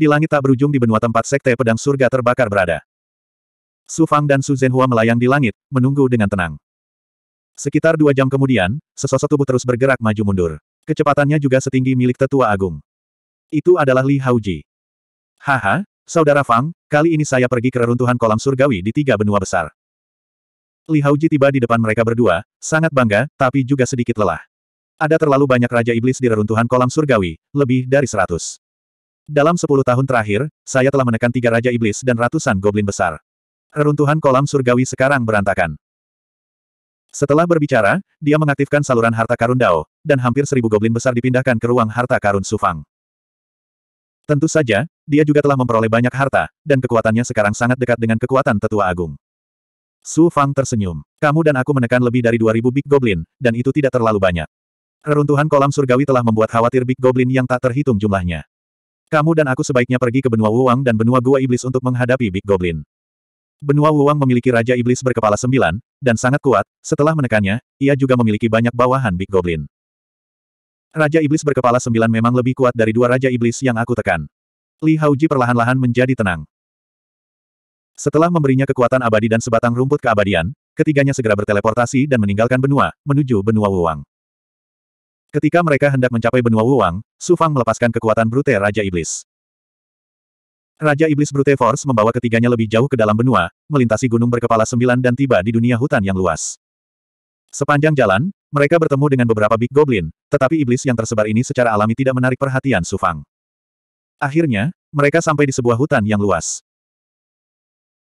di langit tak berujung di benua tempat sekte pedang surga terbakar berada. Su Fang dan Su Zhenhua melayang di langit, menunggu dengan tenang. Sekitar dua jam kemudian, sesosok tubuh terus bergerak maju mundur. Kecepatannya juga setinggi milik tetua agung. Itu adalah Li Hauji. Haha, Saudara Fang, kali ini saya pergi ke reruntuhan kolam surgawi di tiga benua besar. Li Hauji tiba di depan mereka berdua, sangat bangga, tapi juga sedikit lelah. Ada terlalu banyak Raja Iblis di reruntuhan kolam surgawi, lebih dari seratus. Dalam sepuluh tahun terakhir, saya telah menekan tiga Raja Iblis dan ratusan Goblin besar. Reruntuhan kolam surgawi sekarang berantakan. Setelah berbicara, dia mengaktifkan saluran harta karun Dao, dan hampir seribu Goblin besar dipindahkan ke ruang harta karun Sufang. Tentu saja, dia juga telah memperoleh banyak harta, dan kekuatannya sekarang sangat dekat dengan kekuatan tetua agung. Su Fang tersenyum. Kamu dan aku menekan lebih dari 2000 Big Goblin, dan itu tidak terlalu banyak. Reruntuhan kolam surgawi telah membuat khawatir Big Goblin yang tak terhitung jumlahnya. Kamu dan aku sebaiknya pergi ke benua Wuang dan benua Gua Iblis untuk menghadapi Big Goblin. Benua Wuang memiliki Raja Iblis berkepala sembilan, dan sangat kuat, setelah menekannya, ia juga memiliki banyak bawahan Big Goblin. Raja Iblis berkepala sembilan memang lebih kuat dari dua Raja Iblis yang aku tekan. Li Hauji perlahan-lahan menjadi tenang. Setelah memberinya kekuatan abadi dan sebatang rumput keabadian, ketiganya segera berteleportasi dan meninggalkan benua, menuju benua Wuang. Ketika mereka hendak mencapai benua Wuang, Su Fang melepaskan kekuatan Brute Raja Iblis. Raja Iblis Brute Force membawa ketiganya lebih jauh ke dalam benua, melintasi gunung berkepala sembilan dan tiba di dunia hutan yang luas. Sepanjang jalan, mereka bertemu dengan beberapa Big Goblin, tetapi iblis yang tersebar ini secara alami tidak menarik perhatian Su Fang. Akhirnya, mereka sampai di sebuah hutan yang luas.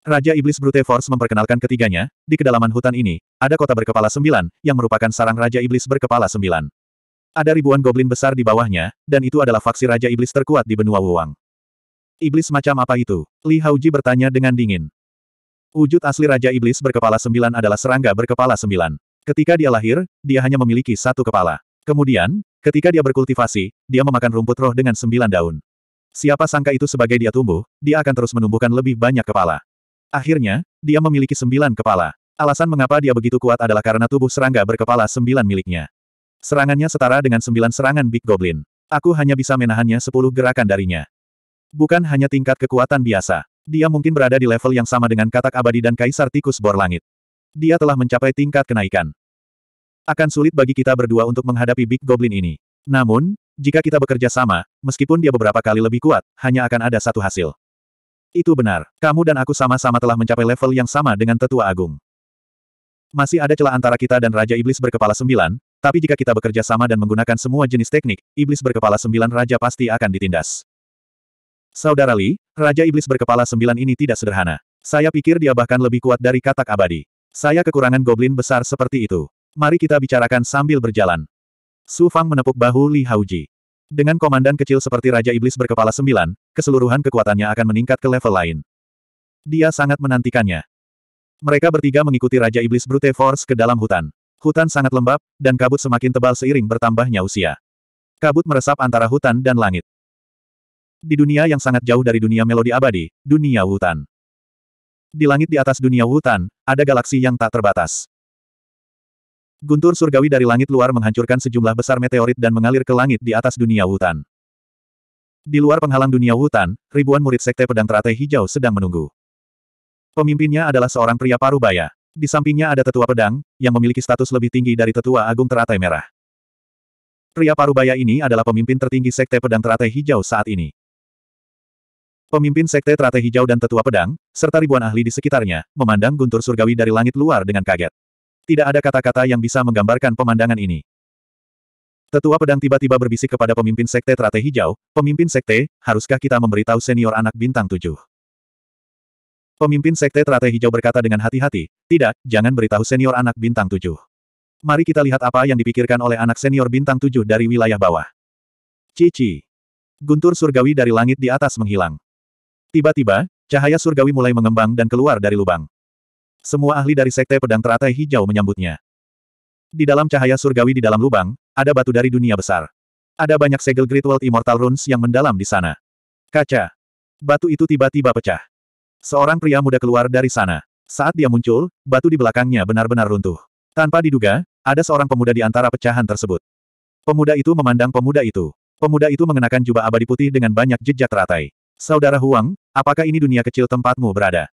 Raja Iblis Brute Force memperkenalkan ketiganya, di kedalaman hutan ini, ada kota berkepala sembilan, yang merupakan sarang Raja Iblis berkepala sembilan. Ada ribuan goblin besar di bawahnya, dan itu adalah faksi Raja Iblis terkuat di benua Wuwang. Iblis macam apa itu? Li Haoji bertanya dengan dingin. Wujud asli Raja Iblis berkepala sembilan adalah serangga berkepala sembilan. Ketika dia lahir, dia hanya memiliki satu kepala. Kemudian, ketika dia berkultivasi, dia memakan rumput roh dengan sembilan daun. Siapa sangka itu sebagai dia tumbuh, dia akan terus menumbuhkan lebih banyak kepala. Akhirnya, dia memiliki sembilan kepala. Alasan mengapa dia begitu kuat adalah karena tubuh serangga berkepala sembilan miliknya. Serangannya setara dengan sembilan serangan Big Goblin. Aku hanya bisa menahannya sepuluh gerakan darinya. Bukan hanya tingkat kekuatan biasa. Dia mungkin berada di level yang sama dengan katak abadi dan kaisar tikus bor langit. Dia telah mencapai tingkat kenaikan. Akan sulit bagi kita berdua untuk menghadapi Big Goblin ini. Namun, jika kita bekerja sama, meskipun dia beberapa kali lebih kuat, hanya akan ada satu hasil. Itu benar, kamu dan aku sama-sama telah mencapai level yang sama dengan Tetua Agung. Masih ada celah antara kita dan Raja Iblis berkepala sembilan, tapi jika kita bekerja sama dan menggunakan semua jenis teknik, iblis berkepala sembilan raja pasti akan ditindas. Saudara Li, Raja Iblis berkepala sembilan ini tidak sederhana. Saya pikir dia bahkan lebih kuat dari katak abadi. Saya kekurangan goblin besar seperti itu. Mari kita bicarakan sambil berjalan. Su Fang menepuk bahu Li Hauji. Dengan komandan kecil seperti Raja Iblis berkepala sembilan, keseluruhan kekuatannya akan meningkat ke level lain. Dia sangat menantikannya. Mereka bertiga mengikuti Raja Iblis Brute Force ke dalam hutan. Hutan sangat lembab, dan kabut semakin tebal seiring bertambahnya usia. Kabut meresap antara hutan dan langit. Di dunia yang sangat jauh dari dunia melodi abadi, dunia hutan. Di langit di atas dunia hutan, ada galaksi yang tak terbatas. Guntur surgawi dari langit luar menghancurkan sejumlah besar meteorit dan mengalir ke langit di atas dunia hutan. Di luar penghalang dunia hutan, ribuan murid sekte pedang teratai hijau sedang menunggu. Pemimpinnya adalah seorang pria parubaya. Di sampingnya ada tetua pedang, yang memiliki status lebih tinggi dari tetua agung teratai merah. Pria Parubaya ini adalah pemimpin tertinggi Sekte Pedang Teratai Hijau saat ini. Pemimpin Sekte Teratai Hijau dan Tetua Pedang, serta ribuan ahli di sekitarnya, memandang guntur surgawi dari langit luar dengan kaget. Tidak ada kata-kata yang bisa menggambarkan pemandangan ini. Tetua Pedang tiba-tiba berbisik kepada pemimpin Sekte Teratai Hijau, Pemimpin Sekte, haruskah kita memberitahu senior anak bintang tujuh? Pemimpin Sekte Teratai Hijau berkata dengan hati-hati, tidak, jangan beritahu senior anak bintang tujuh. Mari kita lihat apa yang dipikirkan oleh anak senior bintang tujuh dari wilayah bawah. Cici. Guntur surgawi dari langit di atas menghilang. Tiba-tiba, cahaya surgawi mulai mengembang dan keluar dari lubang. Semua ahli dari Sekte Pedang Teratai Hijau menyambutnya. Di dalam cahaya surgawi di dalam lubang, ada batu dari dunia besar. Ada banyak segel Great World Immortal Runes yang mendalam di sana. Kaca. Batu itu tiba-tiba pecah. Seorang pria muda keluar dari sana. Saat dia muncul, batu di belakangnya benar-benar runtuh. Tanpa diduga, ada seorang pemuda di antara pecahan tersebut. Pemuda itu memandang pemuda itu. Pemuda itu mengenakan jubah abadi putih dengan banyak jejak teratai. Saudara Huang, apakah ini dunia kecil tempatmu berada?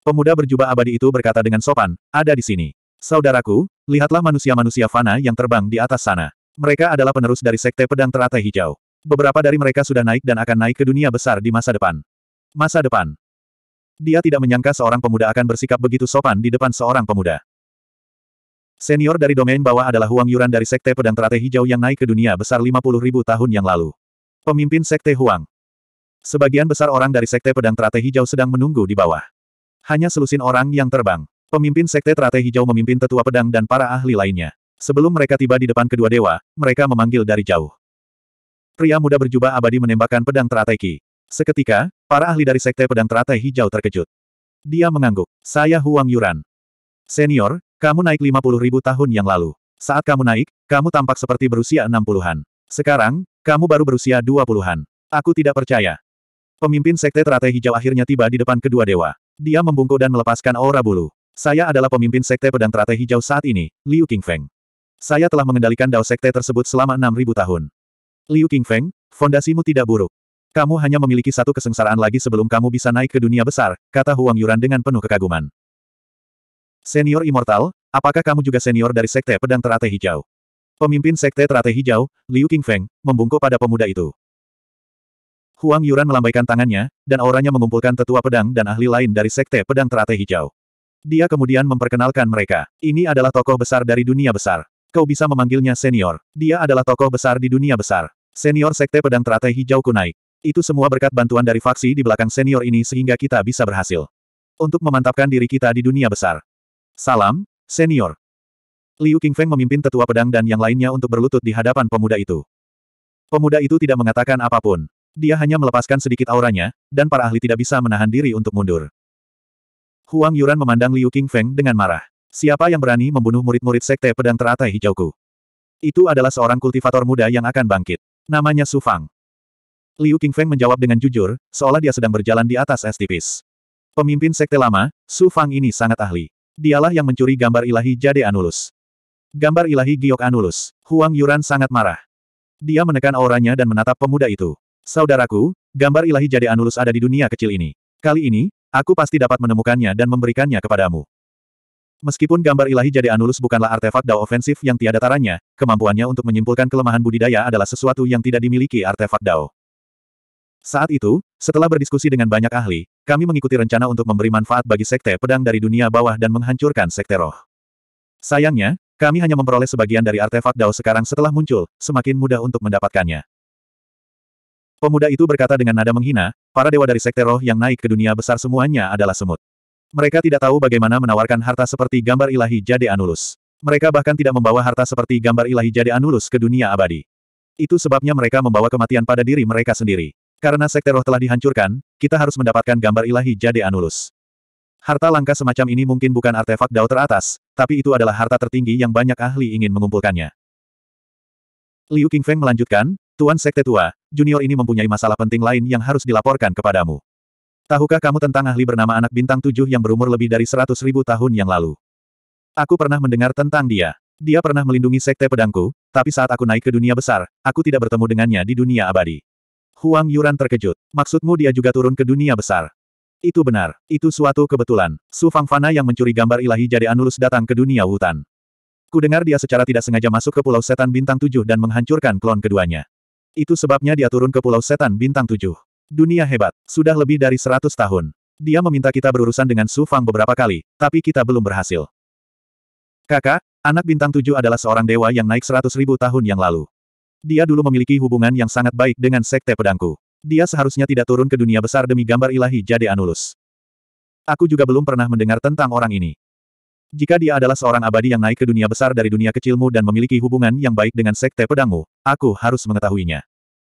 Pemuda berjubah abadi itu berkata dengan sopan, ada di sini. Saudaraku, lihatlah manusia-manusia fana yang terbang di atas sana. Mereka adalah penerus dari sekte pedang teratai hijau. Beberapa dari mereka sudah naik dan akan naik ke dunia besar di masa depan. Masa depan, dia tidak menyangka seorang pemuda akan bersikap begitu sopan di depan seorang pemuda. Senior dari domain bawah adalah Huang Yuran dari Sekte Pedang Teratai Hijau yang naik ke dunia besar 50 tahun yang lalu. Pemimpin Sekte Huang. Sebagian besar orang dari Sekte Pedang Teratai Hijau sedang menunggu di bawah. Hanya selusin orang yang terbang. Pemimpin Sekte Teratai Hijau memimpin tetua pedang dan para ahli lainnya. Sebelum mereka tiba di depan kedua dewa, mereka memanggil dari jauh. Pria muda berjubah abadi menembakkan pedang teratai Ki. Seketika, para ahli dari Sekte Pedang Teratai Hijau terkejut. Dia mengangguk. Saya Huang Yuran. Senior, kamu naik 50 ribu tahun yang lalu. Saat kamu naik, kamu tampak seperti berusia 60-an. Sekarang, kamu baru berusia 20-an. Aku tidak percaya. Pemimpin Sekte Teratai Hijau akhirnya tiba di depan kedua dewa. Dia membungkuk dan melepaskan aura bulu. Saya adalah pemimpin Sekte Pedang Teratai Hijau saat ini, Liu Qingfeng. Saya telah mengendalikan Dao Sekte tersebut selama 6.000 tahun. Liu Qingfeng, fondasimu tidak buruk. Kamu hanya memiliki satu kesengsaraan lagi sebelum kamu bisa naik ke dunia besar, kata Huang Yuran dengan penuh kekaguman. Senior Immortal, apakah kamu juga senior dari Sekte Pedang Teratai Hijau? Pemimpin Sekte Teratai Hijau, Liu Qingfeng, membungkuk pada pemuda itu. Huang Yuran melambaikan tangannya, dan auranya mengumpulkan tetua pedang dan ahli lain dari Sekte Pedang Teratai Hijau. Dia kemudian memperkenalkan mereka. Ini adalah tokoh besar dari dunia besar. Kau bisa memanggilnya senior. Dia adalah tokoh besar di dunia besar. Senior Sekte Pedang Teratai Hijau Kunai. Itu semua berkat bantuan dari faksi di belakang senior ini sehingga kita bisa berhasil. Untuk memantapkan diri kita di dunia besar. Salam, senior. Liu Qingfeng memimpin tetua pedang dan yang lainnya untuk berlutut di hadapan pemuda itu. Pemuda itu tidak mengatakan apapun. Dia hanya melepaskan sedikit auranya, dan para ahli tidak bisa menahan diri untuk mundur. Huang Yuran memandang Liu Qingfeng dengan marah. Siapa yang berani membunuh murid-murid sekte pedang teratai hijauku? Itu adalah seorang kultivator muda yang akan bangkit. Namanya Su Fang. Liu Qingfeng menjawab dengan jujur, seolah dia sedang berjalan di atas es tipis. Pemimpin sekte lama, Su Fang ini sangat ahli. Dialah yang mencuri gambar ilahi Jade Anulus. Gambar ilahi Giok Anulus. Huang Yuran sangat marah. Dia menekan auranya dan menatap pemuda itu. Saudaraku, gambar ilahi Jade Anulus ada di dunia kecil ini. Kali ini, aku pasti dapat menemukannya dan memberikannya kepadamu. Meskipun gambar ilahi Jade Anulus bukanlah artefak dao ofensif yang tiada taranya, kemampuannya untuk menyimpulkan kelemahan budidaya adalah sesuatu yang tidak dimiliki artefak dao. Saat itu, setelah berdiskusi dengan banyak ahli, kami mengikuti rencana untuk memberi manfaat bagi sekte pedang dari dunia bawah dan menghancurkan sekte roh. Sayangnya, kami hanya memperoleh sebagian dari artefak Dao sekarang setelah muncul, semakin mudah untuk mendapatkannya. Pemuda itu berkata dengan nada menghina, para dewa dari sekte roh yang naik ke dunia besar semuanya adalah semut. Mereka tidak tahu bagaimana menawarkan harta seperti gambar ilahi Jade Anulus. Mereka bahkan tidak membawa harta seperti gambar ilahi Jade Anulus ke dunia abadi. Itu sebabnya mereka membawa kematian pada diri mereka sendiri. Karena sekte roh telah dihancurkan, kita harus mendapatkan gambar ilahi Jade Anulus. Harta langka semacam ini mungkin bukan artefak dao teratas, tapi itu adalah harta tertinggi yang banyak ahli ingin mengumpulkannya. Liu Qingfeng melanjutkan, Tuan Sekte Tua, junior ini mempunyai masalah penting lain yang harus dilaporkan kepadamu. Tahukah kamu tentang ahli bernama anak bintang tujuh yang berumur lebih dari seratus ribu tahun yang lalu? Aku pernah mendengar tentang dia. Dia pernah melindungi Sekte Pedangku, tapi saat aku naik ke dunia besar, aku tidak bertemu dengannya di dunia abadi. Huang Yuran terkejut. Maksudmu dia juga turun ke dunia besar? Itu benar. Itu suatu kebetulan. Su Fangfana yang mencuri gambar ilahi jadi Anulus datang ke dunia hutan. Ku dengar dia secara tidak sengaja masuk ke Pulau Setan Bintang Tujuh dan menghancurkan klon keduanya. Itu sebabnya dia turun ke Pulau Setan Bintang Tujuh. Dunia hebat. Sudah lebih dari seratus tahun. Dia meminta kita berurusan dengan Su Fang beberapa kali, tapi kita belum berhasil. Kakak, anak bintang tujuh adalah seorang dewa yang naik seratus ribu tahun yang lalu. Dia dulu memiliki hubungan yang sangat baik dengan sekte pedangku. Dia seharusnya tidak turun ke dunia besar demi gambar ilahi Jade Anulus. Aku juga belum pernah mendengar tentang orang ini. Jika dia adalah seorang abadi yang naik ke dunia besar dari dunia kecilmu dan memiliki hubungan yang baik dengan sekte pedangmu, aku harus mengetahuinya.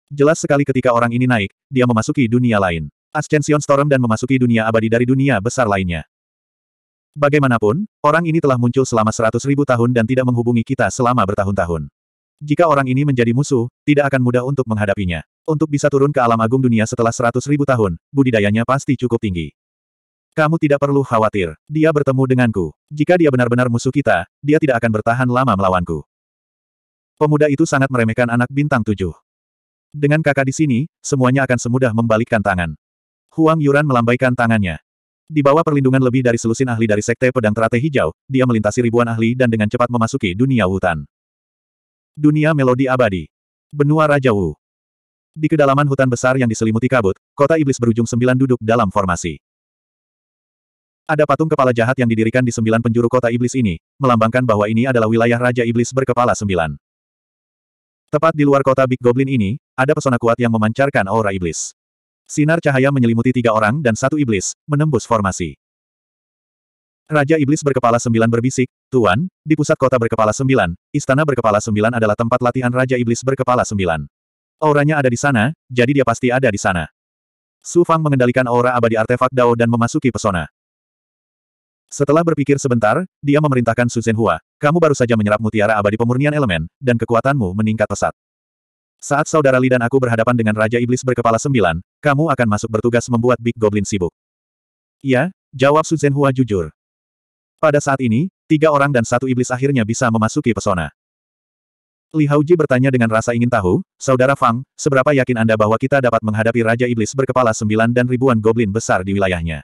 Jelas sekali ketika orang ini naik, dia memasuki dunia lain. Ascension Storm dan memasuki dunia abadi dari dunia besar lainnya. Bagaimanapun, orang ini telah muncul selama seratus ribu tahun dan tidak menghubungi kita selama bertahun-tahun. Jika orang ini menjadi musuh, tidak akan mudah untuk menghadapinya. Untuk bisa turun ke alam agung dunia setelah seratus ribu tahun, budidayanya pasti cukup tinggi. Kamu tidak perlu khawatir. Dia bertemu denganku. Jika dia benar-benar musuh kita, dia tidak akan bertahan lama melawanku. Pemuda itu sangat meremehkan anak bintang tujuh. Dengan kakak di sini, semuanya akan semudah membalikkan tangan. Huang Yuran melambaikan tangannya. Di bawah perlindungan lebih dari selusin ahli dari Sekte Pedang Teratai Hijau, dia melintasi ribuan ahli dan dengan cepat memasuki dunia hutan. Dunia Melodi Abadi. Benua Raja Wu. Di kedalaman hutan besar yang diselimuti kabut, kota iblis berujung sembilan duduk dalam formasi. Ada patung kepala jahat yang didirikan di sembilan penjuru kota iblis ini, melambangkan bahwa ini adalah wilayah Raja Iblis berkepala sembilan. Tepat di luar kota Big Goblin ini, ada pesona kuat yang memancarkan aura iblis. Sinar cahaya menyelimuti tiga orang dan satu iblis, menembus formasi. Raja Iblis berkepala sembilan berbisik, Tuan, di pusat kota berkepala sembilan, istana berkepala sembilan adalah tempat latihan Raja Iblis berkepala sembilan. Auranya ada di sana, jadi dia pasti ada di sana. Su Fang mengendalikan aura abadi artefak Dao dan memasuki pesona. Setelah berpikir sebentar, dia memerintahkan Su Zhenhua, kamu baru saja menyerap mutiara abadi pemurnian elemen, dan kekuatanmu meningkat pesat. Saat saudara Li dan aku berhadapan dengan Raja Iblis berkepala sembilan, kamu akan masuk bertugas membuat Big Goblin sibuk. Ya, jawab Su Zhenhua jujur. Pada saat ini, tiga orang dan satu iblis akhirnya bisa memasuki pesona. Li Hauji bertanya dengan rasa ingin tahu, Saudara Fang, seberapa yakin Anda bahwa kita dapat menghadapi Raja Iblis berkepala sembilan dan ribuan goblin besar di wilayahnya?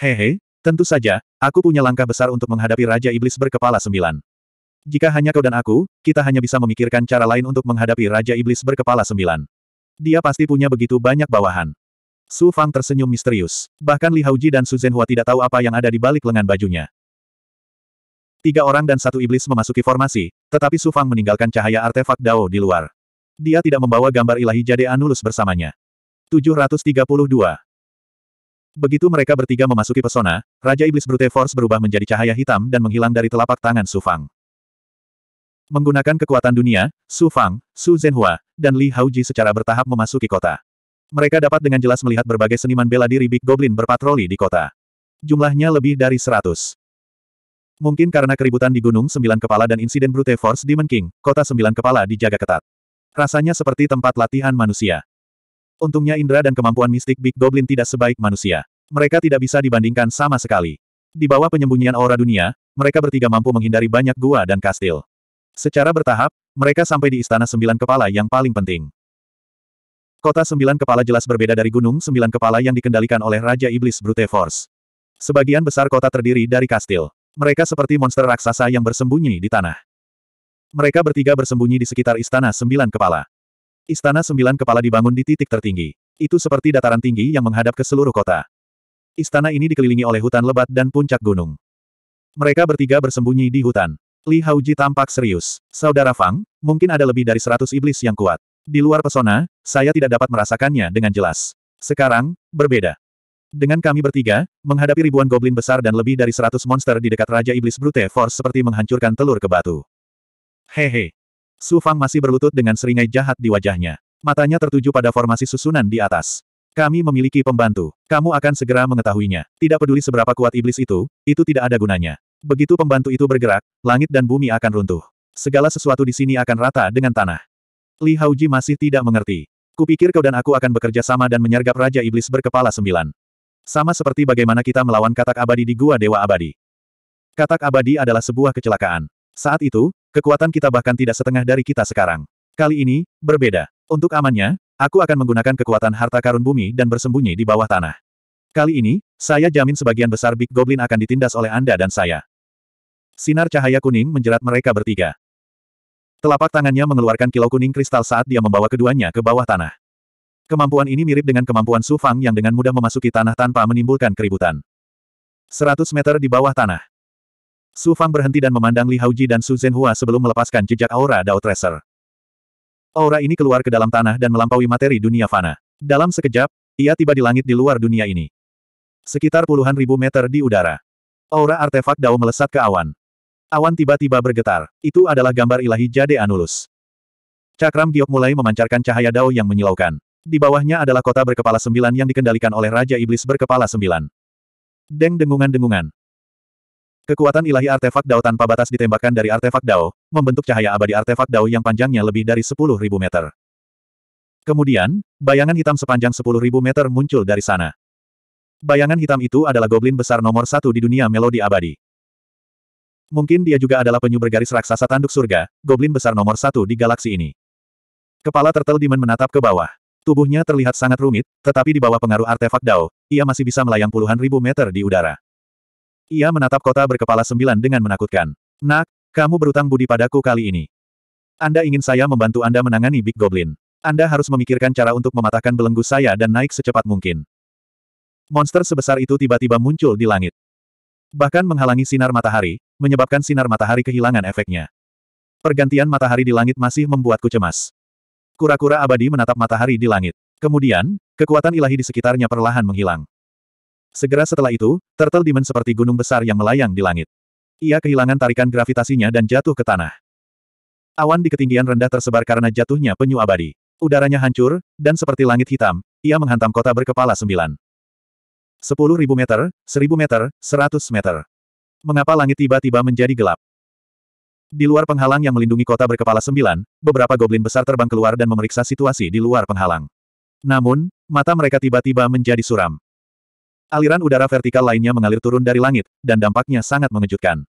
Hehe, tentu saja, aku punya langkah besar untuk menghadapi Raja Iblis berkepala sembilan. Jika hanya kau dan aku, kita hanya bisa memikirkan cara lain untuk menghadapi Raja Iblis berkepala sembilan. Dia pasti punya begitu banyak bawahan. Su Fang tersenyum misterius. Bahkan Li Hauji dan Su Zhenhua tidak tahu apa yang ada di balik lengan bajunya. Tiga orang dan satu iblis memasuki formasi, tetapi Su Fang meninggalkan cahaya artefak Dao di luar. Dia tidak membawa gambar ilahi Jade Anulus bersamanya. 732. Begitu mereka bertiga memasuki pesona, Raja Iblis Brute Force berubah menjadi cahaya hitam dan menghilang dari telapak tangan Su Fang. Menggunakan kekuatan dunia, Su Fang, Su Zhenhua, dan Li Hauji secara bertahap memasuki kota. Mereka dapat dengan jelas melihat berbagai seniman bela diri Big Goblin berpatroli di kota. Jumlahnya lebih dari seratus. Mungkin karena keributan di Gunung Sembilan Kepala dan insiden Brute Force di Menking, kota Sembilan Kepala dijaga ketat. Rasanya seperti tempat latihan manusia. Untungnya indera dan kemampuan mistik Big Goblin tidak sebaik manusia. Mereka tidak bisa dibandingkan sama sekali. Di bawah penyembunyian aura dunia, mereka bertiga mampu menghindari banyak gua dan kastil. Secara bertahap, mereka sampai di Istana Sembilan Kepala yang paling penting. Kota Sembilan Kepala jelas berbeda dari Gunung Sembilan Kepala yang dikendalikan oleh Raja Iblis Brute Force. Sebagian besar kota terdiri dari kastil. Mereka seperti monster raksasa yang bersembunyi di tanah. Mereka bertiga bersembunyi di sekitar Istana Sembilan Kepala. Istana Sembilan Kepala dibangun di titik tertinggi. Itu seperti dataran tinggi yang menghadap ke seluruh kota. Istana ini dikelilingi oleh hutan lebat dan puncak gunung. Mereka bertiga bersembunyi di hutan. Li Hauji tampak serius. Saudara Fang, mungkin ada lebih dari seratus iblis yang kuat. Di luar pesona, saya tidak dapat merasakannya dengan jelas. Sekarang, berbeda. Dengan kami bertiga, menghadapi ribuan goblin besar dan lebih dari seratus monster di dekat Raja Iblis Brute Force seperti menghancurkan telur ke batu. Hehe. Su Fang masih berlutut dengan seringai jahat di wajahnya. Matanya tertuju pada formasi susunan di atas. Kami memiliki pembantu. Kamu akan segera mengetahuinya. Tidak peduli seberapa kuat iblis itu, itu tidak ada gunanya. Begitu pembantu itu bergerak, langit dan bumi akan runtuh. Segala sesuatu di sini akan rata dengan tanah. Li Haoji masih tidak mengerti. Kupikir kau dan aku akan bekerja sama dan menyergap Raja Iblis berkepala sembilan. Sama seperti bagaimana kita melawan katak abadi di Gua Dewa Abadi. Katak abadi adalah sebuah kecelakaan. Saat itu, kekuatan kita bahkan tidak setengah dari kita sekarang. Kali ini, berbeda. Untuk amannya, aku akan menggunakan kekuatan harta karun bumi dan bersembunyi di bawah tanah. Kali ini, saya jamin sebagian besar Big Goblin akan ditindas oleh Anda dan saya. Sinar cahaya kuning menjerat mereka bertiga. Telapak tangannya mengeluarkan kilau kuning kristal saat dia membawa keduanya ke bawah tanah. Kemampuan ini mirip dengan kemampuan Su Fang yang dengan mudah memasuki tanah tanpa menimbulkan keributan. 100 meter di bawah tanah. Su Fang berhenti dan memandang Li Haoji dan Su Zhenhua sebelum melepaskan jejak aura Dao Tracer. Aura ini keluar ke dalam tanah dan melampaui materi dunia fana. Dalam sekejap, ia tiba di langit di luar dunia ini. Sekitar puluhan ribu meter di udara. Aura artefak Dao melesat ke awan. Awan tiba-tiba bergetar. Itu adalah gambar ilahi Jade Anulus. Cakram giok mulai memancarkan cahaya dao yang menyilaukan. Di bawahnya adalah kota berkepala sembilan yang dikendalikan oleh Raja Iblis berkepala sembilan. Deng dengungan-dengungan. Kekuatan ilahi artefak dao tanpa batas ditembakkan dari artefak dao, membentuk cahaya abadi artefak dao yang panjangnya lebih dari 10.000 meter. Kemudian, bayangan hitam sepanjang 10.000 meter muncul dari sana. Bayangan hitam itu adalah goblin besar nomor satu di dunia melodi abadi. Mungkin dia juga adalah penyu bergaris raksasa tanduk surga, goblin besar nomor satu di galaksi ini. Kepala Turtle Demon menatap ke bawah. Tubuhnya terlihat sangat rumit, tetapi di bawah pengaruh artefak Dao, ia masih bisa melayang puluhan ribu meter di udara. Ia menatap kota berkepala sembilan dengan menakutkan. Nak, kamu berutang budi padaku kali ini. Anda ingin saya membantu Anda menangani Big Goblin. Anda harus memikirkan cara untuk mematahkan belenggu saya dan naik secepat mungkin. Monster sebesar itu tiba-tiba muncul di langit. Bahkan menghalangi sinar matahari, menyebabkan sinar matahari kehilangan efeknya. Pergantian matahari di langit masih membuatku cemas. Kura-kura abadi menatap matahari di langit. Kemudian, kekuatan ilahi di sekitarnya perlahan menghilang. Segera setelah itu, Turtle Demon seperti gunung besar yang melayang di langit. Ia kehilangan tarikan gravitasinya dan jatuh ke tanah. Awan di ketinggian rendah tersebar karena jatuhnya penyu abadi. Udaranya hancur, dan seperti langit hitam, ia menghantam kota berkepala sembilan. Sepuluh ribu meter, seribu meter, seratus meter. Mengapa langit tiba-tiba menjadi gelap? Di luar penghalang yang melindungi kota berkepala sembilan, beberapa goblin besar terbang keluar dan memeriksa situasi di luar penghalang. Namun, mata mereka tiba-tiba menjadi suram. Aliran udara vertikal lainnya mengalir turun dari langit, dan dampaknya sangat mengejutkan.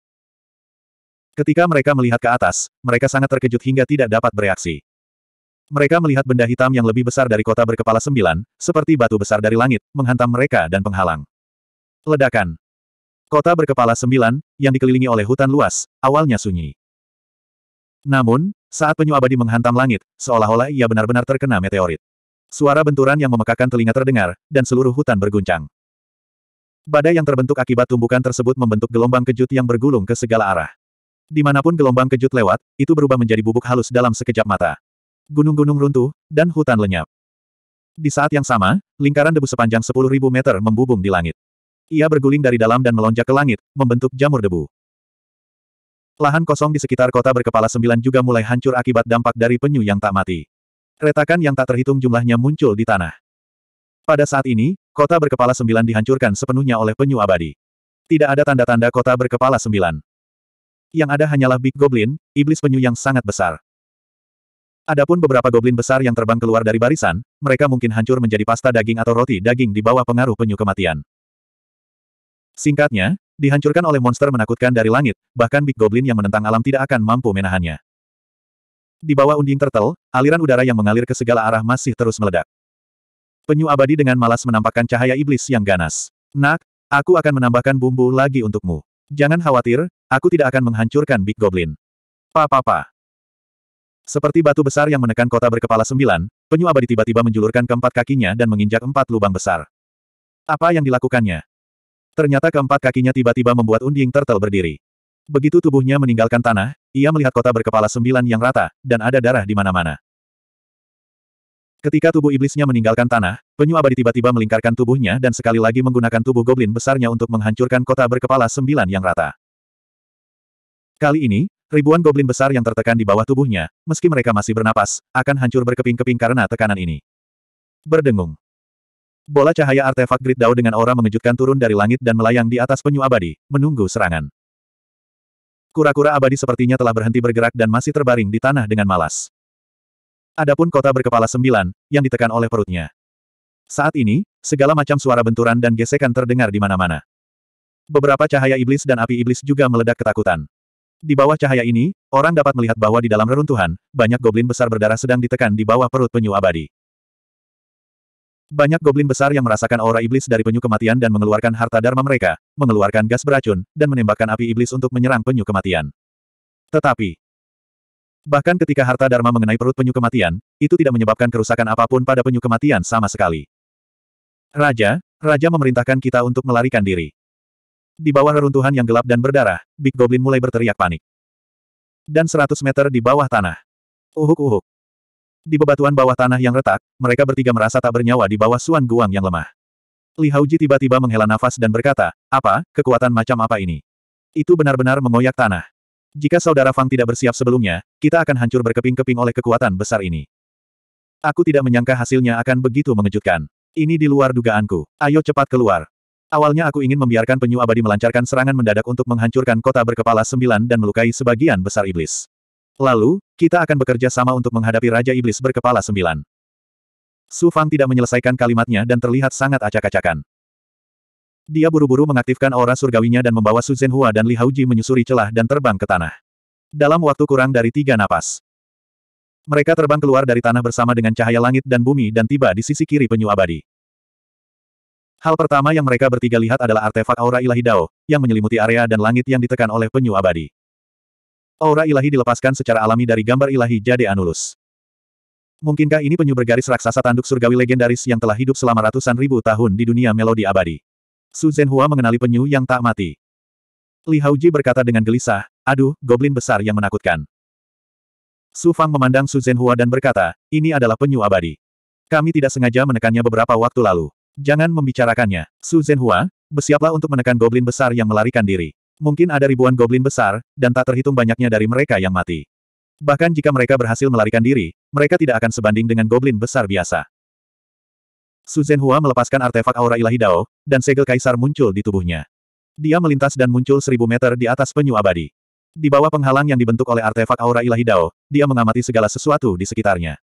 Ketika mereka melihat ke atas, mereka sangat terkejut hingga tidak dapat bereaksi. Mereka melihat benda hitam yang lebih besar dari kota berkepala sembilan, seperti batu besar dari langit, menghantam mereka dan penghalang. Ledakan. Kota berkepala sembilan, yang dikelilingi oleh hutan luas, awalnya sunyi. Namun, saat penyu abadi menghantam langit, seolah-olah ia benar-benar terkena meteorit. Suara benturan yang memekakan telinga terdengar, dan seluruh hutan berguncang. Badai yang terbentuk akibat tumbukan tersebut membentuk gelombang kejut yang bergulung ke segala arah. Dimanapun gelombang kejut lewat, itu berubah menjadi bubuk halus dalam sekejap mata. Gunung-gunung runtuh, dan hutan lenyap. Di saat yang sama, lingkaran debu sepanjang 10.000 meter membubung di langit. Ia berguling dari dalam dan melonjak ke langit, membentuk jamur debu. Lahan kosong di sekitar kota berkepala sembilan juga mulai hancur akibat dampak dari penyu yang tak mati. Retakan yang tak terhitung jumlahnya muncul di tanah. Pada saat ini, kota berkepala sembilan dihancurkan sepenuhnya oleh penyu abadi. Tidak ada tanda-tanda kota berkepala sembilan. Yang ada hanyalah Big Goblin, iblis penyu yang sangat besar. Adapun beberapa goblin besar yang terbang keluar dari barisan, mereka mungkin hancur menjadi pasta daging atau roti daging di bawah pengaruh penyu kematian. Singkatnya, dihancurkan oleh monster menakutkan dari langit, bahkan Big Goblin yang menentang alam tidak akan mampu menahannya. Di bawah unding tertel, aliran udara yang mengalir ke segala arah masih terus meledak. Penyu abadi dengan malas menampakkan cahaya iblis yang ganas. Nak, aku akan menambahkan bumbu lagi untukmu. Jangan khawatir, aku tidak akan menghancurkan Big Goblin. Pa-pa-pa. Seperti batu besar yang menekan kota berkepala sembilan, penyu abadi tiba-tiba menjulurkan keempat kakinya dan menginjak empat lubang besar. Apa yang dilakukannya? Ternyata keempat kakinya tiba-tiba membuat unding turtle berdiri. Begitu tubuhnya meninggalkan tanah, ia melihat kota berkepala sembilan yang rata, dan ada darah di mana-mana. Ketika tubuh iblisnya meninggalkan tanah, penyu abadi tiba-tiba melingkarkan tubuhnya dan sekali lagi menggunakan tubuh goblin besarnya untuk menghancurkan kota berkepala sembilan yang rata. Kali ini, ribuan goblin besar yang tertekan di bawah tubuhnya, meski mereka masih bernapas, akan hancur berkeping-keping karena tekanan ini. Berdengung. Bola cahaya artefak Grid Dao dengan aura mengejutkan turun dari langit dan melayang di atas penyu abadi, menunggu serangan. Kura-kura abadi sepertinya telah berhenti bergerak dan masih terbaring di tanah dengan malas. Adapun kota berkepala sembilan, yang ditekan oleh perutnya. Saat ini, segala macam suara benturan dan gesekan terdengar di mana-mana. Beberapa cahaya iblis dan api iblis juga meledak ketakutan. Di bawah cahaya ini, orang dapat melihat bahwa di dalam reruntuhan, banyak goblin besar berdarah sedang ditekan di bawah perut penyu abadi. Banyak goblin besar yang merasakan aura iblis dari penyu kematian dan mengeluarkan harta dharma mereka, mengeluarkan gas beracun, dan menembakkan api iblis untuk menyerang penyu kematian. Tetapi, bahkan ketika harta dharma mengenai perut penyu kematian, itu tidak menyebabkan kerusakan apapun pada penyu kematian sama sekali. Raja, Raja memerintahkan kita untuk melarikan diri. Di bawah reruntuhan yang gelap dan berdarah, Big Goblin mulai berteriak panik. Dan 100 meter di bawah tanah. Uhuk-uhuk. Di bebatuan bawah tanah yang retak, mereka bertiga merasa tak bernyawa di bawah Suan Guang yang lemah. Li Hauji tiba-tiba menghela nafas dan berkata, apa, kekuatan macam apa ini? Itu benar-benar mengoyak tanah. Jika saudara Fang tidak bersiap sebelumnya, kita akan hancur berkeping-keping oleh kekuatan besar ini. Aku tidak menyangka hasilnya akan begitu mengejutkan. Ini di luar dugaanku. Ayo cepat keluar. Awalnya aku ingin membiarkan penyu abadi melancarkan serangan mendadak untuk menghancurkan kota berkepala sembilan dan melukai sebagian besar iblis. Lalu, kita akan bekerja sama untuk menghadapi Raja Iblis berkepala sembilan. Su Fang tidak menyelesaikan kalimatnya dan terlihat sangat acak-acakan. Dia buru-buru mengaktifkan aura surgawinya dan membawa Su Zhenhua dan Li Hauji menyusuri celah dan terbang ke tanah. Dalam waktu kurang dari tiga napas. Mereka terbang keluar dari tanah bersama dengan cahaya langit dan bumi dan tiba di sisi kiri penyu abadi. Hal pertama yang mereka bertiga lihat adalah artefak aura ilahi Dao, yang menyelimuti area dan langit yang ditekan oleh penyu abadi. Aura ilahi dilepaskan secara alami dari gambar ilahi Jade Anulus. Mungkinkah ini penyu bergaris raksasa tanduk surgawi legendaris yang telah hidup selama ratusan ribu tahun di dunia melodi abadi? Su Zhenhua mengenali penyu yang tak mati. Li Haoji berkata dengan gelisah, aduh, goblin besar yang menakutkan. Su Fang memandang Su Zhenhua dan berkata, ini adalah penyu abadi. Kami tidak sengaja menekannya beberapa waktu lalu. Jangan membicarakannya. Su Zhenhua, bersiaplah untuk menekan goblin besar yang melarikan diri. Mungkin ada ribuan goblin besar, dan tak terhitung banyaknya dari mereka yang mati. Bahkan jika mereka berhasil melarikan diri, mereka tidak akan sebanding dengan goblin besar biasa. Su Zhenhua melepaskan artefak aura ilahi Dao, dan segel kaisar muncul di tubuhnya. Dia melintas dan muncul seribu meter di atas penyu abadi. Di bawah penghalang yang dibentuk oleh artefak aura ilahi Dao, dia mengamati segala sesuatu di sekitarnya.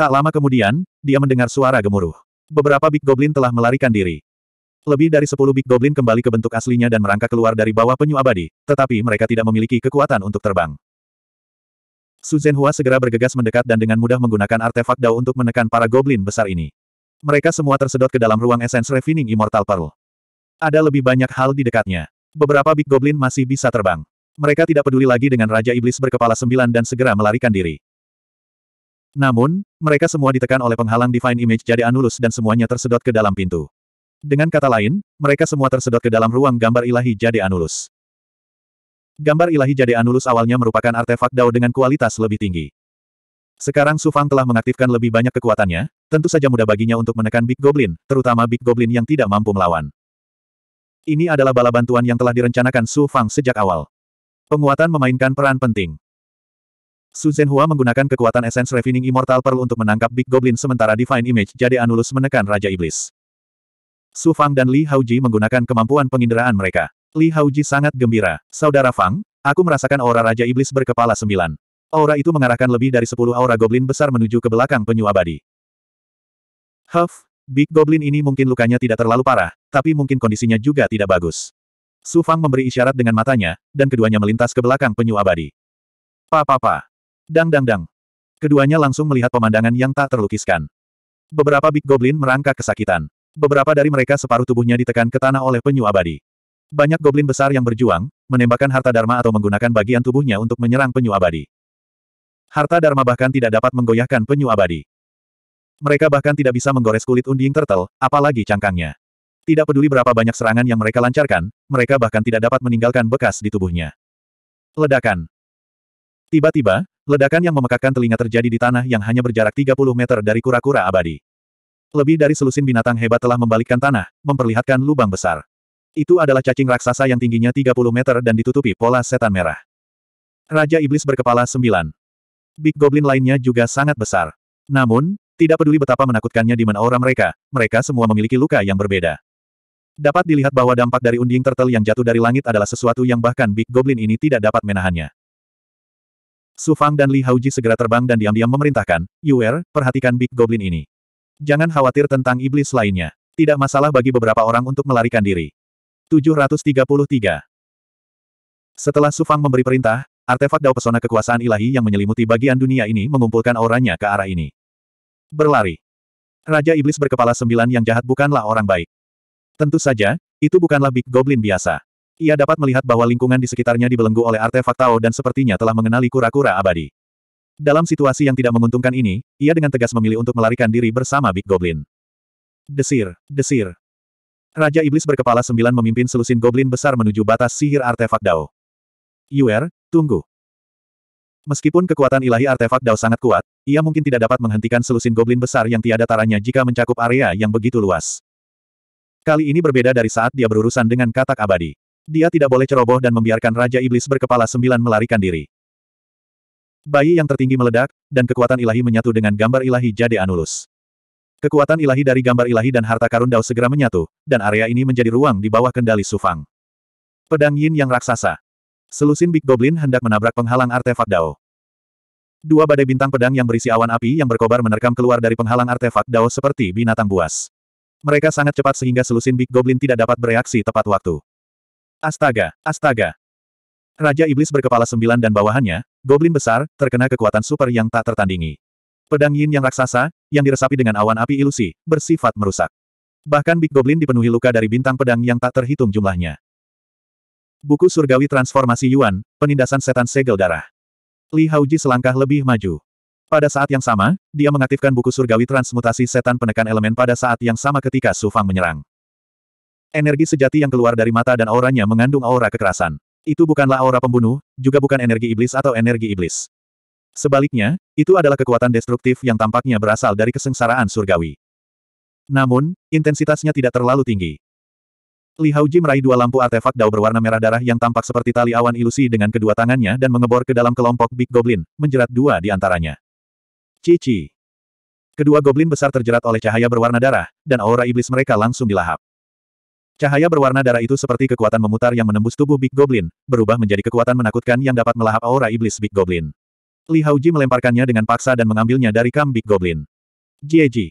Tak lama kemudian, dia mendengar suara gemuruh. Beberapa Big Goblin telah melarikan diri. Lebih dari sepuluh Big Goblin kembali ke bentuk aslinya dan merangkak keluar dari bawah penyu abadi, tetapi mereka tidak memiliki kekuatan untuk terbang. Su Zhenhua segera bergegas mendekat dan dengan mudah menggunakan artefak Dao untuk menekan para Goblin besar ini. Mereka semua tersedot ke dalam ruang esens Refining Immortal Pearl. Ada lebih banyak hal di dekatnya. Beberapa Big Goblin masih bisa terbang. Mereka tidak peduli lagi dengan Raja Iblis berkepala sembilan dan segera melarikan diri. Namun, mereka semua ditekan oleh penghalang Divine Image jadi Anulus dan semuanya tersedot ke dalam pintu. Dengan kata lain, mereka semua tersedot ke dalam ruang gambar ilahi Jade Anulus. Gambar ilahi Jade Anulus awalnya merupakan artefak Dao dengan kualitas lebih tinggi. Sekarang Sufang telah mengaktifkan lebih banyak kekuatannya, tentu saja mudah baginya untuk menekan Big Goblin, terutama Big Goblin yang tidak mampu melawan. Ini adalah bala bantuan yang telah direncanakan Su Fang sejak awal. Penguatan memainkan peran penting. Su Zhenhua menggunakan kekuatan Essence Refining Immortal Pearl untuk menangkap Big Goblin sementara Divine Image Jade Anulus menekan Raja Iblis. Su Fang dan Li Haoji menggunakan kemampuan penginderaan mereka. Li Haoji sangat gembira. Saudara Fang, aku merasakan aura Raja Iblis berkepala sembilan. Aura itu mengarahkan lebih dari sepuluh aura goblin besar menuju ke belakang penyu abadi. Huff, Big Goblin ini mungkin lukanya tidak terlalu parah, tapi mungkin kondisinya juga tidak bagus. Su Fang memberi isyarat dengan matanya, dan keduanya melintas ke belakang penyu abadi. Pa-pa-pa. Dang-dang-dang. Keduanya langsung melihat pemandangan yang tak terlukiskan. Beberapa Big Goblin merangkak kesakitan. Beberapa dari mereka separuh tubuhnya ditekan ke tanah oleh penyu abadi. Banyak goblin besar yang berjuang, menembakkan harta dharma atau menggunakan bagian tubuhnya untuk menyerang penyu abadi. Harta dharma bahkan tidak dapat menggoyahkan penyu abadi. Mereka bahkan tidak bisa menggores kulit unding turtle, apalagi cangkangnya. Tidak peduli berapa banyak serangan yang mereka lancarkan, mereka bahkan tidak dapat meninggalkan bekas di tubuhnya. Ledakan. Tiba-tiba, ledakan yang memekakkan telinga terjadi di tanah yang hanya berjarak 30 meter dari kura-kura abadi. Lebih dari selusin binatang hebat telah membalikkan tanah, memperlihatkan lubang besar. Itu adalah cacing raksasa yang tingginya 30 meter dan ditutupi pola setan merah. Raja Iblis berkepala sembilan. Big Goblin lainnya juga sangat besar. Namun, tidak peduli betapa menakutkannya di mana orang mereka, mereka semua memiliki luka yang berbeda. Dapat dilihat bahwa dampak dari unding turtle yang jatuh dari langit adalah sesuatu yang bahkan Big Goblin ini tidak dapat menahannya. Su Fang dan Li Hauji segera terbang dan diam-diam memerintahkan, Yuer, perhatikan Big Goblin ini. Jangan khawatir tentang iblis lainnya. Tidak masalah bagi beberapa orang untuk melarikan diri. 733. Setelah Sufang memberi perintah, artefak Dao Pesona Kekuasaan Ilahi yang menyelimuti bagian dunia ini mengumpulkan auranya ke arah ini. Berlari. Raja Iblis berkepala sembilan yang jahat bukanlah orang baik. Tentu saja, itu bukanlah Big Goblin biasa. Ia dapat melihat bahwa lingkungan di sekitarnya dibelenggu oleh artefak Tao dan sepertinya telah mengenali kura-kura abadi. Dalam situasi yang tidak menguntungkan ini, ia dengan tegas memilih untuk melarikan diri bersama Big Goblin. Desir, desir. Raja Iblis berkepala sembilan memimpin selusin Goblin besar menuju batas sihir artefak Dao. Yuer, tunggu. Meskipun kekuatan ilahi artefak Dao sangat kuat, ia mungkin tidak dapat menghentikan selusin Goblin besar yang tiada taranya jika mencakup area yang begitu luas. Kali ini berbeda dari saat dia berurusan dengan katak abadi. Dia tidak boleh ceroboh dan membiarkan Raja Iblis berkepala sembilan melarikan diri. Bayi yang tertinggi meledak, dan kekuatan ilahi menyatu dengan gambar ilahi Jade Anulus. Kekuatan ilahi dari gambar ilahi dan harta karun Dao segera menyatu, dan area ini menjadi ruang di bawah kendali Sufang. Pedang Yin yang raksasa. Selusin Big Goblin hendak menabrak penghalang artefak Dao. Dua badai bintang pedang yang berisi awan api yang berkobar menerkam keluar dari penghalang artefak Dao seperti binatang buas. Mereka sangat cepat sehingga selusin Big Goblin tidak dapat bereaksi tepat waktu. Astaga, astaga, Raja Iblis berkepala sembilan dan bawahannya, goblin besar, terkena kekuatan super yang tak tertandingi. Pedang yin yang raksasa, yang diresapi dengan awan api ilusi, bersifat merusak. Bahkan Big Goblin dipenuhi luka dari bintang pedang yang tak terhitung jumlahnya. Buku Surgawi Transformasi Yuan, Penindasan Setan Segel Darah. Li Hauji selangkah lebih maju. Pada saat yang sama, dia mengaktifkan buku Surgawi Transmutasi Setan Penekan Elemen pada saat yang sama ketika Su Fang menyerang. Energi sejati yang keluar dari mata dan auranya mengandung aura kekerasan. Itu bukanlah aura pembunuh, juga bukan energi iblis atau energi iblis. Sebaliknya, itu adalah kekuatan destruktif yang tampaknya berasal dari kesengsaraan surgawi. Namun, intensitasnya tidak terlalu tinggi. Li Hauji meraih dua lampu artefak dao berwarna merah darah yang tampak seperti tali awan ilusi dengan kedua tangannya dan mengebor ke dalam kelompok Big Goblin, menjerat dua di antaranya. Cici. Kedua goblin besar terjerat oleh cahaya berwarna darah, dan aura iblis mereka langsung dilahap. Cahaya berwarna darah itu seperti kekuatan memutar yang menembus tubuh Big Goblin, berubah menjadi kekuatan menakutkan yang dapat melahap aura iblis Big Goblin. Li Haoji melemparkannya dengan paksa dan mengambilnya dari kam Big Goblin. Jieji.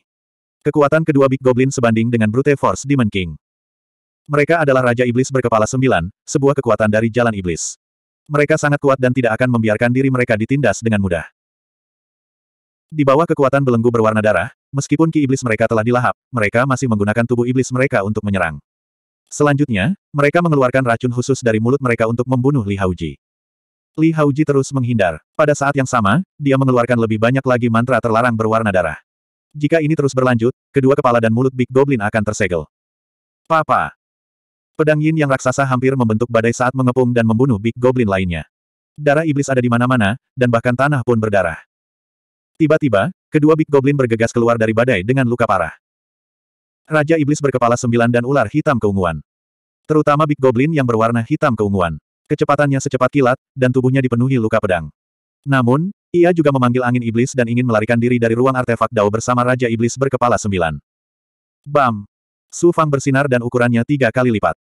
Kekuatan kedua Big Goblin sebanding dengan Brute Force Demon King. Mereka adalah Raja Iblis berkepala sembilan, sebuah kekuatan dari Jalan Iblis. Mereka sangat kuat dan tidak akan membiarkan diri mereka ditindas dengan mudah. Di bawah kekuatan belenggu berwarna darah, meskipun ki iblis mereka telah dilahap, mereka masih menggunakan tubuh iblis mereka untuk menyerang. Selanjutnya, mereka mengeluarkan racun khusus dari mulut mereka untuk membunuh Li Haoji. Li Haoji terus menghindar. Pada saat yang sama, dia mengeluarkan lebih banyak lagi mantra terlarang berwarna darah. Jika ini terus berlanjut, kedua kepala dan mulut Big Goblin akan tersegel. Papa. Pedang Yin yang raksasa hampir membentuk badai saat mengepung dan membunuh Big Goblin lainnya. Darah iblis ada di mana-mana, dan bahkan tanah pun berdarah. Tiba-tiba, kedua Big Goblin bergegas keluar dari badai dengan luka parah. Raja Iblis berkepala sembilan dan ular hitam keunguan. Terutama Big Goblin yang berwarna hitam keunguan. Kecepatannya secepat kilat, dan tubuhnya dipenuhi luka pedang. Namun, ia juga memanggil angin iblis dan ingin melarikan diri dari ruang artefak Dao bersama Raja Iblis berkepala sembilan. Bam! Su Fang bersinar dan ukurannya tiga kali lipat.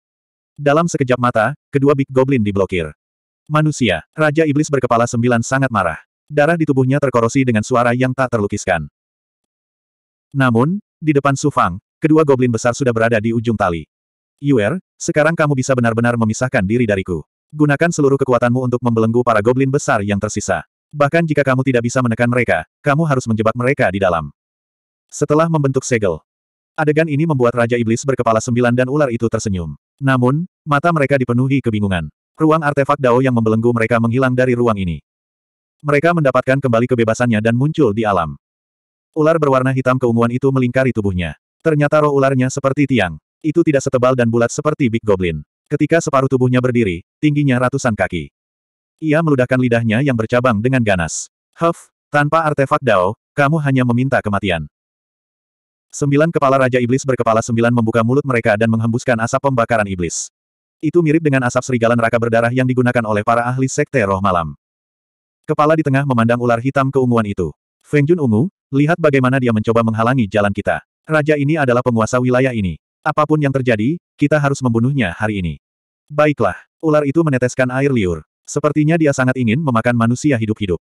Dalam sekejap mata, kedua Big Goblin diblokir. Manusia, Raja Iblis berkepala sembilan sangat marah. Darah di tubuhnya terkorosi dengan suara yang tak terlukiskan. Namun, di depan Su Fang, Kedua goblin besar sudah berada di ujung tali. Yuer, sekarang kamu bisa benar-benar memisahkan diri dariku. Gunakan seluruh kekuatanmu untuk membelenggu para goblin besar yang tersisa. Bahkan jika kamu tidak bisa menekan mereka, kamu harus menjebak mereka di dalam. Setelah membentuk segel, adegan ini membuat Raja Iblis berkepala sembilan dan ular itu tersenyum. Namun, mata mereka dipenuhi kebingungan. Ruang artefak Dao yang membelenggu mereka menghilang dari ruang ini. Mereka mendapatkan kembali kebebasannya dan muncul di alam. Ular berwarna hitam keunguan itu melingkari tubuhnya. Ternyata roh ularnya seperti tiang. Itu tidak setebal dan bulat seperti Big Goblin. Ketika separuh tubuhnya berdiri, tingginya ratusan kaki. Ia meludahkan lidahnya yang bercabang dengan ganas. Huff, tanpa artefak Dao, kamu hanya meminta kematian. Sembilan kepala Raja Iblis berkepala sembilan membuka mulut mereka dan menghembuskan asap pembakaran iblis. Itu mirip dengan asap serigala neraka berdarah yang digunakan oleh para ahli sekte roh malam. Kepala di tengah memandang ular hitam keunguan itu. Feng Jun ungu, lihat bagaimana dia mencoba menghalangi jalan kita. Raja ini adalah penguasa wilayah ini. Apapun yang terjadi, kita harus membunuhnya hari ini. Baiklah, ular itu meneteskan air liur. Sepertinya dia sangat ingin memakan manusia hidup-hidup.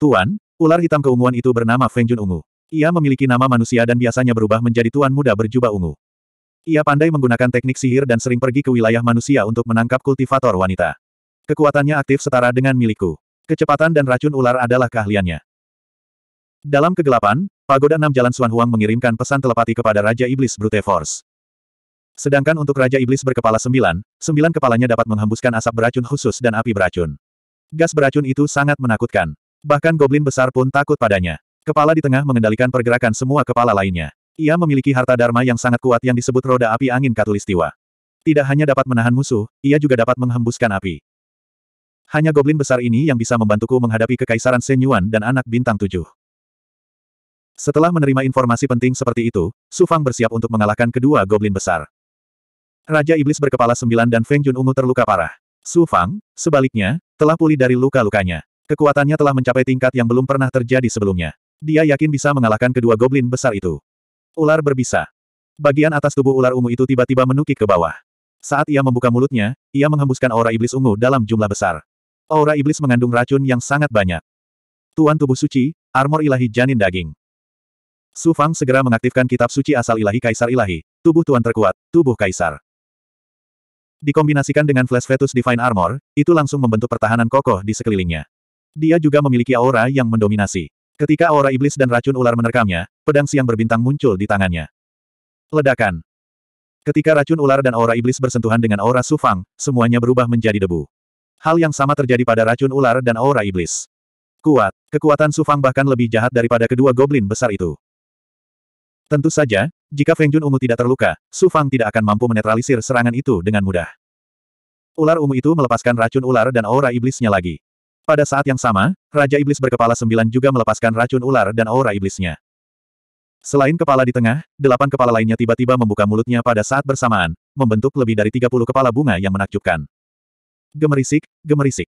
Tuan, ular hitam keunguan itu bernama Feng Jun Ungu. Ia memiliki nama manusia dan biasanya berubah menjadi tuan muda berjubah ungu. Ia pandai menggunakan teknik sihir dan sering pergi ke wilayah manusia untuk menangkap kultivator wanita. Kekuatannya aktif setara dengan milikku. Kecepatan dan racun ular adalah keahliannya. Dalam kegelapan, Pagoda Enam Jalan Suan Huang mengirimkan pesan telepati kepada Raja Iblis Brute Force. Sedangkan untuk Raja Iblis berkepala sembilan, sembilan kepalanya dapat menghembuskan asap beracun khusus dan api beracun. Gas beracun itu sangat menakutkan. Bahkan goblin besar pun takut padanya. Kepala di tengah mengendalikan pergerakan semua kepala lainnya. Ia memiliki harta dharma yang sangat kuat yang disebut roda api angin katulistiwa. Tidak hanya dapat menahan musuh, ia juga dapat menghembuskan api. Hanya goblin besar ini yang bisa membantuku menghadapi kekaisaran Senyuan dan anak bintang tujuh. Setelah menerima informasi penting seperti itu, Su Fang bersiap untuk mengalahkan kedua goblin besar. Raja Iblis berkepala sembilan dan Feng Jun Ungu terluka parah. Su Fang, sebaliknya, telah pulih dari luka-lukanya. Kekuatannya telah mencapai tingkat yang belum pernah terjadi sebelumnya. Dia yakin bisa mengalahkan kedua goblin besar itu. Ular berbisa. Bagian atas tubuh ular ungu itu tiba-tiba menukik ke bawah. Saat ia membuka mulutnya, ia menghembuskan aura iblis ungu dalam jumlah besar. Aura iblis mengandung racun yang sangat banyak. Tuan tubuh suci, armor ilahi janin daging. Su Fang segera mengaktifkan kitab suci asal ilahi Kaisar Ilahi, tubuh Tuan terkuat, tubuh Kaisar. Dikombinasikan dengan Flash Fetus Divine Armor, itu langsung membentuk pertahanan kokoh di sekelilingnya. Dia juga memiliki aura yang mendominasi. Ketika aura iblis dan racun ular menerkamnya, pedang siang berbintang muncul di tangannya. Ledakan. Ketika racun ular dan aura iblis bersentuhan dengan aura Su Fang, semuanya berubah menjadi debu. Hal yang sama terjadi pada racun ular dan aura iblis. Kuat, kekuatan Su Fang bahkan lebih jahat daripada kedua goblin besar itu. Tentu saja, jika Feng Jun Ungu tidak terluka, Su Fang tidak akan mampu menetralisir serangan itu dengan mudah. Ular ungu itu melepaskan racun ular dan aura iblisnya lagi. Pada saat yang sama, Raja Iblis berkepala sembilan juga melepaskan racun ular dan aura iblisnya. Selain kepala di tengah, delapan kepala lainnya tiba-tiba membuka mulutnya pada saat bersamaan, membentuk lebih dari 30 kepala bunga yang menakjubkan. Gemerisik, gemerisik.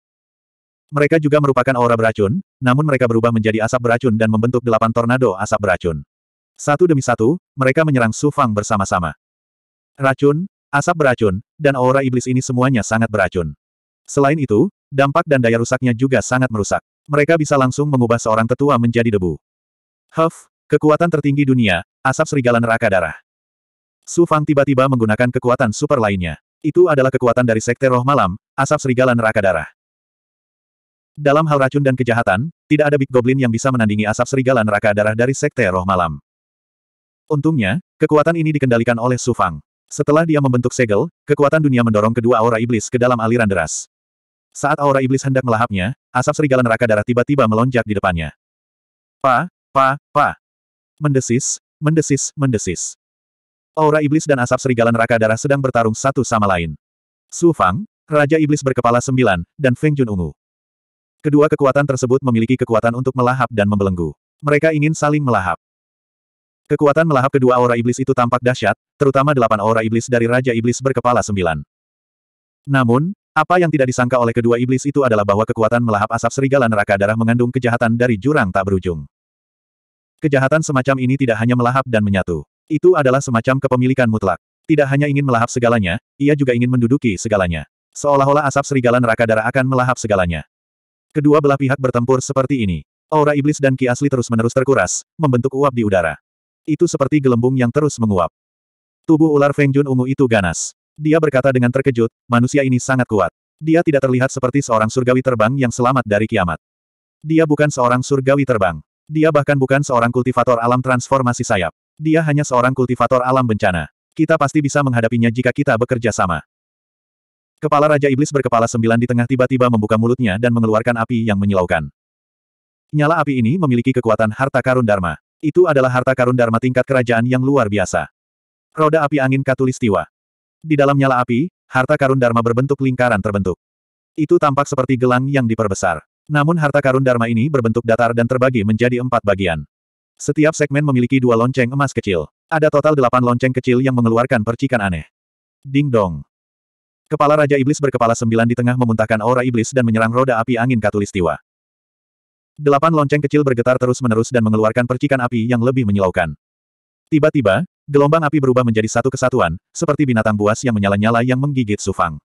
Mereka juga merupakan aura beracun, namun mereka berubah menjadi asap beracun dan membentuk delapan tornado asap beracun. Satu demi satu, mereka menyerang Su Fang bersama-sama. Racun, asap beracun, dan aura iblis ini semuanya sangat beracun. Selain itu, dampak dan daya rusaknya juga sangat merusak. Mereka bisa langsung mengubah seorang tetua menjadi debu. Huff, kekuatan tertinggi dunia, asap serigala neraka darah. Su Fang tiba-tiba menggunakan kekuatan super lainnya. Itu adalah kekuatan dari Sekte Roh Malam, asap serigala neraka darah. Dalam hal racun dan kejahatan, tidak ada Big Goblin yang bisa menandingi asap serigala neraka darah dari Sekte Roh Malam. Untungnya, kekuatan ini dikendalikan oleh Su Fang. Setelah dia membentuk segel, kekuatan dunia mendorong kedua aura iblis ke dalam aliran deras. Saat aura iblis hendak melahapnya, asap serigala neraka darah tiba-tiba melonjak di depannya. Pa, pa, pa. Mendesis, mendesis, mendesis. Aura iblis dan asap serigala neraka darah sedang bertarung satu sama lain. Su Fang, Raja Iblis berkepala sembilan, dan Feng Jun Ungu. Kedua kekuatan tersebut memiliki kekuatan untuk melahap dan membelenggu. Mereka ingin saling melahap. Kekuatan melahap kedua aura iblis itu tampak dahsyat, terutama delapan aura iblis dari Raja Iblis berkepala sembilan. Namun, apa yang tidak disangka oleh kedua iblis itu adalah bahwa kekuatan melahap asap serigala neraka darah mengandung kejahatan dari jurang tak berujung. Kejahatan semacam ini tidak hanya melahap dan menyatu. Itu adalah semacam kepemilikan mutlak. Tidak hanya ingin melahap segalanya, ia juga ingin menduduki segalanya. Seolah-olah asap serigala neraka darah akan melahap segalanya. Kedua belah pihak bertempur seperti ini. Aura iblis dan ki asli terus-menerus terkuras, membentuk uap di udara. Itu seperti gelembung yang terus menguap. Tubuh ular Feng Jun ungu itu ganas. Dia berkata dengan terkejut, manusia ini sangat kuat. Dia tidak terlihat seperti seorang surgawi terbang yang selamat dari kiamat. Dia bukan seorang surgawi terbang. Dia bahkan bukan seorang kultivator alam transformasi sayap. Dia hanya seorang kultivator alam bencana. Kita pasti bisa menghadapinya jika kita bekerja sama. Kepala Raja Iblis berkepala sembilan di tengah tiba-tiba membuka mulutnya dan mengeluarkan api yang menyilaukan. Nyala api ini memiliki kekuatan harta karun Dharma. Itu adalah harta karun Dharma tingkat kerajaan yang luar biasa. Roda api angin katulistiwa. Di dalam nyala api, harta karun Dharma berbentuk lingkaran terbentuk. Itu tampak seperti gelang yang diperbesar. Namun harta karun Dharma ini berbentuk datar dan terbagi menjadi empat bagian. Setiap segmen memiliki dua lonceng emas kecil. Ada total delapan lonceng kecil yang mengeluarkan percikan aneh. Ding dong. Kepala Raja Iblis berkepala sembilan di tengah memuntahkan aura iblis dan menyerang roda api angin katulistiwa. Delapan lonceng kecil bergetar terus-menerus dan mengeluarkan percikan api yang lebih menyilaukan. Tiba-tiba, gelombang api berubah menjadi satu kesatuan, seperti binatang buas yang menyala-nyala yang menggigit Sufang.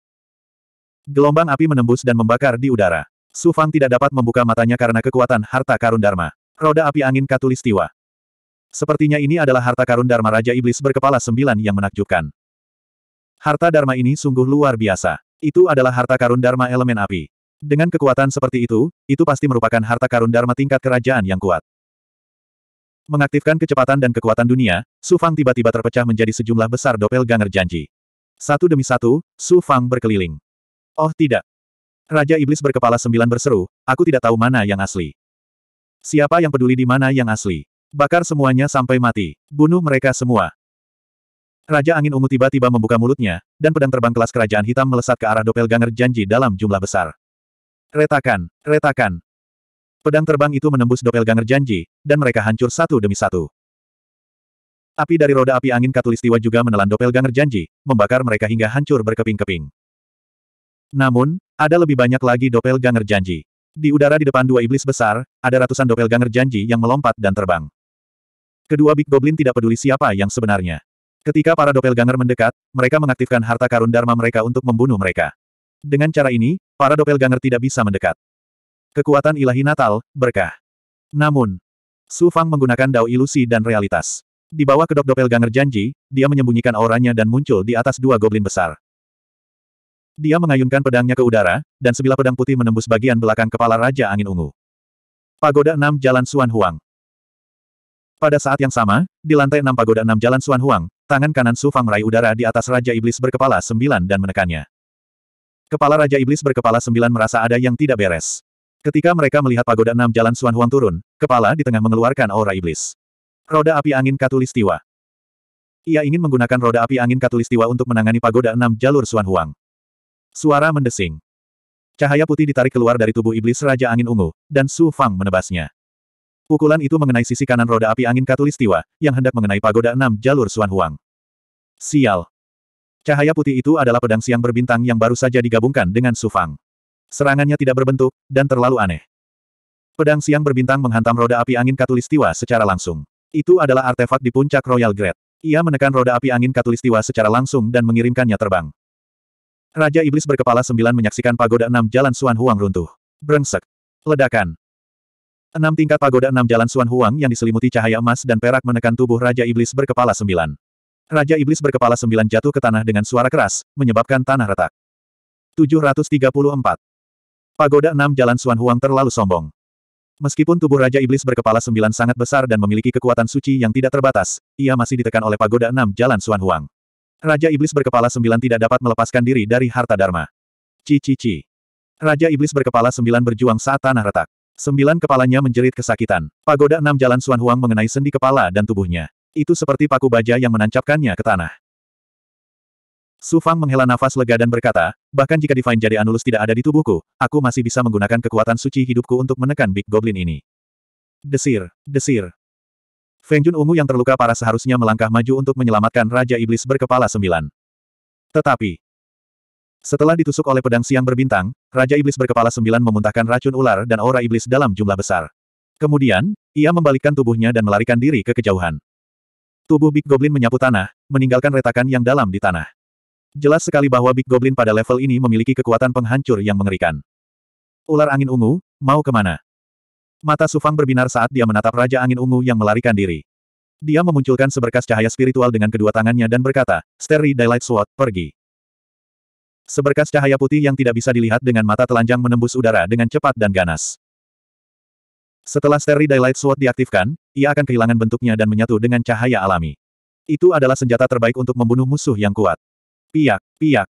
Gelombang api menembus dan membakar di udara. Sufang tidak dapat membuka matanya karena kekuatan harta karun Dharma. Roda api angin katulistiwa. Sepertinya ini adalah harta karun Dharma Raja Iblis berkepala sembilan yang menakjubkan. Harta Dharma ini sungguh luar biasa. Itu adalah harta karun Dharma elemen api. Dengan kekuatan seperti itu, itu pasti merupakan harta karun Dharma tingkat kerajaan yang kuat. Mengaktifkan kecepatan dan kekuatan dunia, Su Fang tiba-tiba terpecah menjadi sejumlah besar Dopel Ganger janji. Satu demi satu, Su Fang berkeliling. Oh tidak. Raja Iblis berkepala sembilan berseru, aku tidak tahu mana yang asli. Siapa yang peduli di mana yang asli? Bakar semuanya sampai mati. Bunuh mereka semua. Raja Angin Ungu tiba-tiba membuka mulutnya, dan pedang terbang kelas kerajaan hitam melesat ke arah Dopel Ganger janji dalam jumlah besar. Retakan, retakan. Pedang terbang itu menembus doppelganger janji, dan mereka hancur satu demi satu. Api dari roda api angin katulistiwa juga menelan doppelganger janji, membakar mereka hingga hancur berkeping-keping. Namun, ada lebih banyak lagi doppelganger janji. Di udara di depan dua iblis besar, ada ratusan doppelganger janji yang melompat dan terbang. Kedua Big Goblin tidak peduli siapa yang sebenarnya. Ketika para doppelganger mendekat, mereka mengaktifkan harta karun Dharma mereka untuk membunuh mereka. Dengan cara ini, para doppelganger tidak bisa mendekat. Kekuatan ilahi Natal, berkah. Namun, Su Fang menggunakan dao ilusi dan realitas. Di bawah kedok doppelganger janji, dia menyembunyikan auranya dan muncul di atas dua goblin besar. Dia mengayunkan pedangnya ke udara, dan sebilah pedang putih menembus bagian belakang kepala Raja Angin Ungu. Pagoda 6 Jalan Suan Huang Pada saat yang sama, di lantai 6 Pagoda 6 Jalan Suan Huang, tangan kanan Su Fang meraih udara di atas Raja Iblis berkepala sembilan dan menekannya. Kepala Raja Iblis berkepala sembilan merasa ada yang tidak beres. Ketika mereka melihat pagoda enam jalan Suan Huang turun, kepala di tengah mengeluarkan aura iblis. Roda api angin katulistiwa. Ia ingin menggunakan roda api angin katulistiwa untuk menangani pagoda enam jalur Suan Huang. Suara mendesing. Cahaya putih ditarik keluar dari tubuh iblis Raja Angin Ungu, dan Su Fang menebasnya. Pukulan itu mengenai sisi kanan roda api angin katulistiwa, yang hendak mengenai pagoda enam jalur Suan Huang. Sial! Cahaya putih itu adalah pedang siang berbintang yang baru saja digabungkan dengan Sufang. Serangannya tidak berbentuk, dan terlalu aneh. Pedang siang berbintang menghantam roda api angin katulistiwa secara langsung. Itu adalah artefak di puncak Royal Grade. Ia menekan roda api angin katulistiwa secara langsung dan mengirimkannya terbang. Raja Iblis berkepala sembilan menyaksikan pagoda enam jalan Suan Huang runtuh. Brengsek. Ledakan. Enam tingkat pagoda enam jalan Suan Huang yang diselimuti cahaya emas dan perak menekan tubuh Raja Iblis berkepala sembilan. Raja Iblis berkepala sembilan jatuh ke tanah dengan suara keras, menyebabkan tanah retak. 734. Pagoda enam Jalan Suan Huang terlalu sombong. Meskipun tubuh Raja Iblis berkepala sembilan sangat besar dan memiliki kekuatan suci yang tidak terbatas, ia masih ditekan oleh Pagoda enam Jalan Suan Huang. Raja Iblis berkepala sembilan tidak dapat melepaskan diri dari harta Dharma. Cici-ci. Raja Iblis berkepala sembilan berjuang saat tanah retak. Sembilan kepalanya menjerit kesakitan. Pagoda enam jalan Suan Huang mengenai sendi kepala dan tubuhnya. Itu seperti paku baja yang menancapkannya ke tanah. Su Fang menghela nafas lega dan berkata, bahkan jika Divine Jade Anulus tidak ada di tubuhku, aku masih bisa menggunakan kekuatan suci hidupku untuk menekan Big Goblin ini. Desir, desir. Feng Jun Ungu yang terluka parah seharusnya melangkah maju untuk menyelamatkan Raja Iblis berkepala sembilan. Tetapi, setelah ditusuk oleh pedang siang berbintang, Raja Iblis berkepala sembilan memuntahkan racun ular dan aura iblis dalam jumlah besar. Kemudian, ia membalikkan tubuhnya dan melarikan diri ke kejauhan. Tubuh Big Goblin menyapu tanah, meninggalkan retakan yang dalam di tanah. Jelas sekali bahwa Big Goblin pada level ini memiliki kekuatan penghancur yang mengerikan. Ular angin ungu, mau kemana? Mata Sufang berbinar saat dia menatap Raja Angin Ungu yang melarikan diri. Dia memunculkan seberkas cahaya spiritual dengan kedua tangannya dan berkata, Starry Daylight Sword, pergi. Seberkas cahaya putih yang tidak bisa dilihat dengan mata telanjang menembus udara dengan cepat dan ganas. Setelah Steri Daylight Sword diaktifkan, ia akan kehilangan bentuknya dan menyatu dengan cahaya alami. Itu adalah senjata terbaik untuk membunuh musuh yang kuat. Piak, piak.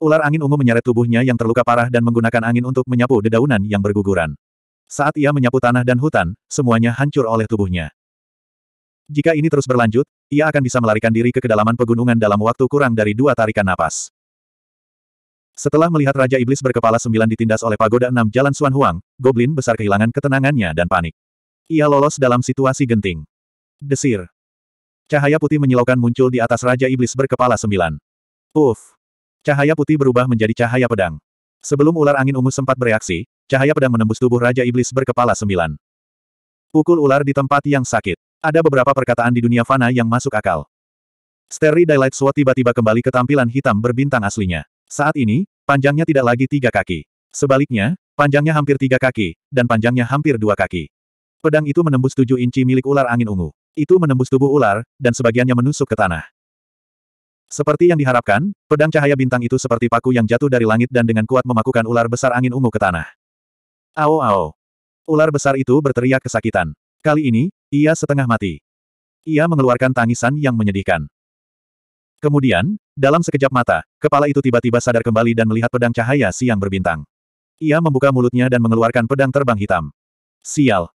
Ular angin ungu menyeret tubuhnya yang terluka parah dan menggunakan angin untuk menyapu dedaunan yang berguguran. Saat ia menyapu tanah dan hutan, semuanya hancur oleh tubuhnya. Jika ini terus berlanjut, ia akan bisa melarikan diri ke kedalaman pegunungan dalam waktu kurang dari dua tarikan napas. Setelah melihat Raja Iblis berkepala sembilan ditindas oleh pagoda enam jalan Suan Huang, Goblin besar kehilangan ketenangannya dan panik. Ia lolos dalam situasi genting. Desir. Cahaya putih menyilaukan muncul di atas Raja Iblis berkepala sembilan. Uff. Cahaya putih berubah menjadi cahaya pedang. Sebelum ular angin ungu sempat bereaksi, cahaya pedang menembus tubuh Raja Iblis berkepala sembilan. Pukul ular di tempat yang sakit. Ada beberapa perkataan di dunia fana yang masuk akal. Sterry Daylight Sword tiba-tiba kembali ke tampilan hitam berbintang aslinya. Saat ini, panjangnya tidak lagi tiga kaki. Sebaliknya, panjangnya hampir tiga kaki, dan panjangnya hampir dua kaki. Pedang itu menembus tujuh inci milik ular angin ungu. Itu menembus tubuh ular, dan sebagiannya menusuk ke tanah. Seperti yang diharapkan, pedang cahaya bintang itu seperti paku yang jatuh dari langit dan dengan kuat memakukan ular besar angin ungu ke tanah. Ao ao. Ular besar itu berteriak kesakitan. Kali ini, ia setengah mati. Ia mengeluarkan tangisan yang menyedihkan. Kemudian, dalam sekejap mata, kepala itu tiba-tiba sadar kembali dan melihat pedang cahaya siang berbintang. Ia membuka mulutnya dan mengeluarkan pedang terbang hitam. Sial.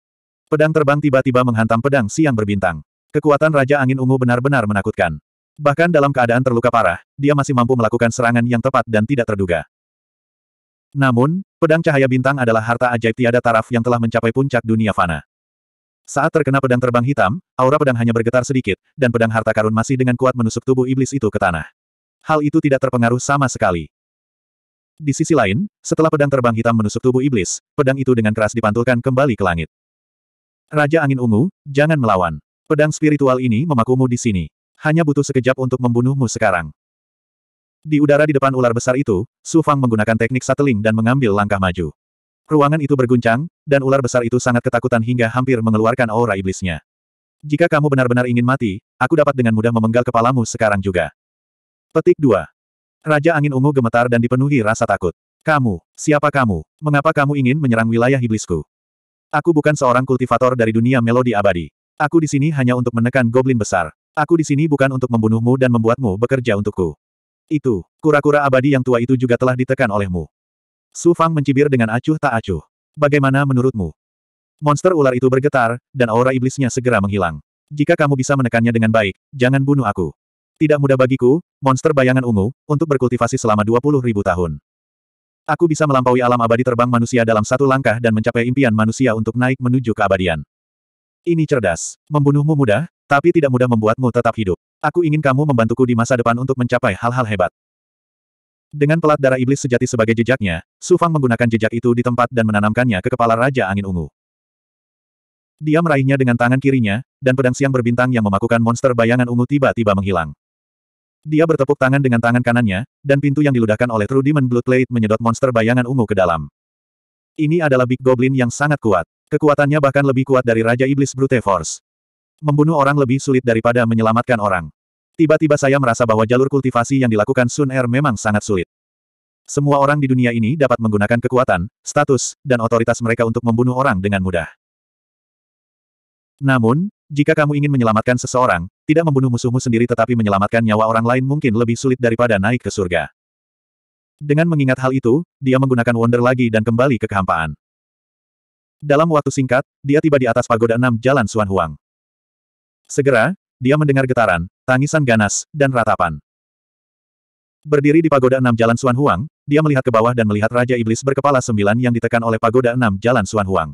Pedang terbang tiba-tiba menghantam pedang siang berbintang. Kekuatan Raja Angin Ungu benar-benar menakutkan. Bahkan dalam keadaan terluka parah, dia masih mampu melakukan serangan yang tepat dan tidak terduga. Namun, pedang cahaya bintang adalah harta ajaib tiada taraf yang telah mencapai puncak dunia fana. Saat terkena pedang terbang hitam, aura pedang hanya bergetar sedikit, dan pedang harta karun masih dengan kuat menusuk tubuh iblis itu ke tanah. Hal itu tidak terpengaruh sama sekali. Di sisi lain, setelah pedang terbang hitam menusuk tubuh iblis, pedang itu dengan keras dipantulkan kembali ke langit. Raja Angin Ungu, jangan melawan. Pedang spiritual ini memakumu di sini. Hanya butuh sekejap untuk membunuhmu sekarang. Di udara di depan ular besar itu, Su Fang menggunakan teknik sateling dan mengambil langkah maju. Ruangan itu berguncang, dan ular besar itu sangat ketakutan hingga hampir mengeluarkan aura iblisnya. Jika kamu benar-benar ingin mati, aku dapat dengan mudah memenggal kepalamu sekarang juga. Petik 2. Raja Angin Ungu gemetar dan dipenuhi rasa takut. Kamu, siapa kamu? Mengapa kamu ingin menyerang wilayah iblisku? Aku bukan seorang kultivator dari dunia melodi abadi. Aku di sini hanya untuk menekan goblin besar. Aku di sini bukan untuk membunuhmu dan membuatmu bekerja untukku. Itu, kura-kura abadi yang tua itu juga telah ditekan olehmu. Su Fang mencibir dengan acuh tak acuh. Bagaimana menurutmu? Monster ular itu bergetar, dan aura iblisnya segera menghilang. Jika kamu bisa menekannya dengan baik, jangan bunuh aku. Tidak mudah bagiku, monster bayangan ungu, untuk berkultivasi selama 20 ribu tahun. Aku bisa melampaui alam abadi terbang manusia dalam satu langkah dan mencapai impian manusia untuk naik menuju keabadian. Ini cerdas. Membunuhmu mudah, tapi tidak mudah membuatmu tetap hidup. Aku ingin kamu membantuku di masa depan untuk mencapai hal-hal hebat. Dengan pelat darah iblis sejati sebagai jejaknya, Sufang menggunakan jejak itu di tempat dan menanamkannya ke kepala Raja Angin Ungu. Dia meraihnya dengan tangan kirinya, dan pedang siang berbintang yang memakukan monster bayangan ungu tiba-tiba menghilang. Dia bertepuk tangan dengan tangan kanannya, dan pintu yang diludahkan oleh True Demon Bloodblade menyedot monster bayangan ungu ke dalam. Ini adalah Big Goblin yang sangat kuat. Kekuatannya bahkan lebih kuat dari Raja Iblis Brute Force. Membunuh orang lebih sulit daripada menyelamatkan orang. Tiba-tiba saya merasa bahwa jalur kultivasi yang dilakukan Sun Er memang sangat sulit. Semua orang di dunia ini dapat menggunakan kekuatan, status, dan otoritas mereka untuk membunuh orang dengan mudah. Namun, jika kamu ingin menyelamatkan seseorang, tidak membunuh musuhmu sendiri tetapi menyelamatkan nyawa orang lain mungkin lebih sulit daripada naik ke surga. Dengan mengingat hal itu, dia menggunakan Wonder lagi dan kembali ke kehampaan. Dalam waktu singkat, dia tiba di atas pagoda enam Jalan Suan Huang. Segera, dia mendengar getaran, tangisan ganas, dan ratapan. Berdiri di pagoda enam Jalan Suan Huang, dia melihat ke bawah dan melihat Raja Iblis berkepala sembilan yang ditekan oleh pagoda enam Jalan Suan Huang.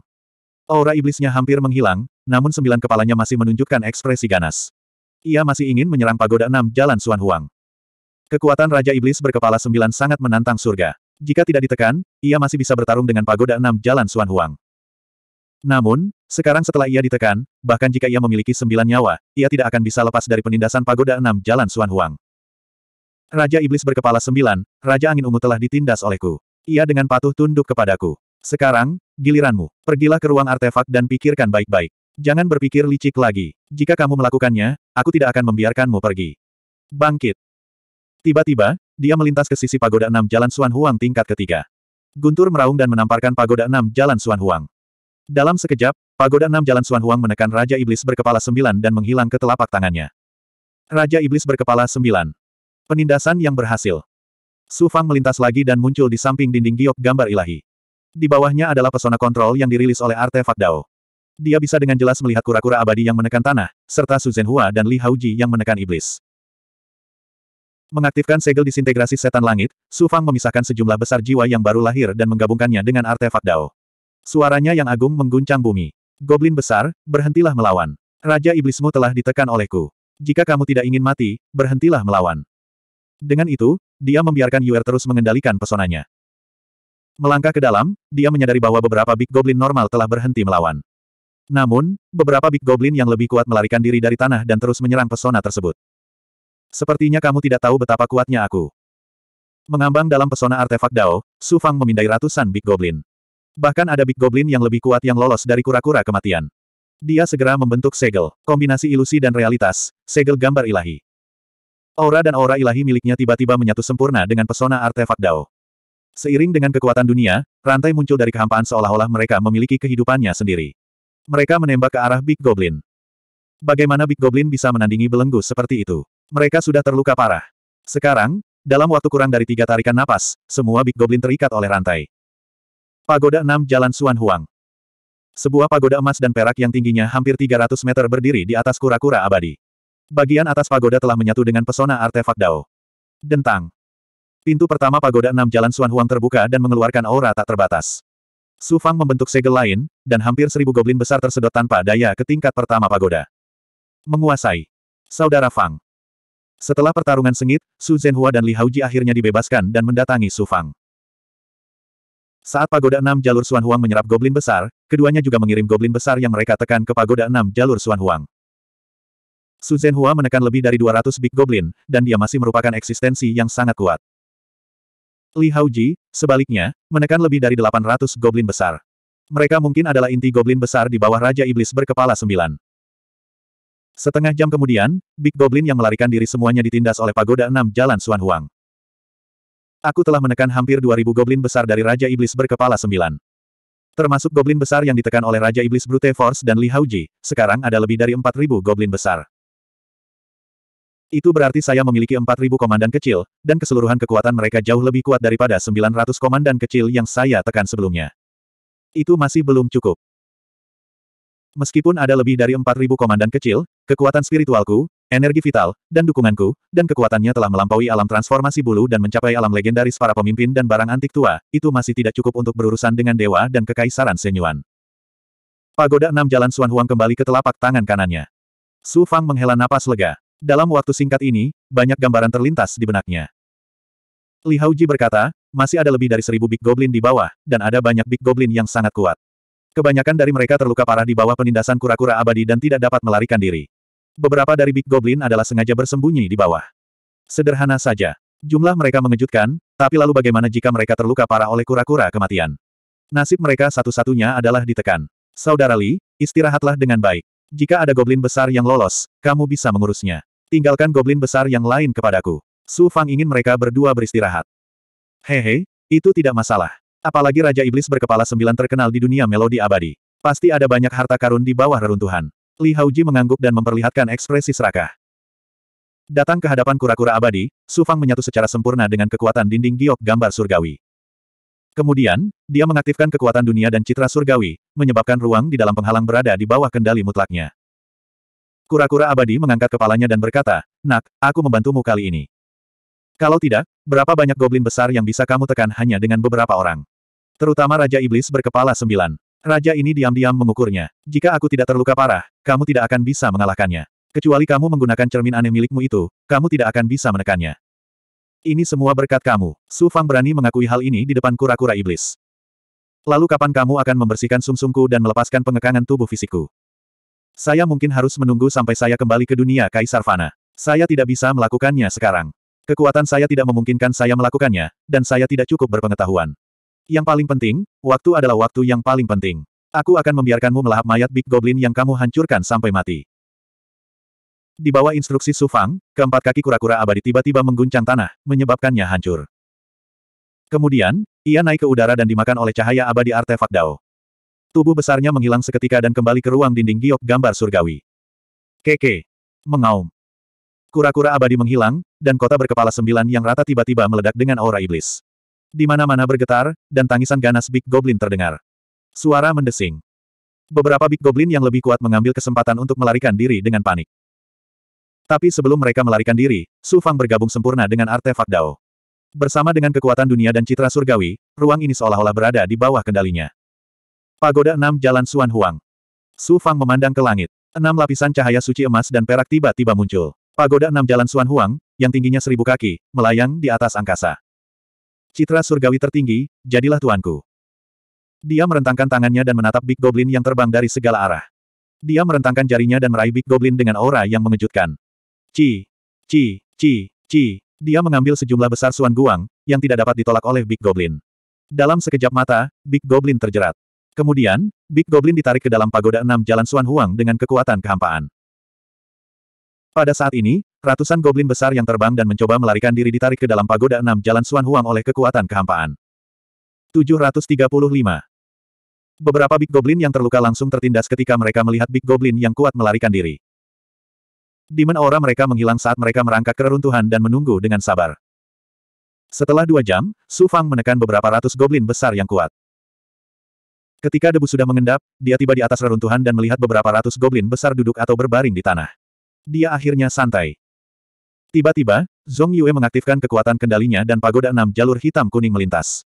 Aura iblisnya hampir menghilang, namun sembilan kepalanya masih menunjukkan ekspresi ganas. Ia masih ingin menyerang pagoda enam jalan Suan Huang. Kekuatan Raja Iblis berkepala sembilan sangat menantang surga. Jika tidak ditekan, ia masih bisa bertarung dengan pagoda enam jalan Suan Huang. Namun, sekarang setelah ia ditekan, bahkan jika ia memiliki sembilan nyawa, ia tidak akan bisa lepas dari penindasan pagoda enam jalan Suan Huang. Raja Iblis berkepala sembilan, Raja Angin Ungu telah ditindas olehku. Ia dengan patuh tunduk kepadaku. Sekarang, giliranmu. Pergilah ke ruang artefak dan pikirkan baik-baik. Jangan berpikir licik lagi. Jika kamu melakukannya, aku tidak akan membiarkanmu pergi. Bangkit. Tiba-tiba, dia melintas ke sisi pagoda enam Jalan Suan Huang tingkat ketiga. Guntur meraung dan menamparkan pagoda enam Jalan Suan Huang. Dalam sekejap, pagoda enam Jalan Suan Huang menekan Raja Iblis berkepala sembilan dan menghilang ke telapak tangannya. Raja Iblis berkepala sembilan. Penindasan yang berhasil. Su Fang melintas lagi dan muncul di samping dinding giok gambar ilahi. Di bawahnya adalah pesona kontrol yang dirilis oleh artefak Dao. Dia bisa dengan jelas melihat kura-kura abadi yang menekan tanah, serta Suzen Hua dan Li Haoji yang menekan iblis. Mengaktifkan segel disintegrasi setan langit, Su Fang memisahkan sejumlah besar jiwa yang baru lahir dan menggabungkannya dengan artefak Dao. Suaranya yang agung mengguncang bumi. Goblin besar, berhentilah melawan. Raja iblismu telah ditekan olehku. Jika kamu tidak ingin mati, berhentilah melawan. Dengan itu, dia membiarkan Yuer terus mengendalikan pesonanya. Melangkah ke dalam, dia menyadari bahwa beberapa Big Goblin normal telah berhenti melawan. Namun, beberapa Big Goblin yang lebih kuat melarikan diri dari tanah dan terus menyerang pesona tersebut. Sepertinya kamu tidak tahu betapa kuatnya aku. Mengambang dalam pesona artefak Dao, Su Fang memindai ratusan Big Goblin. Bahkan ada Big Goblin yang lebih kuat yang lolos dari kura-kura kematian. Dia segera membentuk segel, kombinasi ilusi dan realitas, segel gambar ilahi. Aura dan aura ilahi miliknya tiba-tiba menyatu sempurna dengan pesona artefak Dao. Seiring dengan kekuatan dunia, rantai muncul dari kehampaan seolah-olah mereka memiliki kehidupannya sendiri. Mereka menembak ke arah Big Goblin. Bagaimana Big Goblin bisa menandingi belenggu seperti itu? Mereka sudah terluka parah. Sekarang, dalam waktu kurang dari tiga tarikan napas, semua Big Goblin terikat oleh rantai. Pagoda 6 Jalan Suan Huang sebuah pagoda emas dan perak yang tingginya hampir 300 meter berdiri di atas kura-kura abadi. Bagian atas pagoda telah menyatu dengan pesona artefak Dao. Dentang. Pintu pertama pagoda enam jalan Suan Huang terbuka dan mengeluarkan aura tak terbatas. Su Fang membentuk segel lain, dan hampir seribu goblin besar tersedot tanpa daya ke tingkat pertama pagoda. Menguasai. Saudara Fang. Setelah pertarungan sengit, Su Zhenhua dan Li Haoji akhirnya dibebaskan dan mendatangi Su Fang. Saat pagoda enam jalur Suan Huang menyerap goblin besar, keduanya juga mengirim goblin besar yang mereka tekan ke pagoda enam jalur Suan Huang. Su Zhenhua menekan lebih dari 200 big goblin, dan dia masih merupakan eksistensi yang sangat kuat. Li Haoji, sebaliknya, menekan lebih dari 800 goblin besar. Mereka mungkin adalah inti goblin besar di bawah Raja Iblis berkepala sembilan. Setengah jam kemudian, Big Goblin yang melarikan diri semuanya ditindas oleh Pagoda Enam Jalan Suan Huang. Aku telah menekan hampir 2000 goblin besar dari Raja Iblis berkepala sembilan. Termasuk goblin besar yang ditekan oleh Raja Iblis Brute Force dan Li Haoji, sekarang ada lebih dari 4000 goblin besar. Itu berarti saya memiliki 4.000 komandan kecil, dan keseluruhan kekuatan mereka jauh lebih kuat daripada 900 komandan kecil yang saya tekan sebelumnya. Itu masih belum cukup. Meskipun ada lebih dari 4.000 komandan kecil, kekuatan spiritualku, energi vital, dan dukunganku, dan kekuatannya telah melampaui alam transformasi bulu dan mencapai alam legendaris para pemimpin dan barang antik tua, itu masih tidak cukup untuk berurusan dengan dewa dan kekaisaran Senyuan. Pagoda enam Jalan Suan Huang kembali ke telapak tangan kanannya. Su Fang menghela napas lega. Dalam waktu singkat ini, banyak gambaran terlintas di benaknya. Li Haoji berkata, masih ada lebih dari seribu Big Goblin di bawah, dan ada banyak Big Goblin yang sangat kuat. Kebanyakan dari mereka terluka parah di bawah penindasan kura-kura abadi dan tidak dapat melarikan diri. Beberapa dari Big Goblin adalah sengaja bersembunyi di bawah. Sederhana saja. Jumlah mereka mengejutkan, tapi lalu bagaimana jika mereka terluka parah oleh kura-kura kematian? Nasib mereka satu-satunya adalah ditekan. Saudara Li, istirahatlah dengan baik. Jika ada goblin besar yang lolos, kamu bisa mengurusnya. Tinggalkan goblin besar yang lain kepadaku. Su Fang ingin mereka berdua beristirahat. Hehe, itu tidak masalah. Apalagi Raja Iblis berkepala sembilan terkenal di dunia melodi abadi. Pasti ada banyak harta karun di bawah reruntuhan. Li Hauji mengangguk dan memperlihatkan ekspresi serakah. Datang ke hadapan kura-kura abadi, Su Fang menyatu secara sempurna dengan kekuatan dinding giok gambar surgawi. Kemudian, dia mengaktifkan kekuatan dunia dan citra surgawi, menyebabkan ruang di dalam penghalang berada di bawah kendali mutlaknya. Kura-kura abadi mengangkat kepalanya dan berkata, Nak, aku membantumu kali ini. Kalau tidak, berapa banyak goblin besar yang bisa kamu tekan hanya dengan beberapa orang? Terutama Raja Iblis berkepala sembilan. Raja ini diam-diam mengukurnya. Jika aku tidak terluka parah, kamu tidak akan bisa mengalahkannya. Kecuali kamu menggunakan cermin aneh milikmu itu, kamu tidak akan bisa menekannya. Ini semua berkat kamu. Su Fang berani mengakui hal ini di depan kura-kura iblis. Lalu kapan kamu akan membersihkan sumsumku dan melepaskan pengekangan tubuh fisikku? Saya mungkin harus menunggu sampai saya kembali ke dunia Kaisar Fana. Saya tidak bisa melakukannya sekarang. Kekuatan saya tidak memungkinkan saya melakukannya, dan saya tidak cukup berpengetahuan. Yang paling penting, waktu adalah waktu yang paling penting. Aku akan membiarkanmu melahap mayat Big Goblin yang kamu hancurkan sampai mati. Di bawah instruksi Sufang, keempat kaki kura-kura abadi tiba-tiba mengguncang tanah, menyebabkannya hancur. Kemudian, ia naik ke udara dan dimakan oleh cahaya abadi artefak Dao. Tubuh besarnya menghilang seketika dan kembali ke ruang dinding giok gambar surgawi. Keke. Mengaum. Kura-kura abadi menghilang, dan kota berkepala sembilan yang rata tiba-tiba meledak dengan aura iblis. Di mana-mana bergetar, dan tangisan ganas Big Goblin terdengar. Suara mendesing. Beberapa Big Goblin yang lebih kuat mengambil kesempatan untuk melarikan diri dengan panik. Tapi sebelum mereka melarikan diri, Su Fang bergabung sempurna dengan artefak Dao. Bersama dengan kekuatan dunia dan citra surgawi, ruang ini seolah-olah berada di bawah kendalinya. Pagoda 6 Jalan Suan Huang. Su Fang memandang ke langit. Enam lapisan cahaya suci emas dan perak tiba-tiba muncul. Pagoda 6 Jalan Suan Huang, yang tingginya seribu kaki, melayang di atas angkasa. Citra surgawi tertinggi, jadilah tuanku. Dia merentangkan tangannya dan menatap Big Goblin yang terbang dari segala arah. Dia merentangkan jarinya dan meraih Big Goblin dengan aura yang mengejutkan. Ci, ci, ci, ci, dia mengambil sejumlah besar suan guang, yang tidak dapat ditolak oleh Big Goblin. Dalam sekejap mata, Big Goblin terjerat. Kemudian, Big Goblin ditarik ke dalam pagoda enam jalan Suan Huang dengan kekuatan kehampaan. Pada saat ini, ratusan goblin besar yang terbang dan mencoba melarikan diri ditarik ke dalam pagoda enam jalan Suan Huang oleh kekuatan kehampaan. 735. Beberapa Big Goblin yang terluka langsung tertindas ketika mereka melihat Big Goblin yang kuat melarikan diri. Demon aura mereka menghilang saat mereka merangkak ke reruntuhan dan menunggu dengan sabar. Setelah dua jam, Su Fang menekan beberapa ratus goblin besar yang kuat. Ketika debu sudah mengendap, dia tiba di atas reruntuhan dan melihat beberapa ratus goblin besar duduk atau berbaring di tanah. Dia akhirnya santai. Tiba-tiba, Zhong Yue mengaktifkan kekuatan kendalinya dan pagoda enam jalur hitam kuning melintas.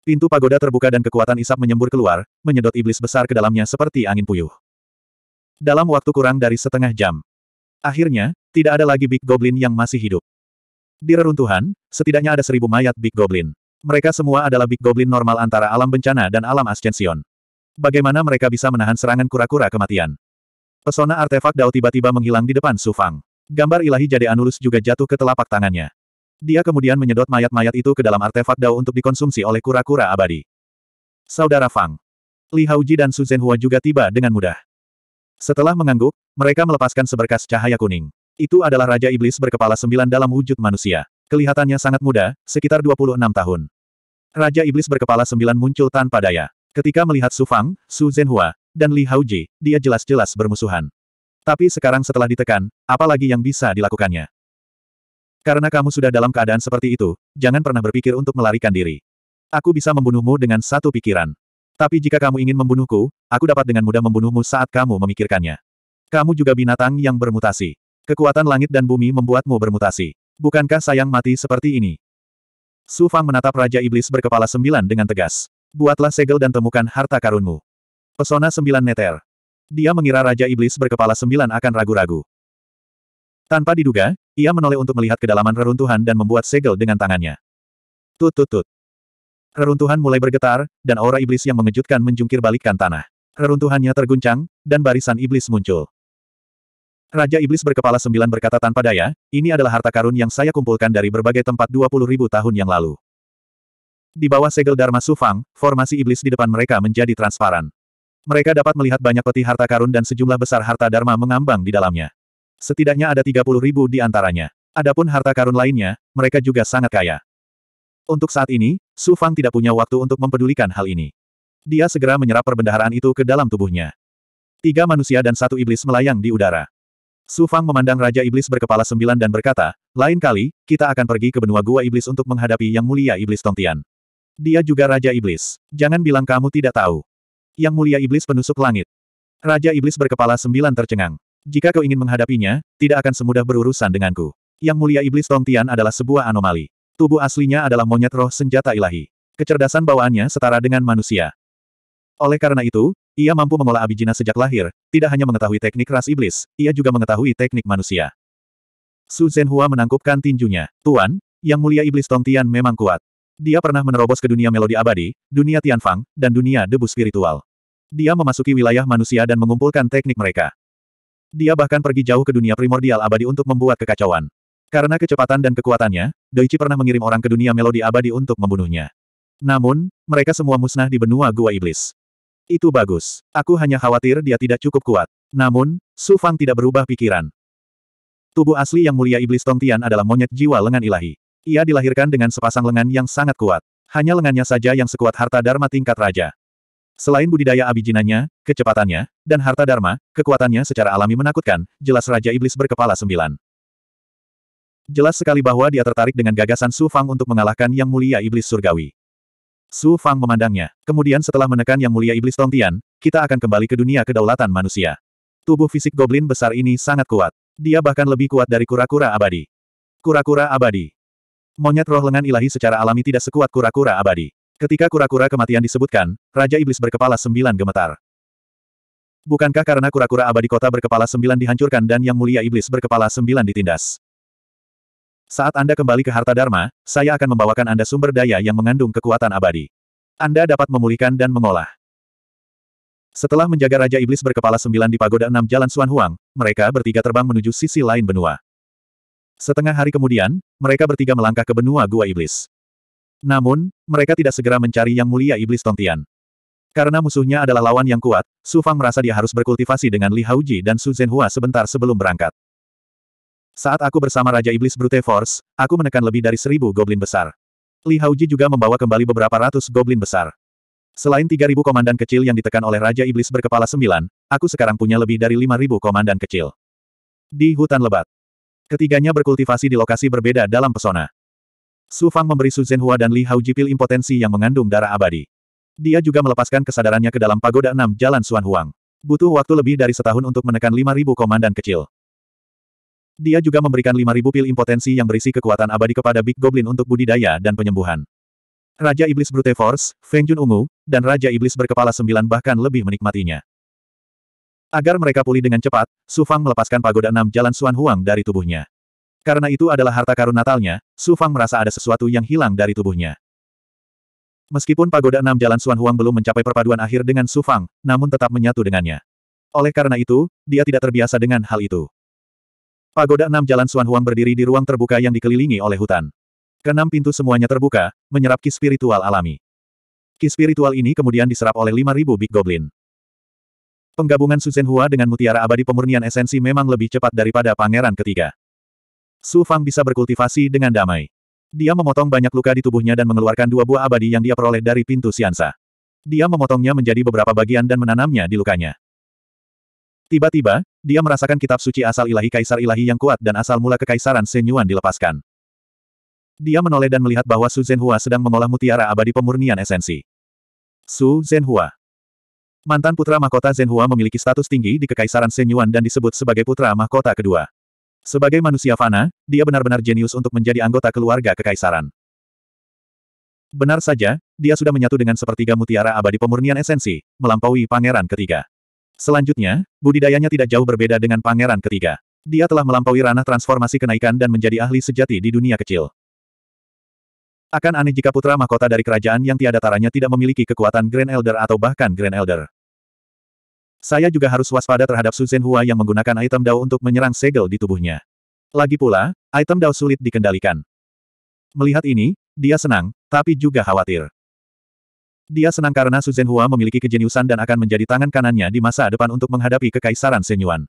Pintu pagoda terbuka dan kekuatan isap menyembur keluar, menyedot iblis besar ke dalamnya seperti angin puyuh. Dalam waktu kurang dari setengah jam. Akhirnya, tidak ada lagi Big Goblin yang masih hidup. Di reruntuhan, setidaknya ada seribu mayat Big Goblin. Mereka semua adalah Big Goblin normal antara alam bencana dan alam ascension. Bagaimana mereka bisa menahan serangan kura-kura kematian? Pesona artefak Dao tiba-tiba menghilang di depan Su Fang. Gambar ilahi Jade Anulus juga jatuh ke telapak tangannya. Dia kemudian menyedot mayat-mayat itu ke dalam artefak Dao untuk dikonsumsi oleh kura-kura abadi. Saudara Fang. Li Haoji dan Su Zhenhua juga tiba dengan mudah. Setelah mengangguk, mereka melepaskan seberkas cahaya kuning. Itu adalah Raja Iblis berkepala sembilan dalam wujud manusia. Kelihatannya sangat muda, sekitar 26 tahun. Raja Iblis berkepala sembilan muncul tanpa daya. Ketika melihat Su Fang, Su Zhenhua, dan Li Haoji, dia jelas-jelas bermusuhan. Tapi sekarang setelah ditekan, apa lagi yang bisa dilakukannya? Karena kamu sudah dalam keadaan seperti itu, jangan pernah berpikir untuk melarikan diri. Aku bisa membunuhmu dengan satu pikiran. Tapi jika kamu ingin membunuhku, aku dapat dengan mudah membunuhmu saat kamu memikirkannya. Kamu juga binatang yang bermutasi. Kekuatan langit dan bumi membuatmu bermutasi. Bukankah sayang mati seperti ini? Su Fang menatap Raja Iblis berkepala sembilan dengan tegas. Buatlah segel dan temukan harta karunmu. Pesona sembilan neter. Dia mengira Raja Iblis berkepala sembilan akan ragu-ragu. Tanpa diduga, ia menoleh untuk melihat kedalaman reruntuhan dan membuat segel dengan tangannya. Tut tut tut. Reruntuhan mulai bergetar, dan aura iblis yang mengejutkan menjungkir balikkan tanah. Reruntuhannya terguncang, dan barisan iblis muncul. Raja Iblis berkepala sembilan berkata tanpa daya, ini adalah harta karun yang saya kumpulkan dari berbagai tempat 20 ribu tahun yang lalu. Di bawah segel Dharma Sufang, formasi iblis di depan mereka menjadi transparan. Mereka dapat melihat banyak peti harta karun dan sejumlah besar harta Dharma mengambang di dalamnya. Setidaknya ada 30 ribu di antaranya. Adapun harta karun lainnya, mereka juga sangat kaya. Untuk saat ini, Su Fang tidak punya waktu untuk mempedulikan hal ini. Dia segera menyerap perbendaharaan itu ke dalam tubuhnya. Tiga manusia dan satu iblis melayang di udara. Su Fang memandang Raja Iblis berkepala sembilan dan berkata, lain kali, kita akan pergi ke benua gua iblis untuk menghadapi Yang Mulia Iblis Tongtian. Dia juga Raja Iblis. Jangan bilang kamu tidak tahu. Yang Mulia Iblis penusuk langit. Raja Iblis berkepala sembilan tercengang. Jika kau ingin menghadapinya, tidak akan semudah berurusan denganku. Yang Mulia Iblis Tongtian adalah sebuah anomali. Tubuh aslinya adalah monyet roh senjata ilahi. Kecerdasan bawaannya setara dengan manusia. Oleh karena itu, ia mampu mengolah abijina sejak lahir, tidak hanya mengetahui teknik ras iblis, ia juga mengetahui teknik manusia. Su Zhenhua menangkupkan tinjunya. Tuan, yang mulia iblis Tong Tian memang kuat. Dia pernah menerobos ke dunia melodi abadi, dunia Tianfang, dan dunia debu spiritual. Dia memasuki wilayah manusia dan mengumpulkan teknik mereka. Dia bahkan pergi jauh ke dunia primordial abadi untuk membuat kekacauan. Karena kecepatan dan kekuatannya, Doichi pernah mengirim orang ke dunia melodi abadi untuk membunuhnya. Namun, mereka semua musnah di benua gua iblis. Itu bagus. Aku hanya khawatir dia tidak cukup kuat. Namun, Su Fang tidak berubah pikiran. Tubuh asli yang mulia Iblis Tongtian adalah monyet jiwa lengan ilahi. Ia dilahirkan dengan sepasang lengan yang sangat kuat. Hanya lengannya saja yang sekuat harta dharma tingkat raja. Selain budidaya abijinanya, kecepatannya, dan harta dharma, kekuatannya secara alami menakutkan, jelas Raja Iblis berkepala sembilan. Jelas sekali bahwa dia tertarik dengan gagasan Su Fang untuk mengalahkan Yang Mulia Iblis Surgawi. Su Fang memandangnya. Kemudian setelah menekan Yang Mulia Iblis Tongtian, kita akan kembali ke dunia kedaulatan manusia. Tubuh fisik goblin besar ini sangat kuat. Dia bahkan lebih kuat dari kura-kura abadi. Kura-kura abadi. Monyet roh lengan ilahi secara alami tidak sekuat kura-kura abadi. Ketika kura-kura kematian disebutkan, Raja Iblis berkepala sembilan gemetar. Bukankah karena kura-kura abadi kota berkepala sembilan dihancurkan dan Yang Mulia Iblis berkepala sembilan ditindas? Saat Anda kembali ke harta Dharma, saya akan membawakan Anda sumber daya yang mengandung kekuatan abadi. Anda dapat memulihkan dan mengolah. Setelah menjaga Raja Iblis berkepala sembilan di Pagoda Enam Jalan Suan Huang, mereka bertiga terbang menuju sisi lain benua. Setengah hari kemudian, mereka bertiga melangkah ke benua Gua Iblis. Namun, mereka tidak segera mencari Yang Mulia Iblis Tongtian. Karena musuhnya adalah lawan yang kuat, Su Fang merasa dia harus berkultivasi dengan Li Hauji dan Su Zhenhua sebentar sebelum berangkat. Saat aku bersama Raja Iblis Brute Force, aku menekan lebih dari seribu goblin besar. Li Haoji juga membawa kembali beberapa ratus goblin besar. Selain tiga ribu komandan kecil yang ditekan oleh Raja Iblis berkepala sembilan, aku sekarang punya lebih dari lima ribu komandan kecil. Di hutan lebat. Ketiganya berkultivasi di lokasi berbeda dalam pesona. Su Fang memberi Su Zhenhua dan Li Haoji pil impotensi yang mengandung darah abadi. Dia juga melepaskan kesadarannya ke dalam pagoda enam Jalan Suan Huang. Butuh waktu lebih dari setahun untuk menekan lima ribu komandan kecil. Dia juga memberikan 5.000 pil impotensi yang berisi kekuatan abadi kepada Big Goblin untuk budidaya dan penyembuhan. Raja Iblis Brute Force, Feng Jun Ungu, dan Raja Iblis berkepala sembilan bahkan lebih menikmatinya. Agar mereka pulih dengan cepat, Su Fang melepaskan pagoda enam jalan Suan Huang dari tubuhnya. Karena itu adalah harta karun Natalnya, Su Fang merasa ada sesuatu yang hilang dari tubuhnya. Meskipun pagoda enam jalan Suan Huang belum mencapai perpaduan akhir dengan Su Fang, namun tetap menyatu dengannya. Oleh karena itu, dia tidak terbiasa dengan hal itu. Pagoda enam Jalan Suan Huang berdiri di ruang terbuka yang dikelilingi oleh hutan. Kenam pintu semuanya terbuka, menyerap ki spiritual alami. Ki spiritual ini kemudian diserap oleh lima ribu Big Goblin. Penggabungan Suzen Hua dengan mutiara abadi pemurnian esensi memang lebih cepat daripada pangeran ketiga. Su Fang bisa berkultivasi dengan damai. Dia memotong banyak luka di tubuhnya dan mengeluarkan dua buah abadi yang dia peroleh dari pintu siansa. Dia memotongnya menjadi beberapa bagian dan menanamnya di lukanya. Tiba-tiba, dia merasakan kitab suci asal ilahi kaisar ilahi yang kuat dan asal mula kekaisaran Senyuan dilepaskan. Dia menoleh dan melihat bahwa Su Zhenhua sedang mengolah mutiara abadi pemurnian esensi. Su Zhenhua Mantan putra mahkota Zhenhua memiliki status tinggi di kekaisaran Senyuan dan disebut sebagai putra mahkota kedua. Sebagai manusia fana, dia benar-benar jenius untuk menjadi anggota keluarga kekaisaran. Benar saja, dia sudah menyatu dengan sepertiga mutiara abadi pemurnian esensi, melampaui pangeran ketiga. Selanjutnya, budidayanya tidak jauh berbeda dengan pangeran ketiga. Dia telah melampaui ranah transformasi kenaikan dan menjadi ahli sejati di dunia kecil. Akan aneh jika putra mahkota dari kerajaan yang tiada taranya tidak memiliki kekuatan Grand Elder atau bahkan Grand Elder. Saya juga harus waspada terhadap Suzen Hua yang menggunakan item Dao untuk menyerang segel di tubuhnya. Lagi pula, item Dao sulit dikendalikan. Melihat ini, dia senang, tapi juga khawatir. Dia senang karena Su Zhenhua memiliki kejeniusan dan akan menjadi tangan kanannya di masa depan untuk menghadapi kekaisaran Senyuan.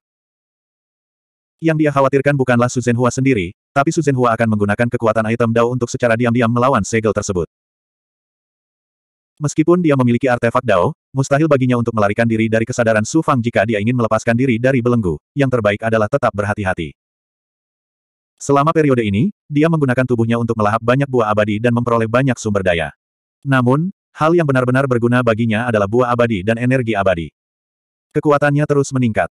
Yang dia khawatirkan bukanlah Su Zhenhua sendiri, tapi Su Zhenhua akan menggunakan kekuatan item Dao untuk secara diam-diam melawan segel tersebut. Meskipun dia memiliki artefak Dao, mustahil baginya untuk melarikan diri dari kesadaran Su Fang jika dia ingin melepaskan diri dari belenggu, yang terbaik adalah tetap berhati-hati. Selama periode ini, dia menggunakan tubuhnya untuk melahap banyak buah abadi dan memperoleh banyak sumber daya. Namun, Hal yang benar-benar berguna baginya adalah buah abadi dan energi abadi. Kekuatannya terus meningkat.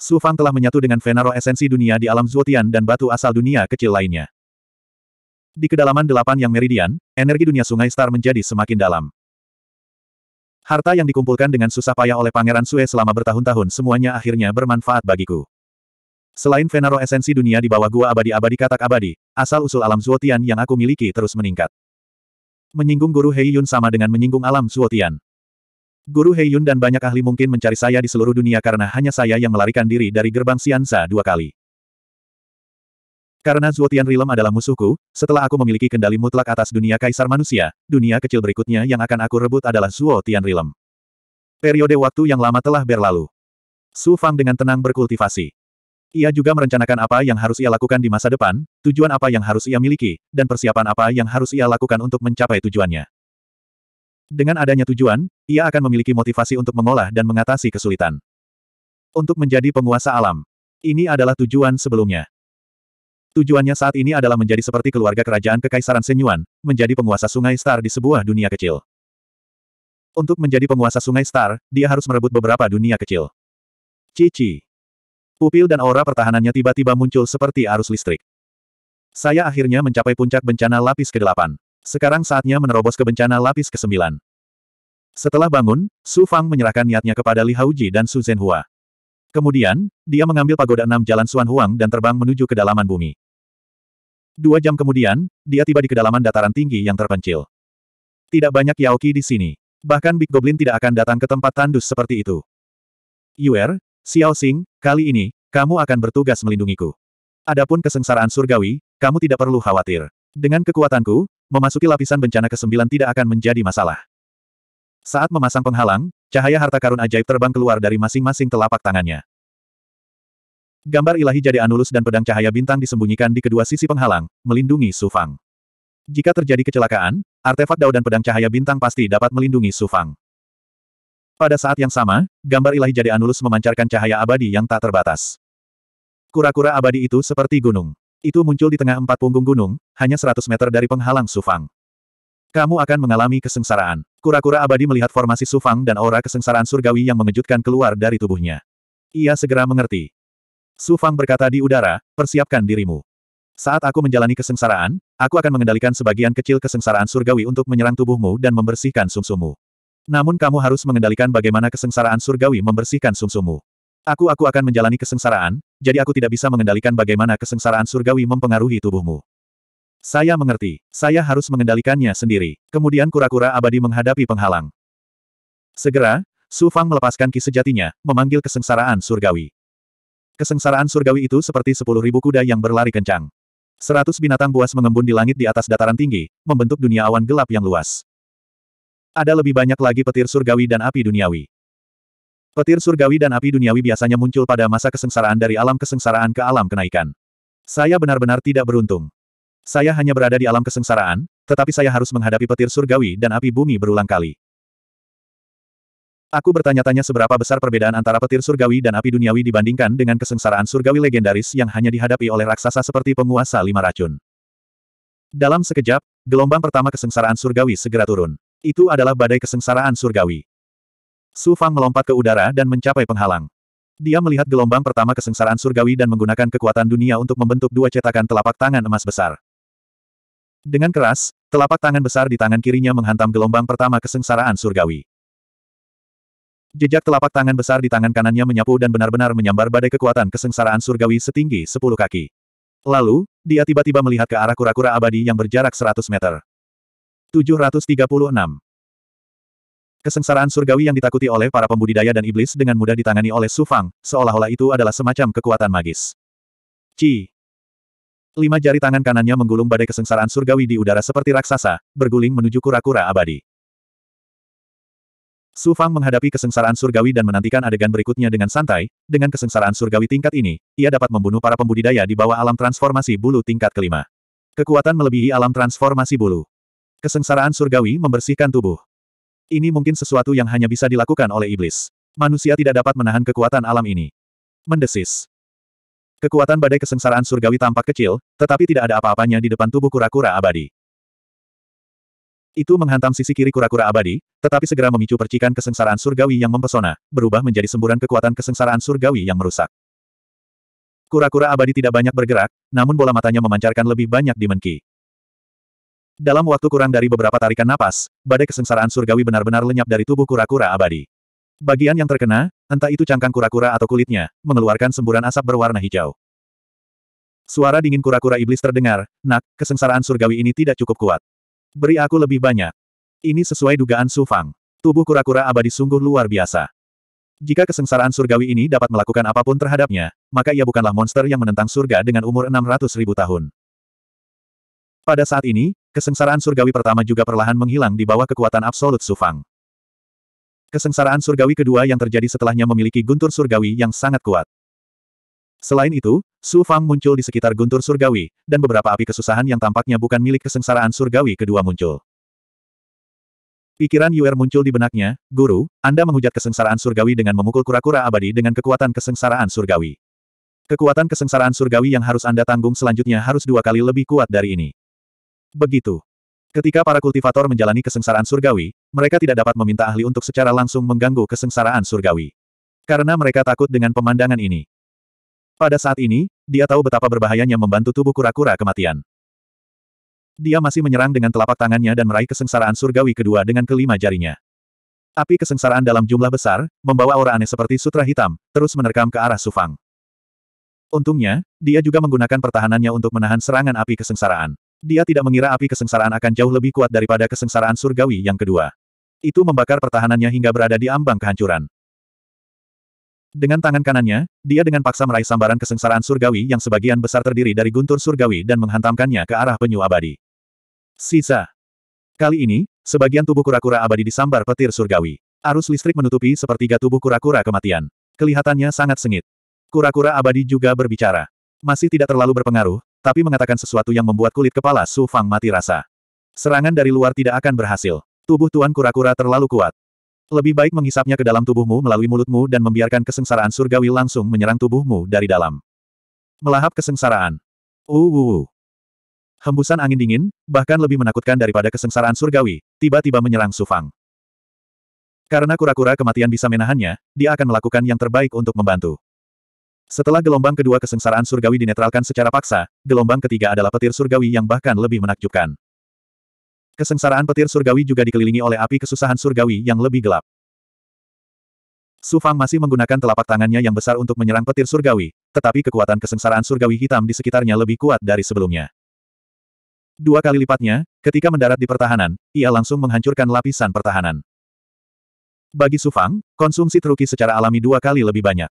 Su Fang telah menyatu dengan Venaro esensi dunia di alam Zuotian dan batu asal dunia kecil lainnya. Di kedalaman delapan yang meridian, energi dunia sungai star menjadi semakin dalam. Harta yang dikumpulkan dengan susah payah oleh Pangeran Sue selama bertahun-tahun semuanya akhirnya bermanfaat bagiku. Selain Venaro esensi dunia di bawah gua abadi-abadi katak abadi, asal-usul alam Zuotian yang aku miliki terus meningkat. Menyinggung Guru Heiyun sama dengan menyinggung alam Suotian. Guru Heiyun dan banyak ahli mungkin mencari saya di seluruh dunia karena hanya saya yang melarikan diri dari gerbang Xianza dua kali. Karena Zuotian Rilem adalah musuhku, setelah aku memiliki kendali mutlak atas dunia kaisar manusia, dunia kecil berikutnya yang akan aku rebut adalah Zuotian Rilem. Periode waktu yang lama telah berlalu. Su Fang dengan tenang berkultivasi. Ia juga merencanakan apa yang harus ia lakukan di masa depan, tujuan apa yang harus ia miliki, dan persiapan apa yang harus ia lakukan untuk mencapai tujuannya. Dengan adanya tujuan, ia akan memiliki motivasi untuk mengolah dan mengatasi kesulitan. Untuk menjadi penguasa alam. Ini adalah tujuan sebelumnya. Tujuannya saat ini adalah menjadi seperti keluarga kerajaan Kekaisaran Senyuan, menjadi penguasa sungai star di sebuah dunia kecil. Untuk menjadi penguasa sungai star, dia harus merebut beberapa dunia kecil. Cici. Pupil dan aura pertahanannya tiba-tiba muncul seperti arus listrik. Saya akhirnya mencapai puncak bencana lapis ke-8. Sekarang saatnya menerobos ke bencana lapis ke-9. Setelah bangun, Su Fang menyerahkan niatnya kepada Li Hauji dan Su Zhenhua. Kemudian, dia mengambil pagoda enam jalan Suan Huang dan terbang menuju kedalaman bumi. Dua jam kemudian, dia tiba di kedalaman dataran tinggi yang terpencil. Tidak banyak Yaoki di sini. Bahkan Big Goblin tidak akan datang ke tempat tandus seperti itu. Yuer, Xiao Xing, kali ini, kamu akan bertugas melindungiku. Adapun kesengsaraan surgawi, kamu tidak perlu khawatir. Dengan kekuatanku, memasuki lapisan bencana ke-9 tidak akan menjadi masalah. Saat memasang penghalang, cahaya harta karun ajaib terbang keluar dari masing-masing telapak tangannya. Gambar ilahi jadi anulus dan pedang cahaya bintang disembunyikan di kedua sisi penghalang, melindungi Su Fang. Jika terjadi kecelakaan, artefak dao dan pedang cahaya bintang pasti dapat melindungi Su Fang. Pada saat yang sama, gambar ilahi jadi Anulus memancarkan cahaya abadi yang tak terbatas. Kura-kura abadi itu seperti gunung. Itu muncul di tengah empat punggung gunung, hanya 100 meter dari penghalang Sufang. Kamu akan mengalami kesengsaraan. Kura-kura abadi melihat formasi Sufang dan aura kesengsaraan surgawi yang mengejutkan keluar dari tubuhnya. Ia segera mengerti. Sufang berkata di udara, persiapkan dirimu. Saat aku menjalani kesengsaraan, aku akan mengendalikan sebagian kecil kesengsaraan surgawi untuk menyerang tubuhmu dan membersihkan sumsumu. Namun kamu harus mengendalikan bagaimana kesengsaraan surgawi membersihkan sumsumu. Aku aku akan menjalani kesengsaraan, jadi aku tidak bisa mengendalikan bagaimana kesengsaraan surgawi mempengaruhi tubuhmu. Saya mengerti, saya harus mengendalikannya sendiri. Kemudian kura-kura abadi menghadapi penghalang. Segera, Su Fang melepaskan ki sejatinya, memanggil kesengsaraan surgawi. Kesengsaraan surgawi itu seperti sepuluh ribu kuda yang berlari kencang. Seratus binatang buas mengembun di langit di atas dataran tinggi, membentuk dunia awan gelap yang luas. Ada lebih banyak lagi petir surgawi dan api duniawi. Petir surgawi dan api duniawi biasanya muncul pada masa kesengsaraan dari alam kesengsaraan ke alam kenaikan. Saya benar-benar tidak beruntung. Saya hanya berada di alam kesengsaraan, tetapi saya harus menghadapi petir surgawi dan api bumi berulang kali. Aku bertanya-tanya seberapa besar perbedaan antara petir surgawi dan api duniawi dibandingkan dengan kesengsaraan surgawi legendaris yang hanya dihadapi oleh raksasa seperti penguasa lima racun. Dalam sekejap, gelombang pertama kesengsaraan surgawi segera turun. Itu adalah badai kesengsaraan surgawi. Su Fang melompat ke udara dan mencapai penghalang. Dia melihat gelombang pertama kesengsaraan surgawi dan menggunakan kekuatan dunia untuk membentuk dua cetakan telapak tangan emas besar. Dengan keras, telapak tangan besar di tangan kirinya menghantam gelombang pertama kesengsaraan surgawi. Jejak telapak tangan besar di tangan kanannya menyapu dan benar-benar menyambar badai kekuatan kesengsaraan surgawi setinggi 10 kaki. Lalu, dia tiba-tiba melihat ke arah kura-kura abadi yang berjarak 100 meter. 736. Kesengsaraan surgawi yang ditakuti oleh para pembudidaya dan iblis dengan mudah ditangani oleh Su Fang, seolah-olah itu adalah semacam kekuatan magis. Ci. Lima jari tangan kanannya menggulung badai kesengsaraan surgawi di udara seperti raksasa, berguling menuju kura-kura abadi. Su Fang menghadapi kesengsaraan surgawi dan menantikan adegan berikutnya dengan santai, dengan kesengsaraan surgawi tingkat ini, ia dapat membunuh para pembudidaya di bawah alam transformasi bulu tingkat kelima. Kekuatan melebihi alam transformasi bulu. Kesengsaraan surgawi membersihkan tubuh. Ini mungkin sesuatu yang hanya bisa dilakukan oleh iblis. Manusia tidak dapat menahan kekuatan alam ini. Mendesis. Kekuatan badai kesengsaraan surgawi tampak kecil, tetapi tidak ada apa-apanya di depan tubuh kura-kura abadi. Itu menghantam sisi kiri kura-kura abadi, tetapi segera memicu percikan kesengsaraan surgawi yang mempesona, berubah menjadi semburan kekuatan kesengsaraan surgawi yang merusak. Kura-kura abadi tidak banyak bergerak, namun bola matanya memancarkan lebih banyak di dalam waktu kurang dari beberapa tarikan napas, badai kesengsaraan surgawi benar-benar lenyap dari tubuh kura-kura abadi. Bagian yang terkena, entah itu cangkang kura-kura atau kulitnya, mengeluarkan semburan asap berwarna hijau. Suara dingin kura-kura iblis terdengar, nak, kesengsaraan surgawi ini tidak cukup kuat. Beri aku lebih banyak. Ini sesuai dugaan Su Fang. Tubuh kura-kura abadi sungguh luar biasa. Jika kesengsaraan surgawi ini dapat melakukan apapun terhadapnya, maka ia bukanlah monster yang menentang surga dengan umur ratus ribu tahun. Pada saat ini, Kesengsaraan surgawi pertama juga perlahan menghilang di bawah kekuatan absolut Sufang. Kesengsaraan surgawi kedua yang terjadi setelahnya memiliki guntur surgawi yang sangat kuat. Selain itu, Su Fang muncul di sekitar guntur surgawi, dan beberapa api kesusahan yang tampaknya bukan milik kesengsaraan surgawi kedua muncul. Pikiran Yuer muncul di benaknya, Guru, Anda menghujat kesengsaraan surgawi dengan memukul kura-kura abadi dengan kekuatan kesengsaraan surgawi. Kekuatan kesengsaraan surgawi yang harus Anda tanggung selanjutnya harus dua kali lebih kuat dari ini. Begitu. Ketika para kultivator menjalani kesengsaraan surgawi, mereka tidak dapat meminta ahli untuk secara langsung mengganggu kesengsaraan surgawi. Karena mereka takut dengan pemandangan ini. Pada saat ini, dia tahu betapa berbahayanya membantu tubuh kura-kura kematian. Dia masih menyerang dengan telapak tangannya dan meraih kesengsaraan surgawi kedua dengan kelima jarinya. Api kesengsaraan dalam jumlah besar, membawa aura aneh seperti sutra hitam, terus menerkam ke arah Sufang. Untungnya, dia juga menggunakan pertahanannya untuk menahan serangan api kesengsaraan. Dia tidak mengira api kesengsaraan akan jauh lebih kuat daripada kesengsaraan surgawi yang kedua. Itu membakar pertahanannya hingga berada di ambang kehancuran. Dengan tangan kanannya, dia dengan paksa meraih sambaran kesengsaraan surgawi yang sebagian besar terdiri dari guntur surgawi dan menghantamkannya ke arah penyu abadi. Sisa. Kali ini, sebagian tubuh kura-kura abadi disambar petir surgawi. Arus listrik menutupi sepertiga tubuh kura-kura kematian. Kelihatannya sangat sengit. Kura-kura abadi juga berbicara. Masih tidak terlalu berpengaruh, tapi mengatakan sesuatu yang membuat kulit kepala Su Fang mati rasa. Serangan dari luar tidak akan berhasil. Tubuh Tuan Kura-Kura terlalu kuat. Lebih baik mengisapnya ke dalam tubuhmu melalui mulutmu dan membiarkan kesengsaraan surgawi langsung menyerang tubuhmu dari dalam. Melahap kesengsaraan. Uwu. Hembusan angin dingin, bahkan lebih menakutkan daripada kesengsaraan surgawi, tiba-tiba menyerang Su Fang. Karena kura-kura kematian bisa menahannya, dia akan melakukan yang terbaik untuk membantu. Setelah gelombang kedua kesengsaraan surgawi dinetralkan secara paksa, gelombang ketiga adalah petir surgawi yang bahkan lebih menakjubkan. Kesengsaraan petir surgawi juga dikelilingi oleh api kesusahan surgawi yang lebih gelap. Su Fang masih menggunakan telapak tangannya yang besar untuk menyerang petir surgawi, tetapi kekuatan kesengsaraan surgawi hitam di sekitarnya lebih kuat dari sebelumnya. Dua kali lipatnya, ketika mendarat di pertahanan, ia langsung menghancurkan lapisan pertahanan. Bagi Su Fang, konsumsi truki secara alami dua kali lebih banyak.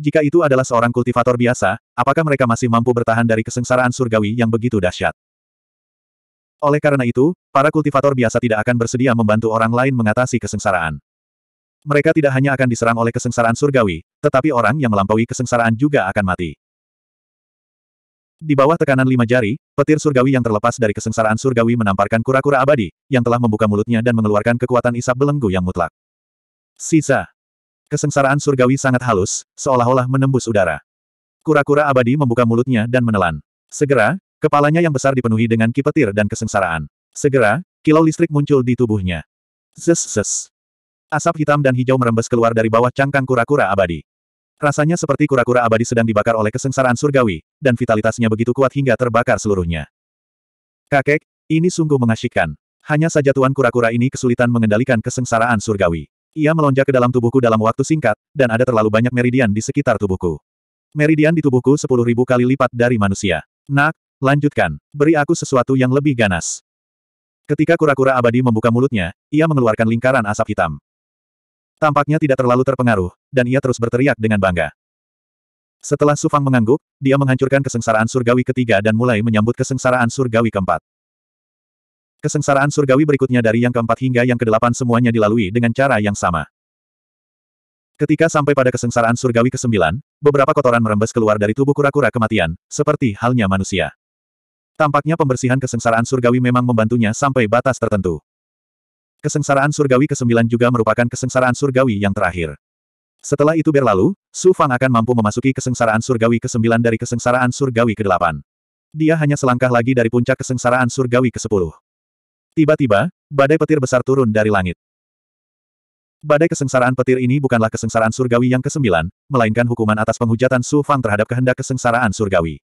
Jika itu adalah seorang kultivator biasa, apakah mereka masih mampu bertahan dari kesengsaraan surgawi yang begitu dahsyat? Oleh karena itu, para kultivator biasa tidak akan bersedia membantu orang lain mengatasi kesengsaraan. Mereka tidak hanya akan diserang oleh kesengsaraan surgawi, tetapi orang yang melampaui kesengsaraan juga akan mati. Di bawah tekanan lima jari, petir surgawi yang terlepas dari kesengsaraan surgawi menamparkan kura-kura abadi, yang telah membuka mulutnya dan mengeluarkan kekuatan isap belenggu yang mutlak. Sisa Kesengsaraan surgawi sangat halus, seolah-olah menembus udara. Kura-kura abadi membuka mulutnya dan menelan. Segera, kepalanya yang besar dipenuhi dengan kipetir dan kesengsaraan. Segera, kilau listrik muncul di tubuhnya. Zes-zes. Asap hitam dan hijau merembes keluar dari bawah cangkang kura-kura abadi. Rasanya seperti kura-kura abadi sedang dibakar oleh kesengsaraan surgawi, dan vitalitasnya begitu kuat hingga terbakar seluruhnya. Kakek, ini sungguh mengasyikkan. Hanya saja tuan kura-kura ini kesulitan mengendalikan kesengsaraan surgawi. Ia melonjak ke dalam tubuhku dalam waktu singkat, dan ada terlalu banyak meridian di sekitar tubuhku. Meridian di tubuhku sepuluh ribu kali lipat dari manusia. Nak, lanjutkan, beri aku sesuatu yang lebih ganas. Ketika kura-kura abadi membuka mulutnya, ia mengeluarkan lingkaran asap hitam. Tampaknya tidak terlalu terpengaruh, dan ia terus berteriak dengan bangga. Setelah Sufang mengangguk, dia menghancurkan kesengsaraan surgawi ketiga dan mulai menyambut kesengsaraan surgawi keempat. Kesengsaraan surgawi berikutnya dari yang keempat hingga yang kedelapan semuanya dilalui dengan cara yang sama. Ketika sampai pada kesengsaraan surgawi ke-9, beberapa kotoran merembes keluar dari tubuh kura-kura kematian, seperti halnya manusia. Tampaknya pembersihan kesengsaraan surgawi memang membantunya sampai batas tertentu. Kesengsaraan surgawi ke-9 juga merupakan kesengsaraan surgawi yang terakhir. Setelah itu berlalu, Su Fang akan mampu memasuki kesengsaraan surgawi ke-9 dari kesengsaraan surgawi ke-8. Dia hanya selangkah lagi dari puncak kesengsaraan surgawi ke-10. Tiba-tiba, badai petir besar turun dari langit. Badai kesengsaraan petir ini bukanlah kesengsaraan surgawi yang kesembilan, melainkan hukuman atas penghujatan Su Fang terhadap kehendak kesengsaraan surgawi.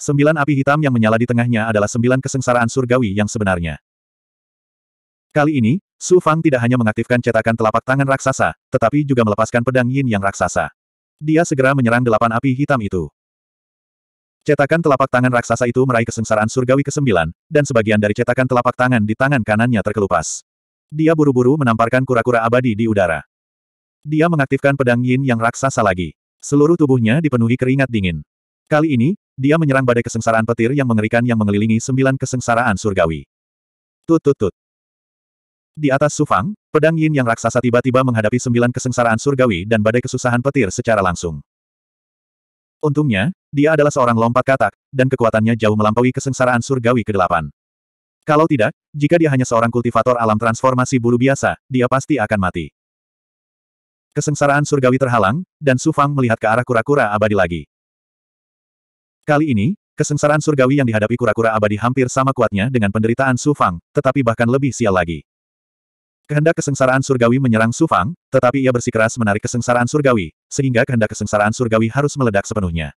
Sembilan api hitam yang menyala di tengahnya adalah sembilan kesengsaraan surgawi yang sebenarnya. Kali ini, Su Fang tidak hanya mengaktifkan cetakan telapak tangan raksasa, tetapi juga melepaskan pedang yin yang raksasa. Dia segera menyerang delapan api hitam itu. Cetakan telapak tangan raksasa itu meraih kesengsaraan surgawi ke-9, dan sebagian dari cetakan telapak tangan di tangan kanannya terkelupas. Dia buru-buru menamparkan kura-kura abadi di udara. Dia mengaktifkan pedang yin yang raksasa lagi. Seluruh tubuhnya dipenuhi keringat dingin. Kali ini, dia menyerang badai kesengsaraan petir yang mengerikan yang mengelilingi sembilan kesengsaraan surgawi. Tut tut tut. Di atas Sufang, pedang yin yang raksasa tiba-tiba menghadapi sembilan kesengsaraan surgawi dan badai kesusahan petir secara langsung. Untungnya, dia adalah seorang lompat katak, dan kekuatannya jauh melampaui kesengsaraan surgawi ke-8. Kalau tidak, jika dia hanya seorang kultivator alam transformasi bulu biasa, dia pasti akan mati. Kesengsaraan surgawi terhalang, dan Sufang melihat ke arah kura-kura abadi lagi. Kali ini, kesengsaraan surgawi yang dihadapi kura-kura abadi hampir sama kuatnya dengan penderitaan Sufang, tetapi bahkan lebih sial lagi. Kehendak kesengsaraan surgawi menyerang Sufang, tetapi ia bersikeras menarik kesengsaraan surgawi, sehingga kehendak kesengsaraan surgawi harus meledak sepenuhnya.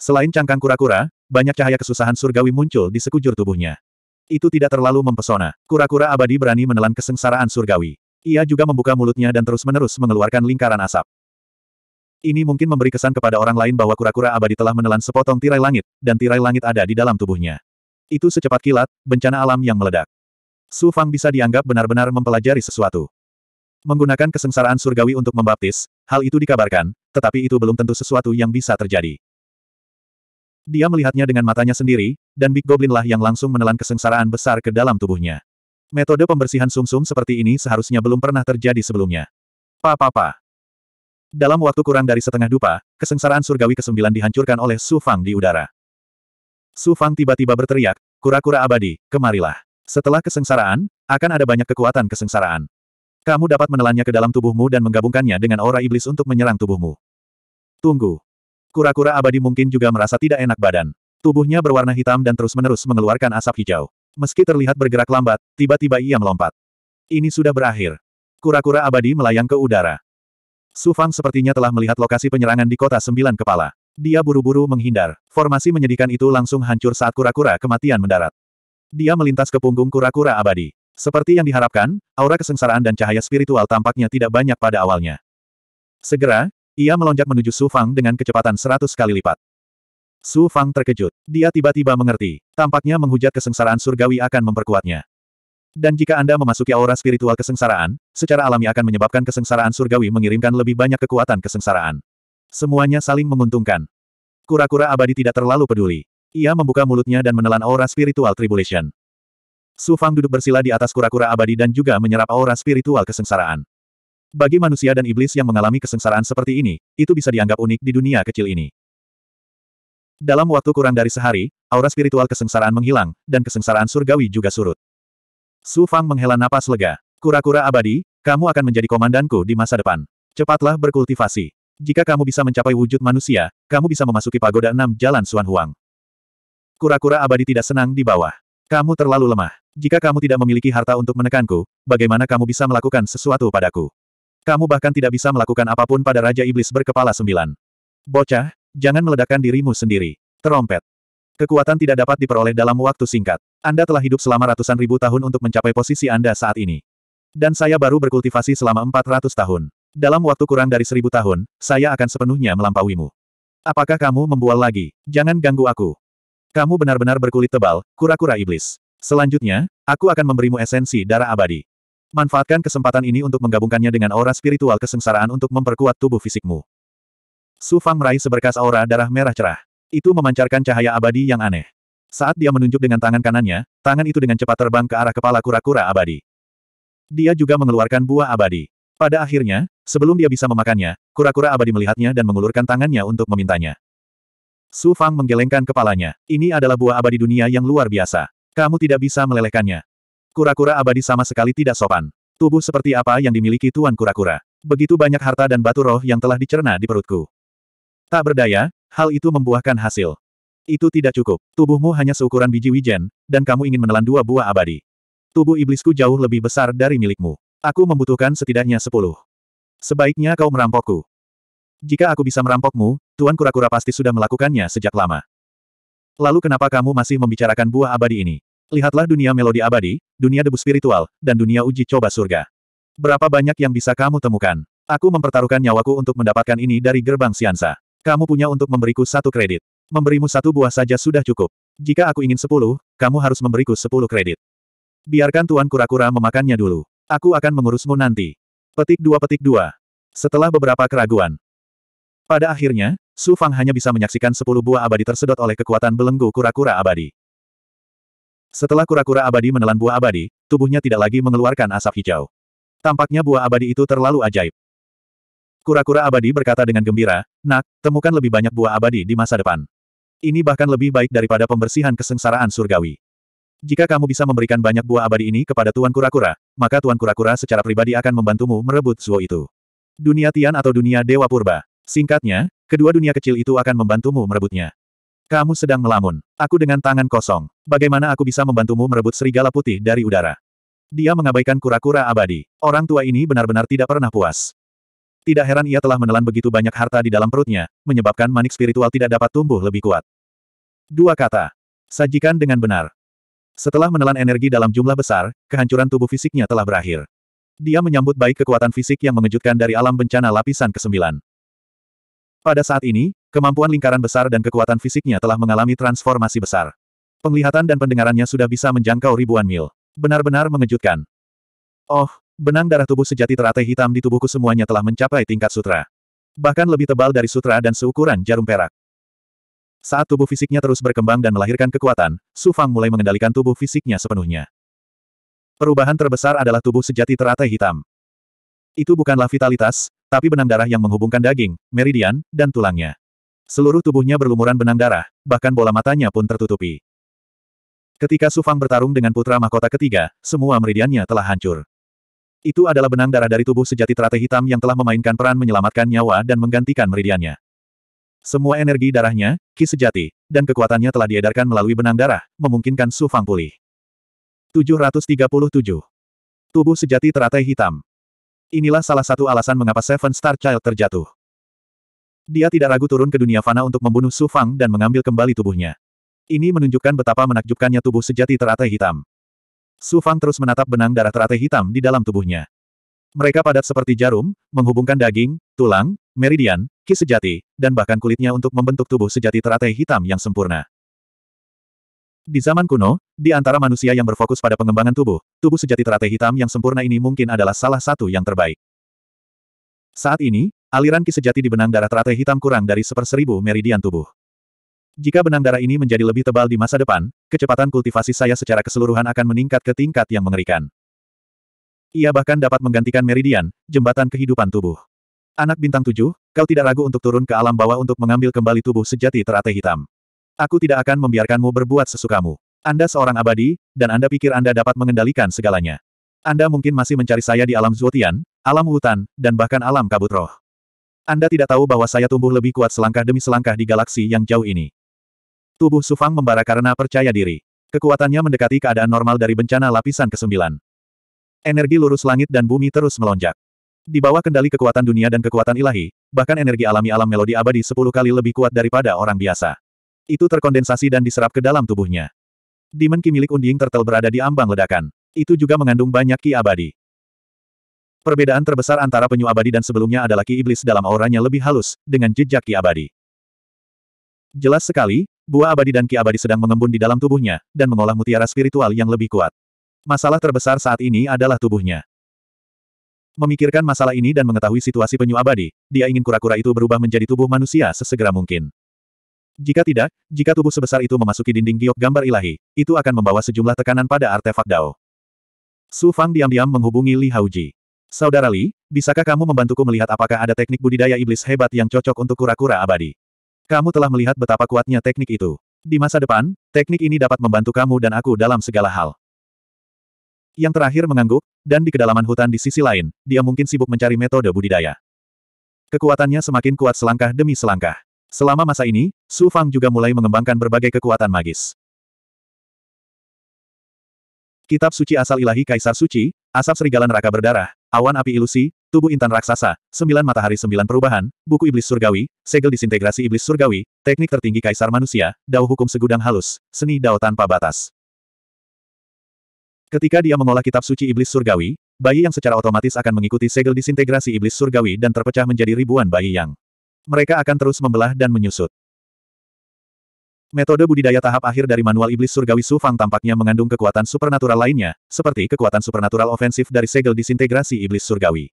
Selain cangkang kura-kura, banyak cahaya kesusahan surgawi muncul di sekujur tubuhnya. Itu tidak terlalu mempesona. Kura-kura abadi berani menelan kesengsaraan surgawi. Ia juga membuka mulutnya dan terus-menerus mengeluarkan lingkaran asap. Ini mungkin memberi kesan kepada orang lain bahwa kura-kura abadi telah menelan sepotong tirai langit, dan tirai langit ada di dalam tubuhnya. Itu secepat kilat, bencana alam yang meledak. Su Fang bisa dianggap benar-benar mempelajari sesuatu. Menggunakan kesengsaraan surgawi untuk membaptis, hal itu dikabarkan, tetapi itu belum tentu sesuatu yang bisa terjadi. Dia melihatnya dengan matanya sendiri, dan Big Goblin lah yang langsung menelan kesengsaraan besar ke dalam tubuhnya. Metode pembersihan sumsum -sum seperti ini seharusnya belum pernah terjadi sebelumnya. pa pa Dalam waktu kurang dari setengah dupa, kesengsaraan surgawi ke-9 dihancurkan oleh Su Fang di udara. Su Fang tiba-tiba berteriak, kura-kura abadi, kemarilah. Setelah kesengsaraan, akan ada banyak kekuatan kesengsaraan. Kamu dapat menelannya ke dalam tubuhmu dan menggabungkannya dengan aura iblis untuk menyerang tubuhmu. Tunggu. Kura-kura abadi mungkin juga merasa tidak enak badan. Tubuhnya berwarna hitam dan terus-menerus mengeluarkan asap hijau. Meski terlihat bergerak lambat, tiba-tiba ia melompat. Ini sudah berakhir. Kura-kura abadi melayang ke udara. Su Fang sepertinya telah melihat lokasi penyerangan di kota sembilan kepala. Dia buru-buru menghindar. Formasi menyedihkan itu langsung hancur saat kura-kura kematian mendarat. Dia melintas ke punggung kura-kura abadi. Seperti yang diharapkan, aura kesengsaraan dan cahaya spiritual tampaknya tidak banyak pada awalnya. Segera, ia melonjak menuju Su Fang dengan kecepatan seratus kali lipat. Su Fang terkejut. Dia tiba-tiba mengerti. Tampaknya menghujat kesengsaraan surgawi akan memperkuatnya. Dan jika Anda memasuki aura spiritual kesengsaraan, secara alami akan menyebabkan kesengsaraan surgawi mengirimkan lebih banyak kekuatan kesengsaraan. Semuanya saling menguntungkan. Kura-kura abadi tidak terlalu peduli. Ia membuka mulutnya dan menelan aura spiritual tribulation. Su Fang duduk bersila di atas kura-kura abadi dan juga menyerap aura spiritual kesengsaraan. Bagi manusia dan iblis yang mengalami kesengsaraan seperti ini, itu bisa dianggap unik di dunia kecil ini. Dalam waktu kurang dari sehari, aura spiritual kesengsaraan menghilang, dan kesengsaraan surgawi juga surut. Su Fang menghela napas lega. Kura-kura abadi, kamu akan menjadi komandanku di masa depan. Cepatlah berkultivasi. Jika kamu bisa mencapai wujud manusia, kamu bisa memasuki pagoda enam jalan Xuan Huang. Kura-kura abadi tidak senang di bawah. Kamu terlalu lemah. Jika kamu tidak memiliki harta untuk menekanku, bagaimana kamu bisa melakukan sesuatu padaku? Kamu bahkan tidak bisa melakukan apapun pada Raja Iblis berkepala sembilan. Bocah, jangan meledakkan dirimu sendiri. Terompet. Kekuatan tidak dapat diperoleh dalam waktu singkat. Anda telah hidup selama ratusan ribu tahun untuk mencapai posisi Anda saat ini. Dan saya baru berkultivasi selama 400 tahun. Dalam waktu kurang dari seribu tahun, saya akan sepenuhnya melampauimu. Apakah kamu membual lagi? Jangan ganggu aku. Kamu benar-benar berkulit tebal, kura-kura iblis. Selanjutnya, aku akan memberimu esensi darah abadi. Manfaatkan kesempatan ini untuk menggabungkannya dengan aura spiritual kesengsaraan untuk memperkuat tubuh fisikmu. Su Fang meraih seberkas aura darah merah cerah. Itu memancarkan cahaya abadi yang aneh. Saat dia menunjuk dengan tangan kanannya, tangan itu dengan cepat terbang ke arah kepala kura-kura abadi. Dia juga mengeluarkan buah abadi. Pada akhirnya, sebelum dia bisa memakannya, kura-kura abadi melihatnya dan mengulurkan tangannya untuk memintanya. Su Fang menggelengkan kepalanya. Ini adalah buah abadi dunia yang luar biasa. Kamu tidak bisa melelehkannya. Kura-kura abadi sama sekali tidak sopan. Tubuh seperti apa yang dimiliki Tuan Kura-Kura. Begitu banyak harta dan batu roh yang telah dicerna di perutku. Tak berdaya, hal itu membuahkan hasil. Itu tidak cukup. Tubuhmu hanya seukuran biji wijen, dan kamu ingin menelan dua buah abadi. Tubuh iblisku jauh lebih besar dari milikmu. Aku membutuhkan setidaknya sepuluh. Sebaiknya kau merampokku. Jika aku bisa merampokmu, Tuan Kura-Kura pasti sudah melakukannya sejak lama. Lalu kenapa kamu masih membicarakan buah abadi ini? Lihatlah dunia melodi abadi, dunia debu spiritual, dan dunia uji coba surga. Berapa banyak yang bisa kamu temukan? Aku mempertaruhkan nyawaku untuk mendapatkan ini dari gerbang Siansa. Kamu punya untuk memberiku satu kredit. Memberimu satu buah saja sudah cukup. Jika aku ingin sepuluh, kamu harus memberiku sepuluh kredit. Biarkan Tuan Kura-Kura memakannya dulu. Aku akan mengurusmu nanti. Petik dua petik dua. Setelah beberapa keraguan, pada akhirnya, Su Fang hanya bisa menyaksikan sepuluh buah abadi tersedot oleh kekuatan belenggu kura-kura abadi. Setelah kura-kura abadi menelan buah abadi, tubuhnya tidak lagi mengeluarkan asap hijau. Tampaknya buah abadi itu terlalu ajaib. Kura-kura abadi berkata dengan gembira, Nak, temukan lebih banyak buah abadi di masa depan. Ini bahkan lebih baik daripada pembersihan kesengsaraan surgawi. Jika kamu bisa memberikan banyak buah abadi ini kepada Tuan Kura-Kura, maka Tuan Kura-Kura secara pribadi akan membantumu merebut Suo itu. Dunia Tian atau Dunia Dewa Purba. Singkatnya, kedua dunia kecil itu akan membantumu merebutnya. Kamu sedang melamun. Aku dengan tangan kosong. Bagaimana aku bisa membantumu merebut serigala putih dari udara? Dia mengabaikan kura-kura abadi. Orang tua ini benar-benar tidak pernah puas. Tidak heran ia telah menelan begitu banyak harta di dalam perutnya, menyebabkan manik spiritual tidak dapat tumbuh lebih kuat. Dua kata. Sajikan dengan benar. Setelah menelan energi dalam jumlah besar, kehancuran tubuh fisiknya telah berakhir. Dia menyambut baik kekuatan fisik yang mengejutkan dari alam bencana lapisan ke-9. Pada saat ini, kemampuan lingkaran besar dan kekuatan fisiknya telah mengalami transformasi besar. Penglihatan dan pendengarannya sudah bisa menjangkau ribuan mil. Benar-benar mengejutkan. Oh, benang darah tubuh sejati teratai hitam di tubuhku semuanya telah mencapai tingkat sutra. Bahkan lebih tebal dari sutra dan seukuran jarum perak. Saat tubuh fisiknya terus berkembang dan melahirkan kekuatan, Su Fang mulai mengendalikan tubuh fisiknya sepenuhnya. Perubahan terbesar adalah tubuh sejati teratai hitam. Itu bukanlah vitalitas, tapi benang darah yang menghubungkan daging, meridian, dan tulangnya. Seluruh tubuhnya berlumuran benang darah, bahkan bola matanya pun tertutupi. Ketika Sufang bertarung dengan putra mahkota ketiga, semua meridiannya telah hancur. Itu adalah benang darah dari tubuh sejati teratai hitam yang telah memainkan peran menyelamatkan nyawa dan menggantikan meridiannya. Semua energi darahnya, ki sejati, dan kekuatannya telah diedarkan melalui benang darah, memungkinkan Sufang pulih. 737. Tubuh sejati teratai hitam. Inilah salah satu alasan mengapa Seven Star Child terjatuh. Dia tidak ragu turun ke dunia fana untuk membunuh Su Fang dan mengambil kembali tubuhnya. Ini menunjukkan betapa menakjubkannya tubuh sejati teratai hitam. Su Fang terus menatap benang darah teratai hitam di dalam tubuhnya. Mereka padat seperti jarum, menghubungkan daging, tulang, meridian, ki sejati, dan bahkan kulitnya untuk membentuk tubuh sejati teratai hitam yang sempurna. Di zaman kuno, di antara manusia yang berfokus pada pengembangan tubuh, tubuh sejati teratai hitam yang sempurna ini mungkin adalah salah satu yang terbaik. Saat ini, aliran ki sejati di benang darah teratai hitam kurang dari seperseribu meridian tubuh. Jika benang darah ini menjadi lebih tebal di masa depan, kecepatan kultivasi saya secara keseluruhan akan meningkat ke tingkat yang mengerikan. Ia bahkan dapat menggantikan meridian, jembatan kehidupan tubuh. Anak bintang tujuh, kau tidak ragu untuk turun ke alam bawah untuk mengambil kembali tubuh sejati teratai hitam. Aku tidak akan membiarkanmu berbuat sesukamu. Anda seorang abadi, dan Anda pikir Anda dapat mengendalikan segalanya. Anda mungkin masih mencari saya di alam Zuotian, alam hutan, dan bahkan alam kabut roh. Anda tidak tahu bahwa saya tumbuh lebih kuat selangkah demi selangkah di galaksi yang jauh ini. Tubuh Sufang membara karena percaya diri. Kekuatannya mendekati keadaan normal dari bencana lapisan ke-9. Energi lurus langit dan bumi terus melonjak. Di bawah kendali kekuatan dunia dan kekuatan ilahi, bahkan energi alami alam melodi abadi 10 kali lebih kuat daripada orang biasa. Itu terkondensasi dan diserap ke dalam tubuhnya. Demon ki milik Unding tertel berada di ambang ledakan. Itu juga mengandung banyak ki abadi. Perbedaan terbesar antara penyu abadi dan sebelumnya adalah ki iblis dalam auranya lebih halus, dengan jejak ki abadi. Jelas sekali, buah abadi dan ki abadi sedang mengembun di dalam tubuhnya, dan mengolah mutiara spiritual yang lebih kuat. Masalah terbesar saat ini adalah tubuhnya. Memikirkan masalah ini dan mengetahui situasi penyu abadi, dia ingin kura-kura itu berubah menjadi tubuh manusia sesegera mungkin. Jika tidak, jika tubuh sebesar itu memasuki dinding giok gambar ilahi, itu akan membawa sejumlah tekanan pada artefak Dao. Su Fang diam-diam menghubungi Li Haoji. Saudara Li, bisakah kamu membantuku melihat apakah ada teknik budidaya iblis hebat yang cocok untuk kura-kura abadi? Kamu telah melihat betapa kuatnya teknik itu. Di masa depan, teknik ini dapat membantu kamu dan aku dalam segala hal. Yang terakhir mengangguk, dan di kedalaman hutan di sisi lain, dia mungkin sibuk mencari metode budidaya. Kekuatannya semakin kuat selangkah demi selangkah. Selama masa ini, Su Fang juga mulai mengembangkan berbagai kekuatan magis. Kitab Suci Asal Ilahi Kaisar Suci, Asap Serigala Neraka Berdarah, Awan Api Ilusi, Tubuh Intan Raksasa, Sembilan Matahari Sembilan Perubahan, Buku Iblis Surgawi, Segel Disintegrasi Iblis Surgawi, Teknik Tertinggi Kaisar Manusia, Dao Hukum Segudang Halus, Seni Dao Tanpa Batas. Ketika dia mengolah kitab suci Iblis Surgawi, bayi yang secara otomatis akan mengikuti segel disintegrasi Iblis Surgawi dan terpecah menjadi ribuan bayi yang mereka akan terus membelah dan menyusut. Metode budidaya tahap akhir dari manual iblis surgawi Sufang tampaknya mengandung kekuatan supernatural lainnya, seperti kekuatan supernatural ofensif dari segel disintegrasi iblis surgawi.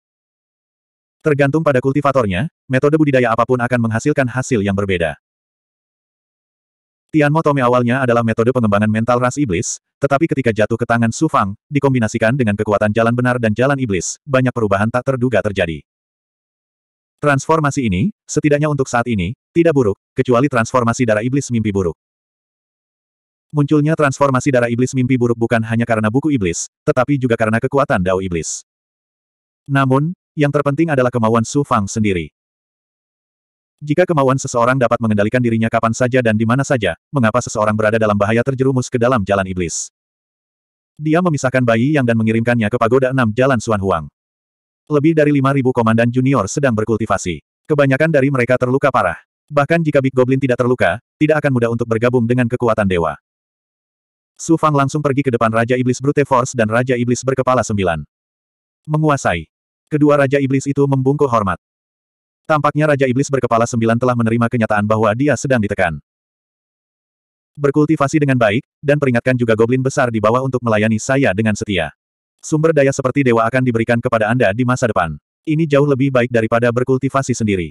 Tergantung pada kultivatornya, metode budidaya apapun akan menghasilkan hasil yang berbeda. Tian tome awalnya adalah metode pengembangan mental ras iblis, tetapi ketika jatuh ke tangan Sufang, dikombinasikan dengan kekuatan jalan benar dan jalan iblis, banyak perubahan tak terduga terjadi. Transformasi ini, setidaknya untuk saat ini, tidak buruk, kecuali transformasi darah iblis mimpi buruk. Munculnya transformasi darah iblis mimpi buruk bukan hanya karena buku iblis, tetapi juga karena kekuatan dao iblis. Namun, yang terpenting adalah kemauan Su Fang sendiri. Jika kemauan seseorang dapat mengendalikan dirinya kapan saja dan di mana saja, mengapa seseorang berada dalam bahaya terjerumus ke dalam jalan iblis? Dia memisahkan bayi yang dan mengirimkannya ke pagoda enam jalan Suan Huang. Lebih dari 5.000 komandan junior sedang berkultivasi. Kebanyakan dari mereka terluka parah. Bahkan jika Big Goblin tidak terluka, tidak akan mudah untuk bergabung dengan kekuatan dewa. Su Fang langsung pergi ke depan Raja Iblis Brute Force dan Raja Iblis berkepala sembilan. Menguasai. Kedua Raja Iblis itu membungkuk hormat. Tampaknya Raja Iblis berkepala sembilan telah menerima kenyataan bahwa dia sedang ditekan. Berkultivasi dengan baik, dan peringatkan juga Goblin besar di bawah untuk melayani saya dengan setia. Sumber daya seperti dewa akan diberikan kepada Anda di masa depan. Ini jauh lebih baik daripada berkultivasi sendiri.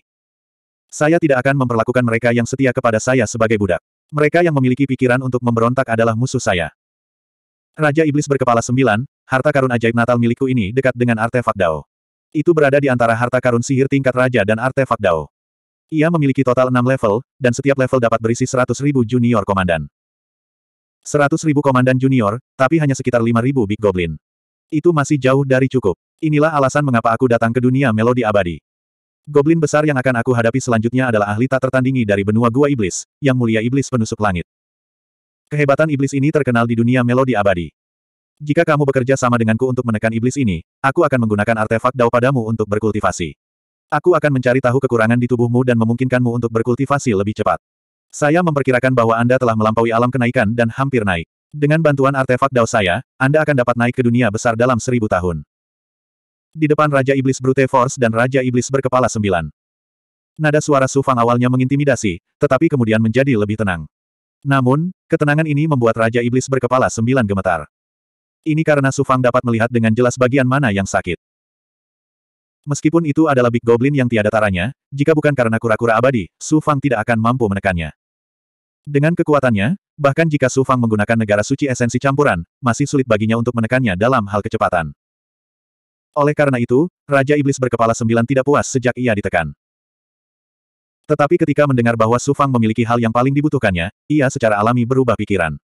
Saya tidak akan memperlakukan mereka yang setia kepada saya sebagai budak. Mereka yang memiliki pikiran untuk memberontak adalah musuh saya. Raja Iblis berkepala sembilan, harta karun ajaib Natal milikku ini dekat dengan artefak Dao. Itu berada di antara harta karun sihir tingkat raja dan artefak Dao. Ia memiliki total enam level, dan setiap level dapat berisi seratus ribu junior komandan. Seratus ribu komandan junior, tapi hanya sekitar lima ribu big goblin. Itu masih jauh dari cukup. Inilah alasan mengapa aku datang ke dunia melodi abadi. Goblin besar yang akan aku hadapi selanjutnya adalah ahli tak tertandingi dari benua gua iblis, yang mulia iblis penusuk langit. Kehebatan iblis ini terkenal di dunia melodi abadi. Jika kamu bekerja sama denganku untuk menekan iblis ini, aku akan menggunakan artefak dao padamu untuk berkultivasi. Aku akan mencari tahu kekurangan di tubuhmu dan memungkinkanmu untuk berkultivasi lebih cepat. Saya memperkirakan bahwa Anda telah melampaui alam kenaikan dan hampir naik. Dengan bantuan artefak Dao saya, Anda akan dapat naik ke dunia besar dalam seribu tahun. Di depan Raja Iblis Brute Force dan Raja Iblis berkepala sembilan. Nada suara Sufang awalnya mengintimidasi, tetapi kemudian menjadi lebih tenang. Namun, ketenangan ini membuat Raja Iblis berkepala sembilan gemetar. Ini karena Sufang dapat melihat dengan jelas bagian mana yang sakit. Meskipun itu adalah Big Goblin yang tiada taranya, jika bukan karena kura-kura abadi, Sufang tidak akan mampu menekannya. Dengan kekuatannya, bahkan jika Su Fang menggunakan negara suci esensi campuran, masih sulit baginya untuk menekannya dalam hal kecepatan. Oleh karena itu, Raja Iblis berkepala sembilan tidak puas sejak ia ditekan. Tetapi ketika mendengar bahwa Su Fang memiliki hal yang paling dibutuhkannya, ia secara alami berubah pikiran.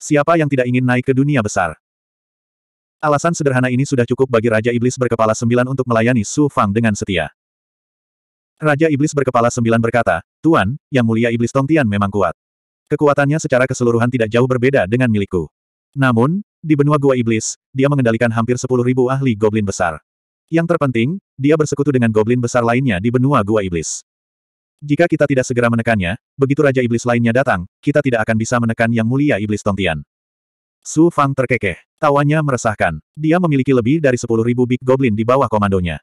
Siapa yang tidak ingin naik ke dunia besar? Alasan sederhana ini sudah cukup bagi Raja Iblis berkepala sembilan untuk melayani Su Fang dengan setia. Raja Iblis berkepala sembilan berkata, Tuan, Yang Mulia Iblis Tongtian memang kuat. Kekuatannya secara keseluruhan tidak jauh berbeda dengan milikku. Namun, di benua gua iblis, dia mengendalikan hampir sepuluh ribu ahli goblin besar. Yang terpenting, dia bersekutu dengan goblin besar lainnya di benua gua iblis. Jika kita tidak segera menekannya, begitu Raja Iblis lainnya datang, kita tidak akan bisa menekan Yang Mulia Iblis Tongtian. Su Fang terkekeh. Tawanya meresahkan. Dia memiliki lebih dari sepuluh ribu Big Goblin di bawah komandonya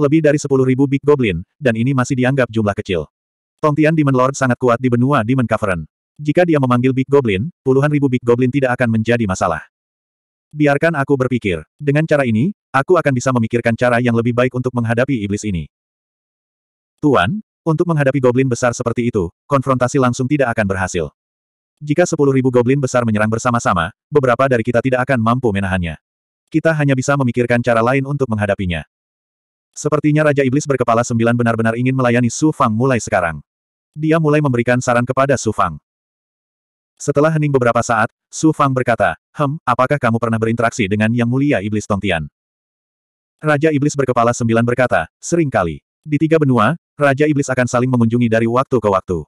lebih dari 10.000 Big Goblin, dan ini masih dianggap jumlah kecil. Tongtian Demon Lord sangat kuat di benua Demon Cavern. Jika dia memanggil Big Goblin, puluhan ribu Big Goblin tidak akan menjadi masalah. Biarkan aku berpikir. Dengan cara ini, aku akan bisa memikirkan cara yang lebih baik untuk menghadapi iblis ini. Tuan, untuk menghadapi goblin besar seperti itu, konfrontasi langsung tidak akan berhasil. Jika sepuluh ribu goblin besar menyerang bersama-sama, beberapa dari kita tidak akan mampu menahannya. Kita hanya bisa memikirkan cara lain untuk menghadapinya. Sepertinya Raja Iblis berkepala sembilan benar-benar ingin melayani Su Fang mulai sekarang. Dia mulai memberikan saran kepada Su Fang. Setelah hening beberapa saat, Su Fang berkata, Hem, apakah kamu pernah berinteraksi dengan Yang Mulia Iblis Tongtian? Raja Iblis berkepala sembilan berkata, "Sering kali. Di tiga benua, Raja Iblis akan saling mengunjungi dari waktu ke waktu.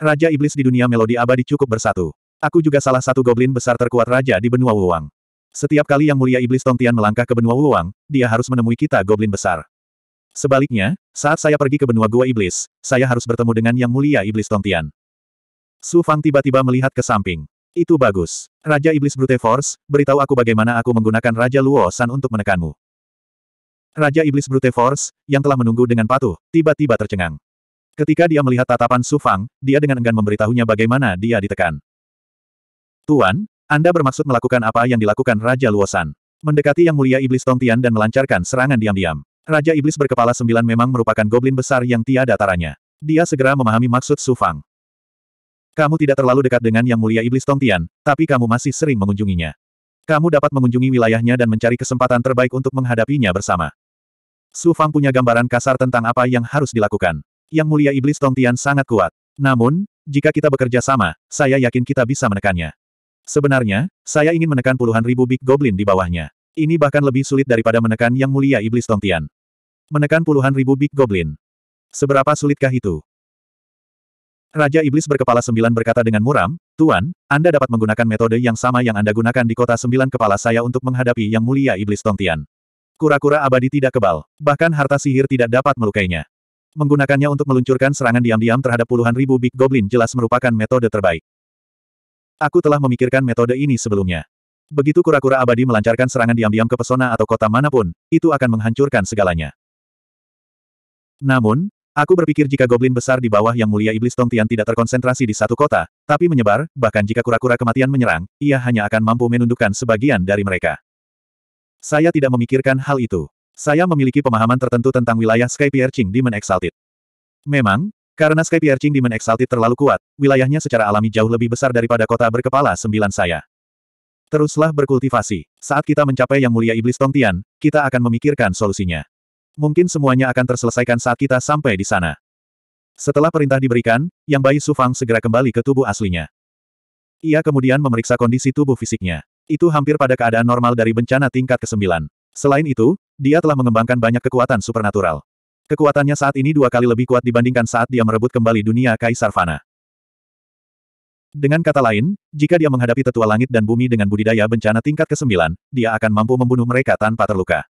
Raja Iblis di dunia melodi abadi cukup bersatu. Aku juga salah satu goblin besar terkuat raja di benua Wuwang. Setiap kali Yang Mulia Iblis Tongtian melangkah ke benua Wuwang, dia harus menemui kita goblin besar. Sebaliknya, saat saya pergi ke benua gua iblis, saya harus bertemu dengan yang mulia iblis Tongtian. Su Fang tiba-tiba melihat ke samping. Itu bagus. Raja Iblis Brute Force, beritahu aku bagaimana aku menggunakan Raja Luo San untuk menekanmu. Raja Iblis Brute Force, yang telah menunggu dengan patuh, tiba-tiba tercengang. Ketika dia melihat tatapan Su Fang, dia dengan enggan memberitahunya bagaimana dia ditekan. Tuan, Anda bermaksud melakukan apa yang dilakukan Raja Luo San. Mendekati Yang Mulia Iblis Tongtian dan melancarkan serangan diam-diam. Raja Iblis berkepala sembilan memang merupakan goblin besar yang tiada taranya. Dia segera memahami maksud Su Fang. Kamu tidak terlalu dekat dengan Yang Mulia Iblis Tongtian, tapi kamu masih sering mengunjunginya. Kamu dapat mengunjungi wilayahnya dan mencari kesempatan terbaik untuk menghadapinya bersama. Su Fang punya gambaran kasar tentang apa yang harus dilakukan. Yang Mulia Iblis Tongtian sangat kuat. Namun, jika kita bekerja sama, saya yakin kita bisa menekannya. Sebenarnya, saya ingin menekan puluhan ribu Big Goblin di bawahnya. Ini bahkan lebih sulit daripada menekan Yang Mulia Iblis Tongtian. Menekan puluhan ribu Big Goblin. Seberapa sulitkah itu? Raja Iblis berkepala sembilan berkata dengan muram, Tuan, Anda dapat menggunakan metode yang sama yang Anda gunakan di kota sembilan kepala saya untuk menghadapi Yang Mulia Iblis Tongtian. Kura-kura abadi tidak kebal, bahkan harta sihir tidak dapat melukainya. Menggunakannya untuk meluncurkan serangan diam-diam terhadap puluhan ribu Big Goblin jelas merupakan metode terbaik. Aku telah memikirkan metode ini sebelumnya. Begitu kura-kura abadi melancarkan serangan diam-diam ke pesona atau kota manapun, itu akan menghancurkan segalanya. Namun, aku berpikir jika goblin besar di bawah yang mulia iblis tongtian tidak terkonsentrasi di satu kota, tapi menyebar, bahkan jika kura-kura kematian menyerang, ia hanya akan mampu menundukkan sebagian dari mereka. Saya tidak memikirkan hal itu. Saya memiliki pemahaman tertentu tentang wilayah Sky Piercing Demon Exalted. Memang, karena Sky Piercing Demon Exalted terlalu kuat, wilayahnya secara alami jauh lebih besar daripada kota berkepala sembilan saya. Teruslah berkultivasi. Saat kita mencapai yang mulia iblis Tongtian, kita akan memikirkan solusinya. Mungkin semuanya akan terselesaikan saat kita sampai di sana. Setelah perintah diberikan, Yang Bayi Sufang segera kembali ke tubuh aslinya. Ia kemudian memeriksa kondisi tubuh fisiknya. Itu hampir pada keadaan normal dari bencana tingkat ke-9. Selain itu, dia telah mengembangkan banyak kekuatan supernatural. Kekuatannya saat ini dua kali lebih kuat dibandingkan saat dia merebut kembali dunia Kaisar Fana. Dengan kata lain, jika dia menghadapi tetua langit dan bumi dengan budidaya bencana tingkat ke-9, dia akan mampu membunuh mereka tanpa terluka.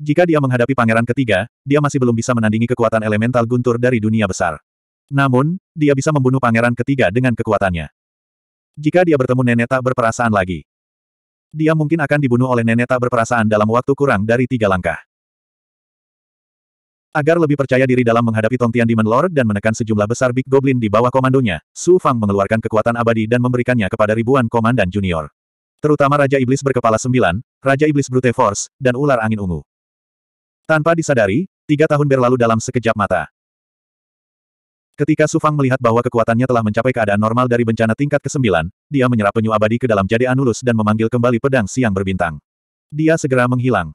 Jika dia menghadapi pangeran ketiga, dia masih belum bisa menandingi kekuatan elemental guntur dari dunia besar. Namun, dia bisa membunuh pangeran ketiga dengan kekuatannya. Jika dia bertemu nenek tak berperasaan lagi, dia mungkin akan dibunuh oleh nenek tak berperasaan dalam waktu kurang dari tiga langkah. Agar lebih percaya diri dalam menghadapi Tong Tian Demon Lord dan menekan sejumlah besar Big Goblin di bawah komandonya, Su Fang mengeluarkan kekuatan abadi dan memberikannya kepada ribuan komandan junior. Terutama Raja Iblis berkepala sembilan, Raja Iblis Brute Force, dan ular angin ungu. Tanpa disadari, tiga tahun berlalu dalam sekejap mata. Ketika Su Fang melihat bahwa kekuatannya telah mencapai keadaan normal dari bencana tingkat ke-9, dia menyerap penyu abadi ke dalam jade Anulus dan memanggil kembali pedang siang berbintang. Dia segera menghilang.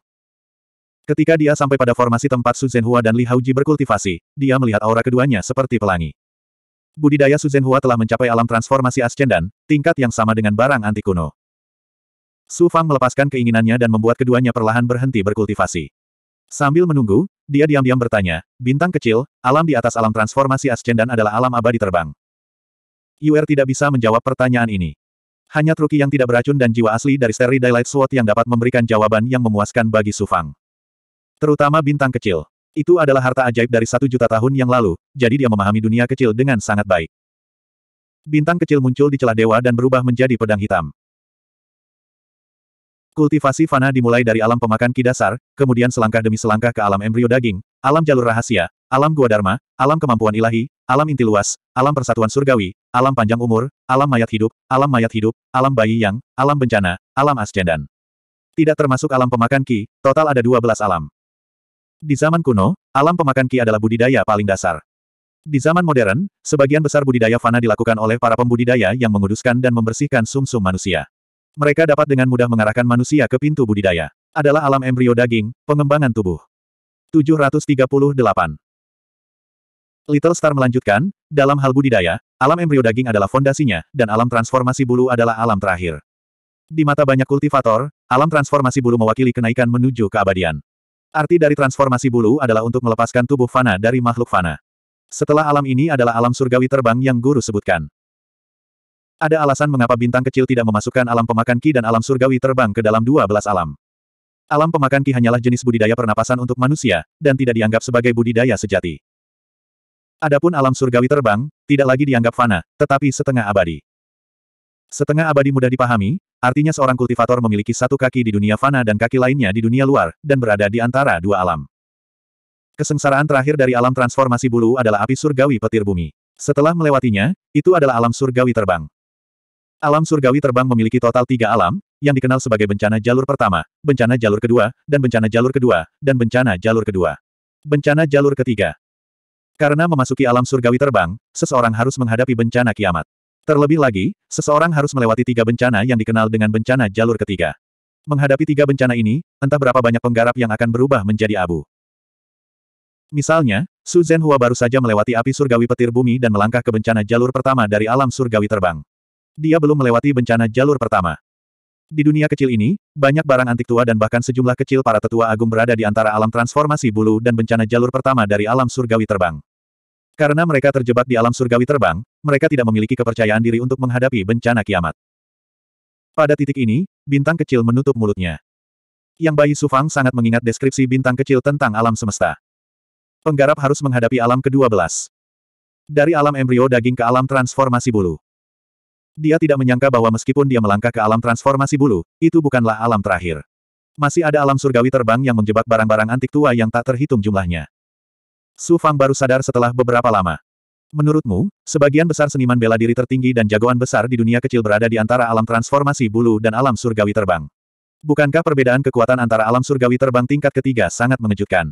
Ketika dia sampai pada formasi tempat Su Zhenhua dan Li Haoji berkultivasi, dia melihat aura keduanya seperti pelangi. Budidaya Su Zhenhua telah mencapai alam transformasi ascendan, tingkat yang sama dengan barang anti kuno. Su Fang melepaskan keinginannya dan membuat keduanya perlahan berhenti berkultivasi. Sambil menunggu, dia diam-diam bertanya, bintang kecil, alam di atas alam transformasi ascendan adalah alam abadi terbang. Yuer tidak bisa menjawab pertanyaan ini. Hanya truki yang tidak beracun dan jiwa asli dari Steri Daylight Sword yang dapat memberikan jawaban yang memuaskan bagi Su Fang. Terutama bintang kecil. Itu adalah harta ajaib dari satu juta tahun yang lalu, jadi dia memahami dunia kecil dengan sangat baik. Bintang kecil muncul di celah dewa dan berubah menjadi pedang hitam. Kultivasi fana dimulai dari alam pemakan ki dasar, kemudian selangkah demi selangkah ke alam embrio daging, alam jalur rahasia, alam gua dharma, alam kemampuan ilahi, alam inti luas, alam persatuan surgawi, alam panjang umur, alam mayat hidup, alam mayat hidup, alam bayi yang, alam bencana, alam ascendan. Tidak termasuk alam pemakan ki, total ada 12 alam. Di zaman kuno, alam pemakan ki adalah budidaya paling dasar. Di zaman modern, sebagian besar budidaya fana dilakukan oleh para pembudidaya yang menguduskan dan membersihkan sumsum -sum manusia. Mereka dapat dengan mudah mengarahkan manusia ke pintu budidaya. Adalah alam embrio daging, pengembangan tubuh. 738. Little Star melanjutkan, dalam hal budidaya, alam embrio daging adalah fondasinya, dan alam transformasi bulu adalah alam terakhir. Di mata banyak kultivator, alam transformasi bulu mewakili kenaikan menuju keabadian. Arti dari transformasi bulu adalah untuk melepaskan tubuh fana dari makhluk fana. Setelah alam ini adalah alam surgawi terbang yang guru sebutkan. Ada alasan mengapa bintang kecil tidak memasukkan alam pemakan ki dan alam surgawi terbang ke dalam dua belas alam. Alam pemakan ki hanyalah jenis budidaya pernapasan untuk manusia, dan tidak dianggap sebagai budidaya sejati. Adapun alam surgawi terbang, tidak lagi dianggap fana, tetapi setengah abadi. Setengah abadi mudah dipahami, Artinya seorang kultivator memiliki satu kaki di dunia fana dan kaki lainnya di dunia luar, dan berada di antara dua alam. Kesengsaraan terakhir dari alam transformasi bulu adalah api surgawi petir bumi. Setelah melewatinya, itu adalah alam surgawi terbang. Alam surgawi terbang memiliki total tiga alam, yang dikenal sebagai bencana jalur pertama, bencana jalur kedua, dan bencana jalur kedua, dan bencana jalur kedua. Bencana jalur ketiga. Karena memasuki alam surgawi terbang, seseorang harus menghadapi bencana kiamat. Terlebih lagi, seseorang harus melewati tiga bencana yang dikenal dengan bencana jalur ketiga. Menghadapi tiga bencana ini, entah berapa banyak penggarap yang akan berubah menjadi abu. Misalnya, Su Zhenhua baru saja melewati api surgawi petir bumi dan melangkah ke bencana jalur pertama dari alam surgawi terbang. Dia belum melewati bencana jalur pertama. Di dunia kecil ini, banyak barang antik tua dan bahkan sejumlah kecil para tetua agung berada di antara alam transformasi bulu dan bencana jalur pertama dari alam surgawi terbang. Karena mereka terjebak di alam surgawi terbang, mereka tidak memiliki kepercayaan diri untuk menghadapi bencana kiamat. Pada titik ini, bintang kecil menutup mulutnya. Yang Bayi Sufang sangat mengingat deskripsi bintang kecil tentang alam semesta. Penggarap harus menghadapi alam ke-12. Dari alam embrio daging ke alam transformasi bulu. Dia tidak menyangka bahwa meskipun dia melangkah ke alam transformasi bulu, itu bukanlah alam terakhir. Masih ada alam surgawi terbang yang menjebak barang-barang antik tua yang tak terhitung jumlahnya. Su Fang baru sadar setelah beberapa lama. Menurutmu, sebagian besar seniman bela diri tertinggi dan jagoan besar di dunia kecil berada di antara alam transformasi bulu dan alam surgawi terbang. Bukankah perbedaan kekuatan antara alam surgawi terbang tingkat ketiga sangat mengejutkan?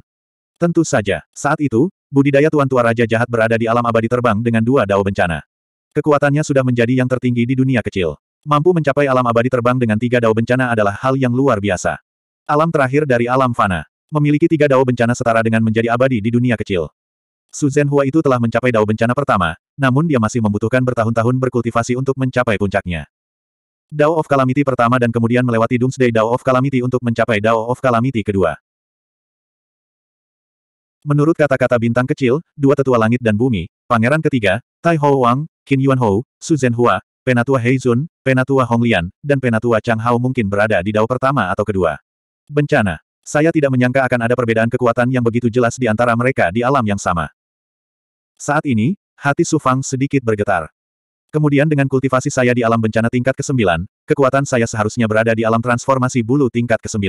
Tentu saja, saat itu, budidaya Tuan Tua Raja Jahat berada di alam abadi terbang dengan dua dao bencana. Kekuatannya sudah menjadi yang tertinggi di dunia kecil. Mampu mencapai alam abadi terbang dengan tiga dao bencana adalah hal yang luar biasa. Alam terakhir dari alam fana. Memiliki tiga dao bencana setara dengan menjadi abadi di dunia kecil. Su Zhenhua itu telah mencapai dao bencana pertama, namun dia masih membutuhkan bertahun-tahun berkultivasi untuk mencapai puncaknya. Dao of Calamity pertama dan kemudian melewati Doomsday Dao of Calamity untuk mencapai Dao of Calamity kedua. Menurut kata-kata bintang kecil, dua tetua langit dan bumi, pangeran ketiga, Tai Ho Wang, Qin Yuan Hou, Su Zhenhua, Penatua Heizun, Penatua Honglian, dan Penatua Chang Hao mungkin berada di Dao pertama atau kedua. Bencana saya tidak menyangka akan ada perbedaan kekuatan yang begitu jelas di antara mereka di alam yang sama. Saat ini, hati Sufang sedikit bergetar. Kemudian dengan kultivasi saya di alam bencana tingkat ke-9, kekuatan saya seharusnya berada di alam transformasi bulu tingkat ke-9.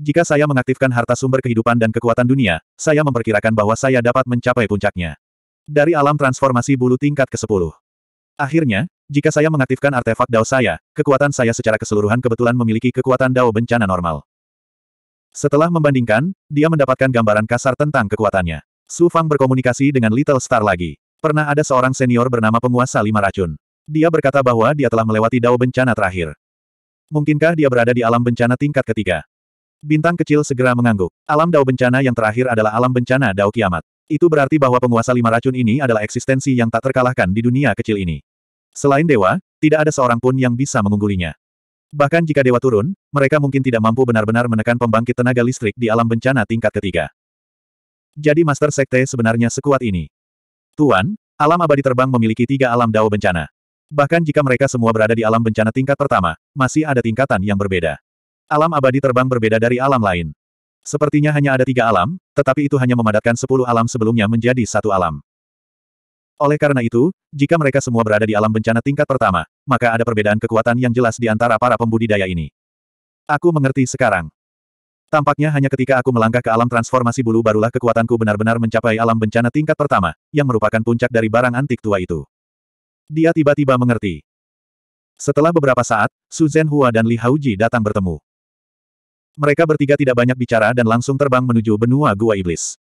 Jika saya mengaktifkan harta sumber kehidupan dan kekuatan dunia, saya memperkirakan bahwa saya dapat mencapai puncaknya. Dari alam transformasi bulu tingkat ke-10. Akhirnya, jika saya mengaktifkan artefak Dao saya, kekuatan saya secara keseluruhan kebetulan memiliki kekuatan Dao bencana normal. Setelah membandingkan, dia mendapatkan gambaran kasar tentang kekuatannya. Su Fang berkomunikasi dengan Little Star lagi. Pernah ada seorang senior bernama penguasa lima racun. Dia berkata bahwa dia telah melewati dao bencana terakhir. Mungkinkah dia berada di alam bencana tingkat ketiga? Bintang kecil segera mengangguk. Alam dao bencana yang terakhir adalah alam bencana dao kiamat. Itu berarti bahwa penguasa lima racun ini adalah eksistensi yang tak terkalahkan di dunia kecil ini. Selain dewa, tidak ada seorang pun yang bisa mengunggulinya. Bahkan jika dewa turun, mereka mungkin tidak mampu benar-benar menekan pembangkit tenaga listrik di alam bencana tingkat ketiga. Jadi Master Sekte sebenarnya sekuat ini. Tuan, alam abadi terbang memiliki tiga alam dao bencana. Bahkan jika mereka semua berada di alam bencana tingkat pertama, masih ada tingkatan yang berbeda. Alam abadi terbang berbeda dari alam lain. Sepertinya hanya ada tiga alam, tetapi itu hanya memadatkan sepuluh alam sebelumnya menjadi satu alam. Oleh karena itu, jika mereka semua berada di alam bencana tingkat pertama, maka ada perbedaan kekuatan yang jelas di antara para pembudidaya ini. Aku mengerti sekarang. Tampaknya hanya ketika aku melangkah ke alam transformasi bulu barulah kekuatanku benar-benar mencapai alam bencana tingkat pertama, yang merupakan puncak dari barang antik tua itu. Dia tiba-tiba mengerti. Setelah beberapa saat, Su Hua dan Li Haoji datang bertemu. Mereka bertiga tidak banyak bicara dan langsung terbang menuju benua gua iblis.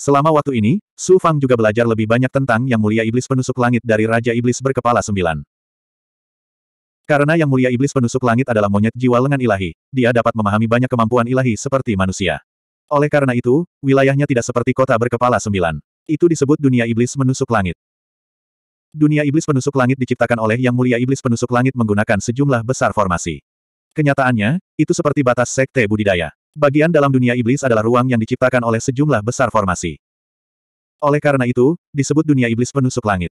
Selama waktu ini, Su Fang juga belajar lebih banyak tentang Yang Mulia Iblis Penusuk Langit dari Raja Iblis berkepala sembilan. Karena Yang Mulia Iblis Penusuk Langit adalah monyet jiwa lengan ilahi, dia dapat memahami banyak kemampuan ilahi seperti manusia. Oleh karena itu, wilayahnya tidak seperti kota berkepala sembilan. Itu disebut dunia iblis menusuk langit. Dunia iblis penusuk langit diciptakan oleh Yang Mulia Iblis Penusuk Langit menggunakan sejumlah besar formasi. Kenyataannya, itu seperti batas sekte budidaya. Bagian dalam dunia iblis adalah ruang yang diciptakan oleh sejumlah besar formasi. Oleh karena itu, disebut dunia iblis penusuk langit.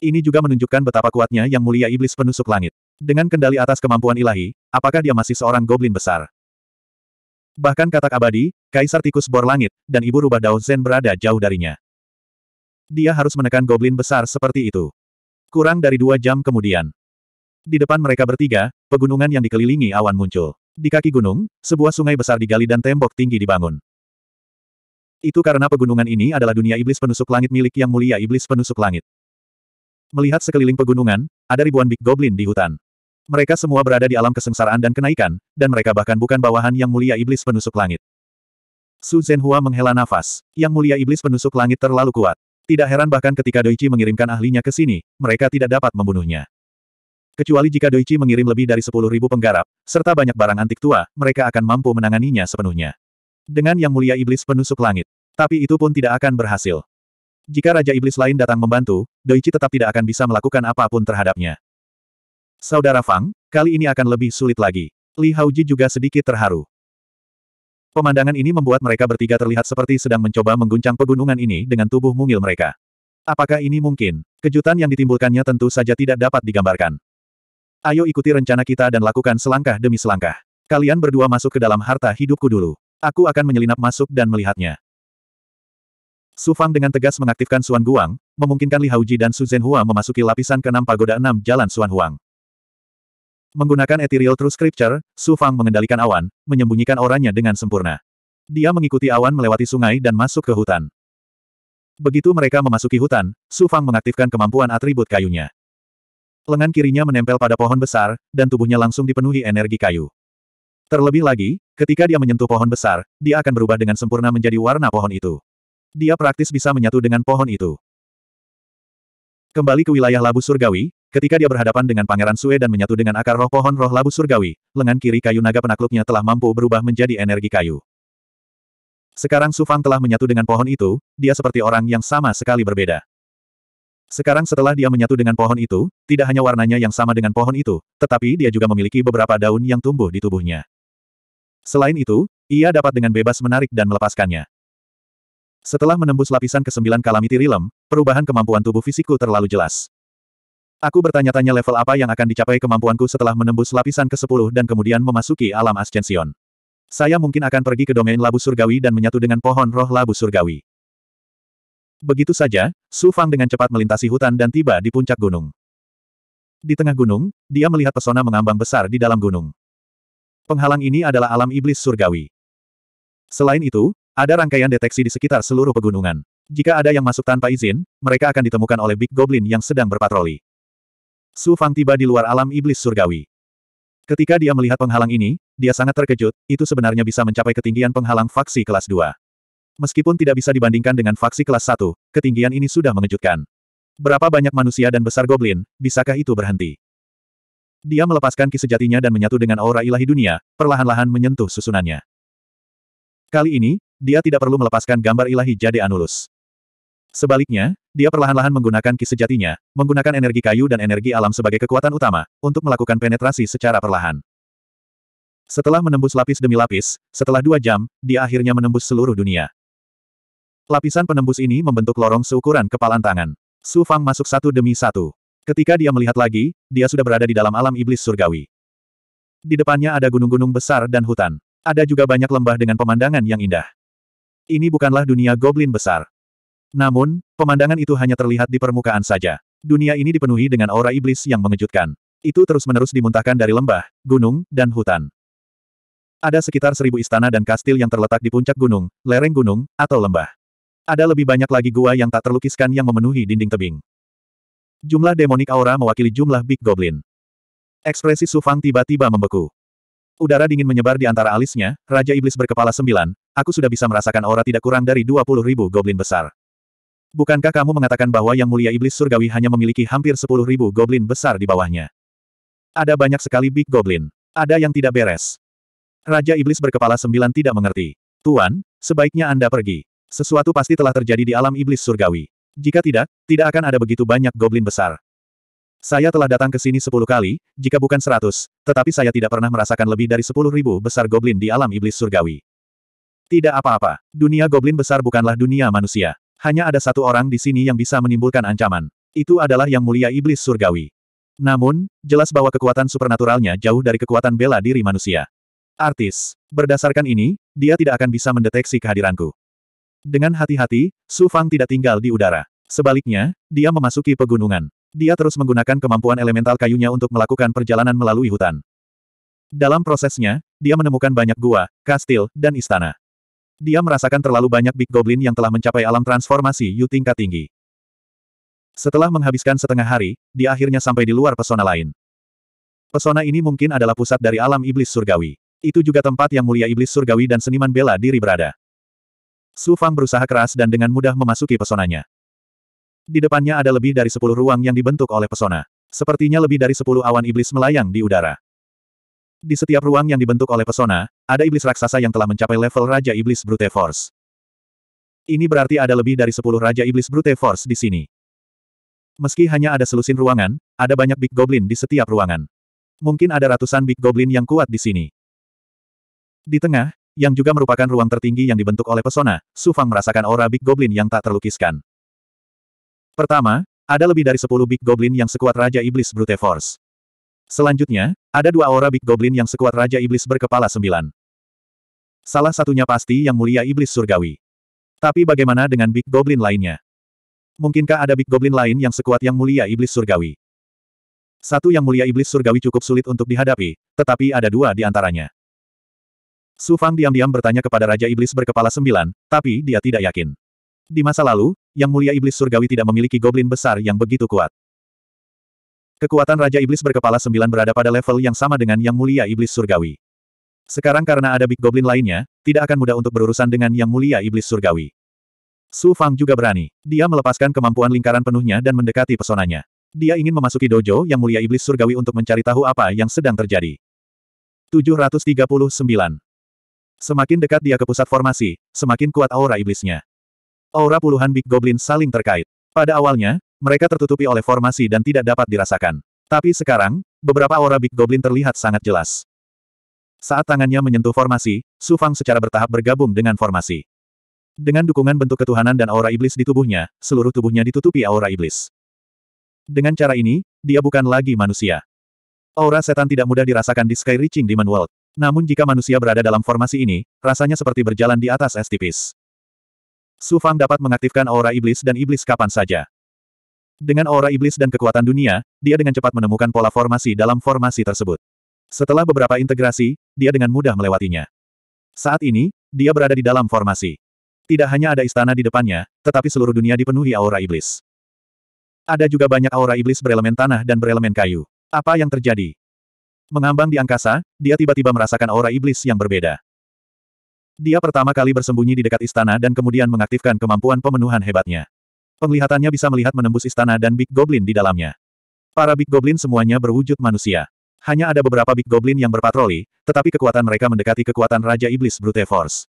Ini juga menunjukkan betapa kuatnya yang mulia iblis penusuk langit. Dengan kendali atas kemampuan ilahi, apakah dia masih seorang goblin besar? Bahkan katak abadi, Kaisar Tikus Bor Langit, dan Ibu Rubah Dao Zen berada jauh darinya. Dia harus menekan goblin besar seperti itu. Kurang dari dua jam kemudian. Di depan mereka bertiga, pegunungan yang dikelilingi awan muncul. Di kaki gunung, sebuah sungai besar digali dan tembok tinggi dibangun. Itu karena pegunungan ini adalah dunia iblis penusuk langit milik yang mulia iblis penusuk langit. Melihat sekeliling pegunungan, ada ribuan big goblin di hutan. Mereka semua berada di alam kesengsaraan dan kenaikan, dan mereka bahkan bukan bawahan yang mulia iblis penusuk langit. Su Zhenhua menghela nafas. Yang mulia iblis penusuk langit terlalu kuat. Tidak heran bahkan ketika Doichi mengirimkan ahlinya ke sini, mereka tidak dapat membunuhnya. Kecuali jika Doichi mengirim lebih dari 10.000 penggarap, serta banyak barang antik tua, mereka akan mampu menanganinya sepenuhnya. Dengan yang mulia iblis penusuk langit. Tapi itu pun tidak akan berhasil. Jika Raja Iblis lain datang membantu, Doichi tetap tidak akan bisa melakukan apapun terhadapnya. Saudara Fang, kali ini akan lebih sulit lagi. Li Haoji juga sedikit terharu. Pemandangan ini membuat mereka bertiga terlihat seperti sedang mencoba mengguncang pegunungan ini dengan tubuh mungil mereka. Apakah ini mungkin? Kejutan yang ditimbulkannya tentu saja tidak dapat digambarkan. Ayo ikuti rencana kita dan lakukan selangkah demi selangkah. Kalian berdua masuk ke dalam harta hidupku dulu. Aku akan menyelinap masuk dan melihatnya. Su Fang dengan tegas mengaktifkan Suan Guang, memungkinkan Li Hauji dan Su Zhenhua memasuki lapisan keenam pagoda enam jalan Suan Huang. Menggunakan ethereal true scripture, Su Fang mengendalikan awan, menyembunyikan orangnya dengan sempurna. Dia mengikuti awan melewati sungai dan masuk ke hutan. Begitu mereka memasuki hutan, Su Fang mengaktifkan kemampuan atribut kayunya. Lengan kirinya menempel pada pohon besar, dan tubuhnya langsung dipenuhi energi kayu. Terlebih lagi, ketika dia menyentuh pohon besar, dia akan berubah dengan sempurna menjadi warna pohon itu. Dia praktis bisa menyatu dengan pohon itu. Kembali ke wilayah labu surgawi, ketika dia berhadapan dengan Pangeran Sue dan menyatu dengan akar roh pohon roh labu surgawi, lengan kiri kayu naga penakluknya telah mampu berubah menjadi energi kayu. Sekarang Sufang telah menyatu dengan pohon itu, dia seperti orang yang sama sekali berbeda. Sekarang setelah dia menyatu dengan pohon itu, tidak hanya warnanya yang sama dengan pohon itu, tetapi dia juga memiliki beberapa daun yang tumbuh di tubuhnya. Selain itu, ia dapat dengan bebas menarik dan melepaskannya. Setelah menembus lapisan ke-9 Calamity Realm, perubahan kemampuan tubuh fisikku terlalu jelas. Aku bertanya-tanya level apa yang akan dicapai kemampuanku setelah menembus lapisan ke-10 dan kemudian memasuki alam ascension. Saya mungkin akan pergi ke domain labu surgawi dan menyatu dengan pohon roh labu surgawi. Begitu saja, Su Fang dengan cepat melintasi hutan dan tiba di puncak gunung. Di tengah gunung, dia melihat pesona mengambang besar di dalam gunung. Penghalang ini adalah alam iblis surgawi. Selain itu, ada rangkaian deteksi di sekitar seluruh pegunungan. Jika ada yang masuk tanpa izin, mereka akan ditemukan oleh Big Goblin yang sedang berpatroli. Su Fang tiba di luar alam iblis surgawi. Ketika dia melihat penghalang ini, dia sangat terkejut, itu sebenarnya bisa mencapai ketinggian penghalang faksi kelas 2. Meskipun tidak bisa dibandingkan dengan faksi kelas 1, ketinggian ini sudah mengejutkan. Berapa banyak manusia dan besar goblin, bisakah itu berhenti? Dia melepaskan ki sejatinya dan menyatu dengan aura ilahi dunia, perlahan-lahan menyentuh susunannya. Kali ini, dia tidak perlu melepaskan gambar ilahi Jade Anulus. Sebaliknya, dia perlahan-lahan menggunakan ki sejatinya, menggunakan energi kayu dan energi alam sebagai kekuatan utama, untuk melakukan penetrasi secara perlahan. Setelah menembus lapis demi lapis, setelah dua jam, dia akhirnya menembus seluruh dunia. Lapisan penembus ini membentuk lorong seukuran kepalan tangan. Su Fang masuk satu demi satu. Ketika dia melihat lagi, dia sudah berada di dalam alam iblis surgawi. Di depannya ada gunung-gunung besar dan hutan. Ada juga banyak lembah dengan pemandangan yang indah. Ini bukanlah dunia goblin besar. Namun, pemandangan itu hanya terlihat di permukaan saja. Dunia ini dipenuhi dengan aura iblis yang mengejutkan. Itu terus-menerus dimuntahkan dari lembah, gunung, dan hutan. Ada sekitar seribu istana dan kastil yang terletak di puncak gunung, lereng gunung, atau lembah. Ada lebih banyak lagi gua yang tak terlukiskan yang memenuhi dinding tebing. Jumlah demonik aura mewakili jumlah Big Goblin. Ekspresi Sufang tiba-tiba membeku. Udara dingin menyebar di antara alisnya, Raja Iblis berkepala sembilan, aku sudah bisa merasakan aura tidak kurang dari puluh ribu Goblin besar. Bukankah kamu mengatakan bahwa Yang Mulia Iblis Surgawi hanya memiliki hampir sepuluh ribu Goblin besar di bawahnya? Ada banyak sekali Big Goblin. Ada yang tidak beres. Raja Iblis berkepala sembilan tidak mengerti. Tuan, sebaiknya Anda pergi. Sesuatu pasti telah terjadi di alam iblis surgawi. Jika tidak, tidak akan ada begitu banyak goblin besar. Saya telah datang ke sini sepuluh kali, jika bukan seratus, tetapi saya tidak pernah merasakan lebih dari sepuluh ribu besar goblin di alam iblis surgawi. Tidak apa-apa, dunia goblin besar bukanlah dunia manusia. Hanya ada satu orang di sini yang bisa menimbulkan ancaman. Itu adalah yang mulia iblis surgawi. Namun, jelas bahwa kekuatan supernaturalnya jauh dari kekuatan bela diri manusia. Artis. Berdasarkan ini, dia tidak akan bisa mendeteksi kehadiranku. Dengan hati-hati, Su Fang tidak tinggal di udara. Sebaliknya, dia memasuki pegunungan. Dia terus menggunakan kemampuan elemental kayunya untuk melakukan perjalanan melalui hutan. Dalam prosesnya, dia menemukan banyak gua, kastil, dan istana. Dia merasakan terlalu banyak Big Goblin yang telah mencapai alam transformasi Yu tingkat tinggi. Setelah menghabiskan setengah hari, dia akhirnya sampai di luar pesona lain. Pesona ini mungkin adalah pusat dari alam iblis surgawi. Itu juga tempat yang mulia iblis surgawi dan seniman bela diri berada. Su Fang berusaha keras dan dengan mudah memasuki pesonanya. Di depannya ada lebih dari sepuluh ruang yang dibentuk oleh pesona. Sepertinya lebih dari sepuluh awan iblis melayang di udara. Di setiap ruang yang dibentuk oleh pesona, ada iblis raksasa yang telah mencapai level Raja Iblis Brute Force. Ini berarti ada lebih dari sepuluh Raja Iblis Brute Force di sini. Meski hanya ada selusin ruangan, ada banyak Big Goblin di setiap ruangan. Mungkin ada ratusan Big Goblin yang kuat di sini. Di tengah, yang juga merupakan ruang tertinggi yang dibentuk oleh pesona, Su Fang merasakan aura Big Goblin yang tak terlukiskan. Pertama, ada lebih dari 10 Big Goblin yang sekuat Raja Iblis Brute Force. Selanjutnya, ada dua aura Big Goblin yang sekuat Raja Iblis berkepala sembilan. Salah satunya pasti yang mulia Iblis Surgawi. Tapi bagaimana dengan Big Goblin lainnya? Mungkinkah ada Big Goblin lain yang sekuat yang mulia Iblis Surgawi? Satu yang mulia iblis surgawi cukup sulit untuk dihadapi, tetapi ada dua di antaranya. Su Fang diam-diam bertanya kepada Raja Iblis berkepala sembilan, tapi dia tidak yakin. Di masa lalu, Yang Mulia Iblis Surgawi tidak memiliki goblin besar yang begitu kuat. Kekuatan Raja Iblis berkepala sembilan berada pada level yang sama dengan Yang Mulia Iblis Surgawi. Sekarang karena ada Big Goblin lainnya, tidak akan mudah untuk berurusan dengan Yang Mulia Iblis Surgawi. Su Fang juga berani. Dia melepaskan kemampuan lingkaran penuhnya dan mendekati pesonanya. Dia ingin memasuki dojo yang mulia iblis surgawi untuk mencari tahu apa yang sedang terjadi. 739. Semakin dekat dia ke pusat formasi, semakin kuat aura iblisnya. Aura puluhan Big Goblin saling terkait. Pada awalnya, mereka tertutupi oleh formasi dan tidak dapat dirasakan. Tapi sekarang, beberapa aura Big Goblin terlihat sangat jelas. Saat tangannya menyentuh formasi, Su Fang secara bertahap bergabung dengan formasi. Dengan dukungan bentuk ketuhanan dan aura iblis di tubuhnya, seluruh tubuhnya ditutupi aura iblis. Dengan cara ini, dia bukan lagi manusia. Aura setan tidak mudah dirasakan di Sky Reaching Demon World. Namun jika manusia berada dalam formasi ini, rasanya seperti berjalan di atas es tipis. Su Fang dapat mengaktifkan aura iblis dan iblis kapan saja. Dengan aura iblis dan kekuatan dunia, dia dengan cepat menemukan pola formasi dalam formasi tersebut. Setelah beberapa integrasi, dia dengan mudah melewatinya. Saat ini, dia berada di dalam formasi. Tidak hanya ada istana di depannya, tetapi seluruh dunia dipenuhi aura iblis. Ada juga banyak aura iblis berelemen tanah dan berelemen kayu. Apa yang terjadi? Mengambang di angkasa, dia tiba-tiba merasakan aura iblis yang berbeda. Dia pertama kali bersembunyi di dekat istana dan kemudian mengaktifkan kemampuan pemenuhan hebatnya. Penglihatannya bisa melihat menembus istana dan Big Goblin di dalamnya. Para Big Goblin semuanya berwujud manusia. Hanya ada beberapa Big Goblin yang berpatroli, tetapi kekuatan mereka mendekati kekuatan Raja Iblis Brute Force.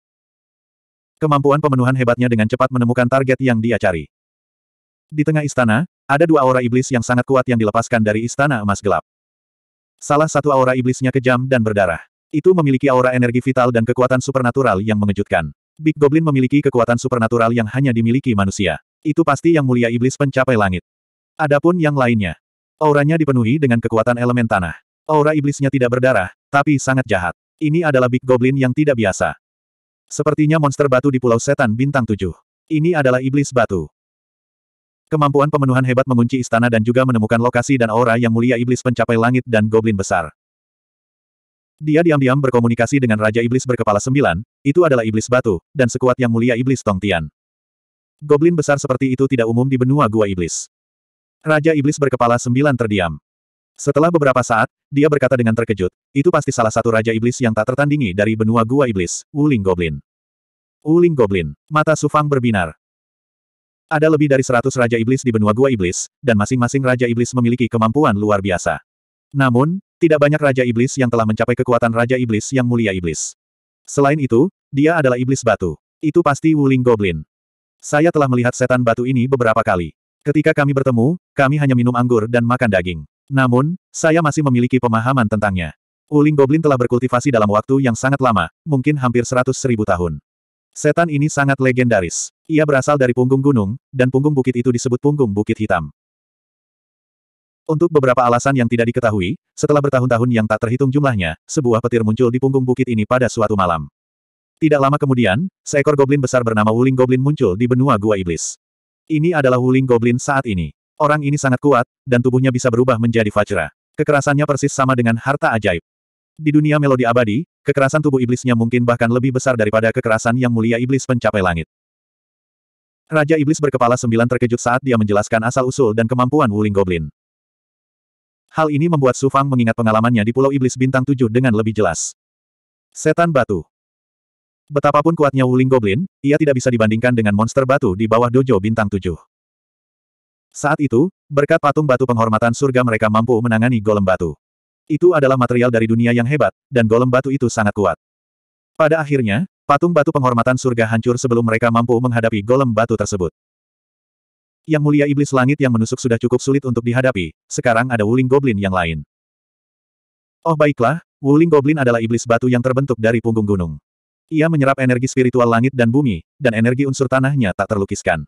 Kemampuan pemenuhan hebatnya dengan cepat menemukan target yang dia cari. Di tengah istana, ada dua aura iblis yang sangat kuat yang dilepaskan dari istana emas gelap. Salah satu aura iblisnya kejam dan berdarah. Itu memiliki aura energi vital dan kekuatan supernatural yang mengejutkan. Big Goblin memiliki kekuatan supernatural yang hanya dimiliki manusia. Itu pasti yang mulia iblis pencapai langit. Adapun yang lainnya. Auranya dipenuhi dengan kekuatan elemen tanah. Aura iblisnya tidak berdarah, tapi sangat jahat. Ini adalah Big Goblin yang tidak biasa. Sepertinya monster batu di Pulau Setan Bintang 7. Ini adalah iblis batu. Kemampuan pemenuhan hebat mengunci istana dan juga menemukan lokasi dan aura yang mulia iblis pencapai langit dan goblin besar. Dia diam-diam berkomunikasi dengan Raja Iblis berkepala sembilan, itu adalah iblis batu, dan sekuat yang mulia iblis Tongtian. Goblin besar seperti itu tidak umum di benua gua iblis. Raja Iblis berkepala sembilan terdiam. Setelah beberapa saat, dia berkata dengan terkejut, itu pasti salah satu Raja Iblis yang tak tertandingi dari benua gua iblis, Wuling Goblin. Wuling Goblin, mata Sufang berbinar. Ada lebih dari seratus Raja Iblis di benua Gua Iblis, dan masing-masing Raja Iblis memiliki kemampuan luar biasa. Namun, tidak banyak Raja Iblis yang telah mencapai kekuatan Raja Iblis yang mulia Iblis. Selain itu, dia adalah Iblis Batu. Itu pasti Wuling Goblin. Saya telah melihat setan batu ini beberapa kali. Ketika kami bertemu, kami hanya minum anggur dan makan daging. Namun, saya masih memiliki pemahaman tentangnya. Wuling Goblin telah berkultivasi dalam waktu yang sangat lama, mungkin hampir seratus ribu tahun. Setan ini sangat legendaris. Ia berasal dari punggung gunung, dan punggung bukit itu disebut punggung bukit hitam. Untuk beberapa alasan yang tidak diketahui, setelah bertahun-tahun yang tak terhitung jumlahnya, sebuah petir muncul di punggung bukit ini pada suatu malam. Tidak lama kemudian, seekor goblin besar bernama Wuling Goblin muncul di benua Gua Iblis. Ini adalah Wuling Goblin saat ini. Orang ini sangat kuat, dan tubuhnya bisa berubah menjadi Fajra. Kekerasannya persis sama dengan harta ajaib. Di dunia melodi abadi, kekerasan tubuh iblisnya mungkin bahkan lebih besar daripada kekerasan yang mulia iblis pencapai langit. Raja Iblis berkepala sembilan terkejut saat dia menjelaskan asal-usul dan kemampuan Wuling Goblin. Hal ini membuat Su Fang mengingat pengalamannya di Pulau Iblis Bintang Tujuh dengan lebih jelas. Setan Batu Betapapun kuatnya Wuling Goblin, ia tidak bisa dibandingkan dengan monster batu di bawah dojo Bintang Tujuh. Saat itu, berkat patung batu penghormatan surga mereka mampu menangani golem batu. Itu adalah material dari dunia yang hebat, dan golem batu itu sangat kuat. Pada akhirnya, patung batu penghormatan surga hancur sebelum mereka mampu menghadapi golem batu tersebut. Yang mulia iblis langit yang menusuk sudah cukup sulit untuk dihadapi, sekarang ada Wuling Goblin yang lain. Oh baiklah, Wuling Goblin adalah iblis batu yang terbentuk dari punggung gunung. Ia menyerap energi spiritual langit dan bumi, dan energi unsur tanahnya tak terlukiskan.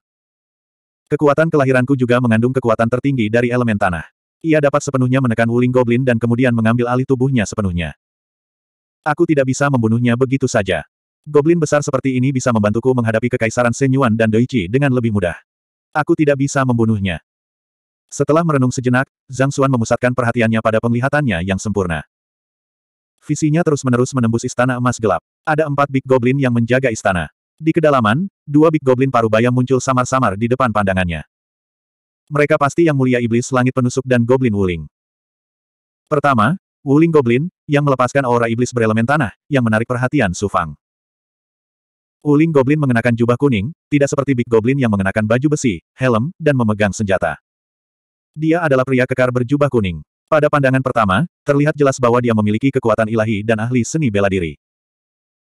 Kekuatan kelahiranku juga mengandung kekuatan tertinggi dari elemen tanah. Ia dapat sepenuhnya menekan Wuling Goblin dan kemudian mengambil alih tubuhnya sepenuhnya. Aku tidak bisa membunuhnya begitu saja. Goblin besar seperti ini bisa membantuku menghadapi kekaisaran Senyuan dan Doichi dengan lebih mudah. Aku tidak bisa membunuhnya. Setelah merenung sejenak, Zhang Xuan memusatkan perhatiannya pada penglihatannya yang sempurna. Visinya terus-menerus menembus istana emas gelap. Ada empat Big Goblin yang menjaga istana. Di kedalaman, dua Big Goblin parubaya muncul samar-samar di depan pandangannya mereka pasti yang mulia iblis langit penusuk dan goblin wuling. Pertama, wuling goblin, yang melepaskan aura iblis berelemen tanah, yang menarik perhatian Sufang. Wuling goblin mengenakan jubah kuning, tidak seperti Big Goblin yang mengenakan baju besi, helm, dan memegang senjata. Dia adalah pria kekar berjubah kuning. Pada pandangan pertama, terlihat jelas bahwa dia memiliki kekuatan ilahi dan ahli seni bela diri.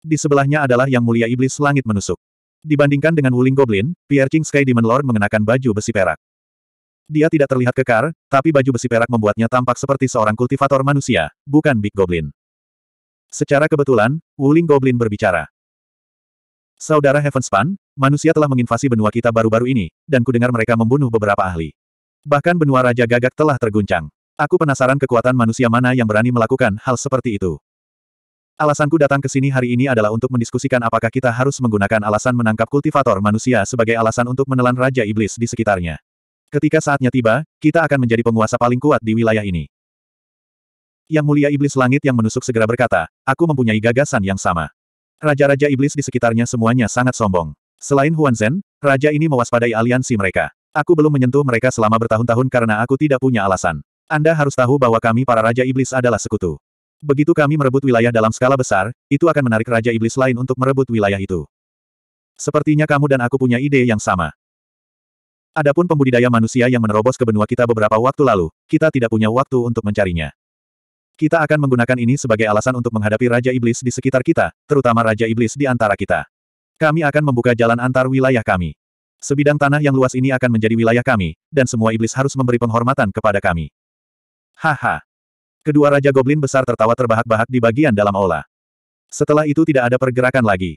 Di sebelahnya adalah Yang Mulia Iblis Langit Menusuk. Dibandingkan dengan Wuling Goblin, Pierre King Sky Demon Lord mengenakan baju besi perak. Dia tidak terlihat kekar, tapi baju besi perak membuatnya tampak seperti seorang kultivator manusia, bukan Big Goblin. Secara kebetulan, Wuling Goblin berbicara. Saudara Heavenspan, manusia telah menginvasi benua kita baru-baru ini, dan kudengar mereka membunuh beberapa ahli. Bahkan benua Raja Gagak telah terguncang. Aku penasaran kekuatan manusia mana yang berani melakukan hal seperti itu. Alasanku datang ke sini hari ini adalah untuk mendiskusikan apakah kita harus menggunakan alasan menangkap kultivator manusia sebagai alasan untuk menelan Raja Iblis di sekitarnya. Ketika saatnya tiba, kita akan menjadi penguasa paling kuat di wilayah ini. Yang mulia iblis langit yang menusuk segera berkata, aku mempunyai gagasan yang sama. Raja-raja iblis di sekitarnya semuanya sangat sombong. Selain Huan Zhen, raja ini mewaspadai aliansi mereka. Aku belum menyentuh mereka selama bertahun-tahun karena aku tidak punya alasan. Anda harus tahu bahwa kami para raja iblis adalah sekutu. Begitu kami merebut wilayah dalam skala besar, itu akan menarik raja iblis lain untuk merebut wilayah itu. Sepertinya kamu dan aku punya ide yang sama. Adapun pembudidaya manusia yang menerobos ke benua kita beberapa waktu lalu, kita tidak punya waktu untuk mencarinya. Kita akan menggunakan ini sebagai alasan untuk menghadapi Raja Iblis di sekitar kita, terutama Raja Iblis di antara kita. Kami akan membuka jalan antar wilayah kami. Sebidang tanah yang luas ini akan menjadi wilayah kami, dan semua iblis harus memberi penghormatan kepada kami. Haha. Kedua Raja Goblin besar tertawa terbahak-bahak di bagian dalam aula. Setelah itu tidak ada pergerakan lagi.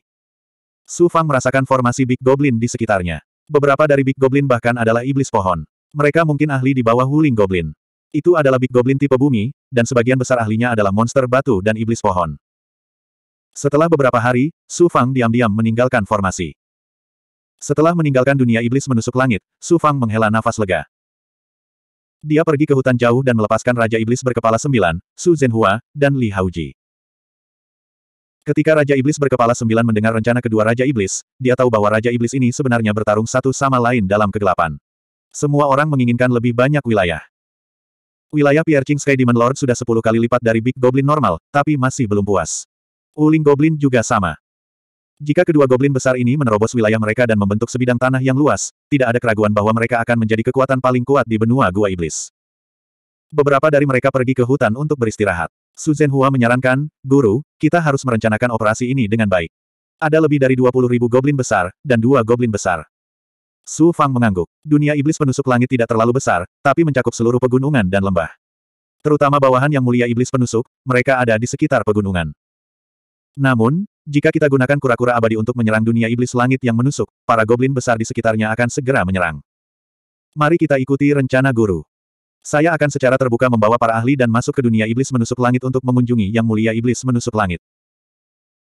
Su Fang merasakan formasi Big Goblin di sekitarnya. Beberapa dari Big Goblin bahkan adalah iblis pohon. Mereka mungkin ahli di bawah Wuling Goblin. Itu adalah Big Goblin tipe bumi, dan sebagian besar ahlinya adalah monster batu dan iblis pohon. Setelah beberapa hari, Su Fang diam-diam meninggalkan formasi. Setelah meninggalkan dunia iblis menusuk langit, Su Fang menghela nafas lega. Dia pergi ke hutan jauh dan melepaskan Raja Iblis berkepala sembilan, Su Zhenhua, dan Li Haoji. Ketika Raja Iblis berkepala sembilan mendengar rencana kedua Raja Iblis, dia tahu bahwa Raja Iblis ini sebenarnya bertarung satu sama lain dalam kegelapan. Semua orang menginginkan lebih banyak wilayah. Wilayah Piercing Sky Demon Lord sudah sepuluh kali lipat dari Big Goblin normal, tapi masih belum puas. Uling Goblin juga sama. Jika kedua goblin besar ini menerobos wilayah mereka dan membentuk sebidang tanah yang luas, tidak ada keraguan bahwa mereka akan menjadi kekuatan paling kuat di benua Gua Iblis. Beberapa dari mereka pergi ke hutan untuk beristirahat. Su Zhenhua menyarankan, Guru, kita harus merencanakan operasi ini dengan baik. Ada lebih dari 20 ribu goblin besar, dan dua goblin besar. Su Fang mengangguk. Dunia iblis penusuk langit tidak terlalu besar, tapi mencakup seluruh pegunungan dan lembah. Terutama bawahan yang mulia iblis penusuk, mereka ada di sekitar pegunungan. Namun, jika kita gunakan kura-kura abadi untuk menyerang dunia iblis langit yang menusuk, para goblin besar di sekitarnya akan segera menyerang. Mari kita ikuti rencana guru. Saya akan secara terbuka membawa para ahli dan masuk ke dunia iblis menusuk langit untuk mengunjungi Yang Mulia Iblis menusuk langit.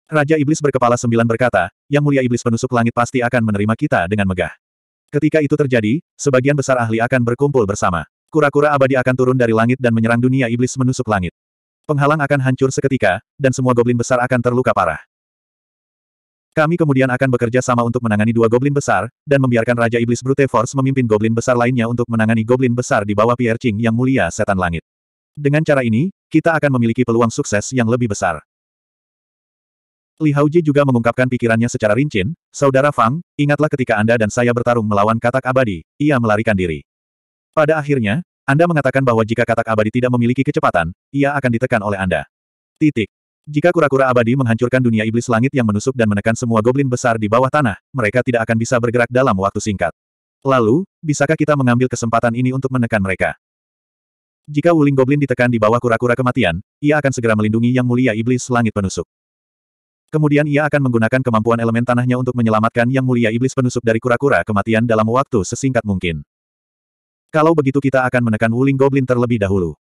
Raja Iblis berkepala sembilan berkata, Yang Mulia Iblis menusuk langit pasti akan menerima kita dengan megah. Ketika itu terjadi, sebagian besar ahli akan berkumpul bersama. Kura-kura abadi akan turun dari langit dan menyerang dunia iblis menusuk langit. Penghalang akan hancur seketika, dan semua goblin besar akan terluka parah. Kami kemudian akan bekerja sama untuk menangani dua goblin besar, dan membiarkan Raja Iblis Brute Force memimpin goblin besar lainnya untuk menangani goblin besar di bawah Pierre Ching yang mulia setan langit. Dengan cara ini, kita akan memiliki peluang sukses yang lebih besar. Li Haoji juga mengungkapkan pikirannya secara rinci, Saudara Fang, ingatlah ketika Anda dan saya bertarung melawan katak abadi, ia melarikan diri. Pada akhirnya, Anda mengatakan bahwa jika katak abadi tidak memiliki kecepatan, ia akan ditekan oleh Anda. Titik. Jika kura-kura abadi menghancurkan dunia iblis langit yang menusuk dan menekan semua goblin besar di bawah tanah, mereka tidak akan bisa bergerak dalam waktu singkat. Lalu, bisakah kita mengambil kesempatan ini untuk menekan mereka? Jika Wuling Goblin ditekan di bawah kura-kura kematian, ia akan segera melindungi Yang Mulia Iblis Langit Penusuk. Kemudian ia akan menggunakan kemampuan elemen tanahnya untuk menyelamatkan Yang Mulia Iblis Penusuk dari kura-kura kematian dalam waktu sesingkat mungkin. Kalau begitu kita akan menekan Wuling Goblin terlebih dahulu.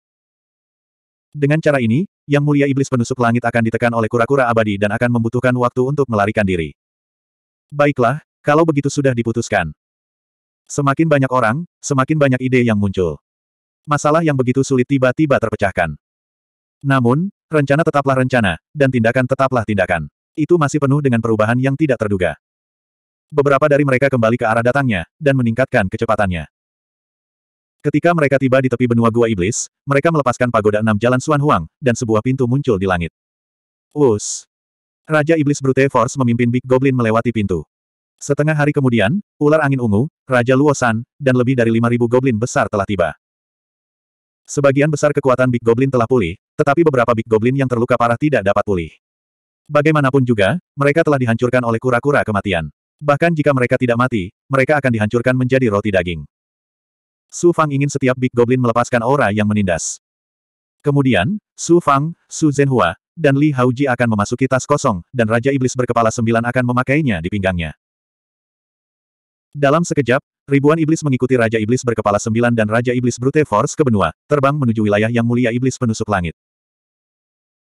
Dengan cara ini, yang mulia iblis penusuk langit akan ditekan oleh kura-kura abadi dan akan membutuhkan waktu untuk melarikan diri. Baiklah, kalau begitu sudah diputuskan. Semakin banyak orang, semakin banyak ide yang muncul. Masalah yang begitu sulit tiba-tiba terpecahkan. Namun, rencana tetaplah rencana, dan tindakan tetaplah tindakan. Itu masih penuh dengan perubahan yang tidak terduga. Beberapa dari mereka kembali ke arah datangnya, dan meningkatkan kecepatannya. Ketika mereka tiba di tepi benua gua iblis, mereka melepaskan pagoda enam jalan Suan Huang, dan sebuah pintu muncul di langit. Us, Raja Iblis Brute Force memimpin Big Goblin melewati pintu. Setengah hari kemudian, ular angin ungu, Raja Luosan, dan lebih dari 5.000 goblin besar telah tiba. Sebagian besar kekuatan Big Goblin telah pulih, tetapi beberapa Big Goblin yang terluka parah tidak dapat pulih. Bagaimanapun juga, mereka telah dihancurkan oleh kura-kura kematian. Bahkan jika mereka tidak mati, mereka akan dihancurkan menjadi roti daging. Su Fang ingin setiap Big Goblin melepaskan aura yang menindas. Kemudian, Su Fang, Su Zhenhua, dan Li Haoji akan memasuki tas kosong, dan Raja Iblis berkepala sembilan akan memakainya di pinggangnya. Dalam sekejap, ribuan iblis mengikuti Raja Iblis berkepala sembilan dan Raja Iblis Brute Force ke benua, terbang menuju wilayah yang mulia Iblis penusuk langit.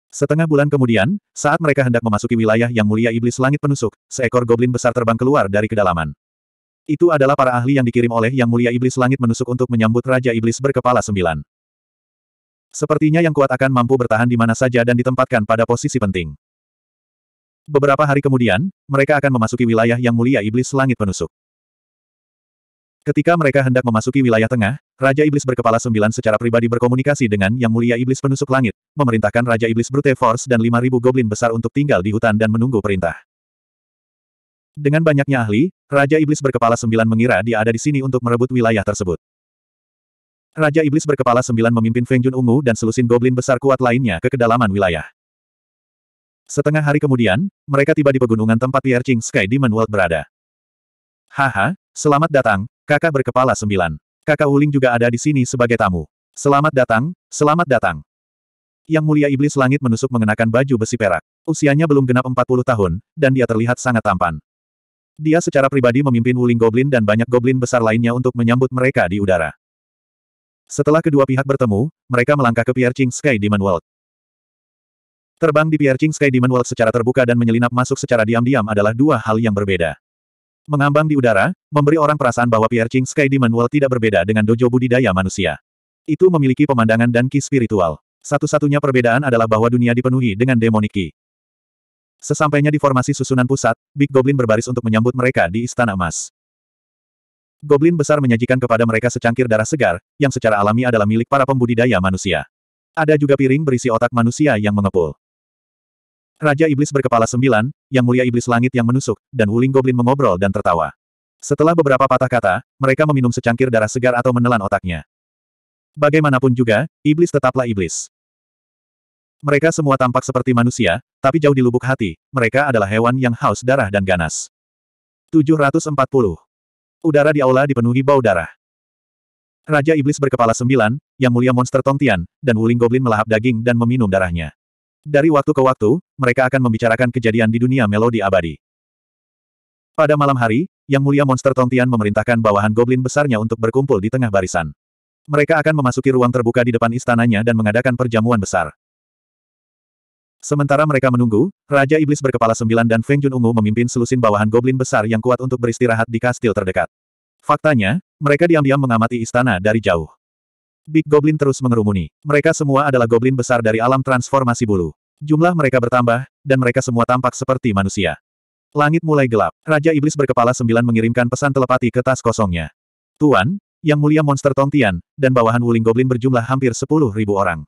Setengah bulan kemudian, saat mereka hendak memasuki wilayah yang mulia Iblis langit penusuk, seekor goblin besar terbang keluar dari kedalaman. Itu adalah para ahli yang dikirim oleh Yang Mulia Iblis Langit menusuk untuk menyambut Raja Iblis berkepala sembilan. Sepertinya yang kuat akan mampu bertahan di mana saja dan ditempatkan pada posisi penting. Beberapa hari kemudian, mereka akan memasuki wilayah Yang Mulia Iblis Langit penusuk. Ketika mereka hendak memasuki wilayah tengah, Raja Iblis berkepala sembilan secara pribadi berkomunikasi dengan Yang Mulia Iblis Penusuk Langit, memerintahkan Raja Iblis Brute Force dan 5.000 Goblin besar untuk tinggal di hutan dan menunggu perintah. Dengan banyaknya ahli, Raja Iblis berkepala sembilan mengira dia ada di sini untuk merebut wilayah tersebut. Raja Iblis berkepala sembilan memimpin Feng Jun Ungu dan selusin goblin besar kuat lainnya ke kedalaman wilayah. Setengah hari kemudian, mereka tiba di pegunungan tempat Pierre Ching Sky Demon World berada. Haha, selamat datang, kakak berkepala sembilan. Kakak Wuling juga ada di sini sebagai tamu. Selamat datang, selamat datang. Yang mulia iblis langit menusuk mengenakan baju besi perak. Usianya belum genap 40 tahun, dan dia terlihat sangat tampan. Dia secara pribadi memimpin Wuling Goblin dan banyak goblin besar lainnya untuk menyambut mereka di udara. Setelah kedua pihak bertemu, mereka melangkah ke Piercing Sky Demon World. Terbang di Piercing Sky Demon World secara terbuka dan menyelinap masuk secara diam-diam adalah dua hal yang berbeda. Mengambang di udara, memberi orang perasaan bahwa Piercing Sky Demon World tidak berbeda dengan dojo budidaya manusia. Itu memiliki pemandangan dan ki spiritual. Satu-satunya perbedaan adalah bahwa dunia dipenuhi dengan demoniki. Sesampainya di formasi susunan pusat, Big Goblin berbaris untuk menyambut mereka di Istana Emas. Goblin besar menyajikan kepada mereka secangkir darah segar, yang secara alami adalah milik para pembudidaya manusia. Ada juga piring berisi otak manusia yang mengepul. Raja Iblis berkepala sembilan, yang mulia Iblis Langit yang menusuk, dan Wuling Goblin mengobrol dan tertawa. Setelah beberapa patah kata, mereka meminum secangkir darah segar atau menelan otaknya. Bagaimanapun juga, Iblis tetaplah Iblis. Mereka semua tampak seperti manusia, tapi jauh di lubuk hati, mereka adalah hewan yang haus darah dan ganas. 740. Udara di aula dipenuhi bau darah. Raja Iblis berkepala sembilan, yang mulia monster Tongtian, dan Wuling Goblin melahap daging dan meminum darahnya. Dari waktu ke waktu, mereka akan membicarakan kejadian di dunia melodi abadi. Pada malam hari, yang mulia monster Tongtian memerintahkan bawahan Goblin besarnya untuk berkumpul di tengah barisan. Mereka akan memasuki ruang terbuka di depan istananya dan mengadakan perjamuan besar. Sementara mereka menunggu, Raja Iblis berkepala sembilan dan Feng Jun Ungu memimpin selusin bawahan goblin besar yang kuat untuk beristirahat di kastil terdekat. Faktanya, mereka diam-diam mengamati istana dari jauh. Big Goblin terus mengerumuni. Mereka semua adalah goblin besar dari alam transformasi bulu. Jumlah mereka bertambah, dan mereka semua tampak seperti manusia. Langit mulai gelap. Raja Iblis berkepala sembilan mengirimkan pesan telepati ke tas kosongnya. Tuan, Yang Mulia Monster Tongtian, dan bawahan Wuling Goblin berjumlah hampir sepuluh ribu orang.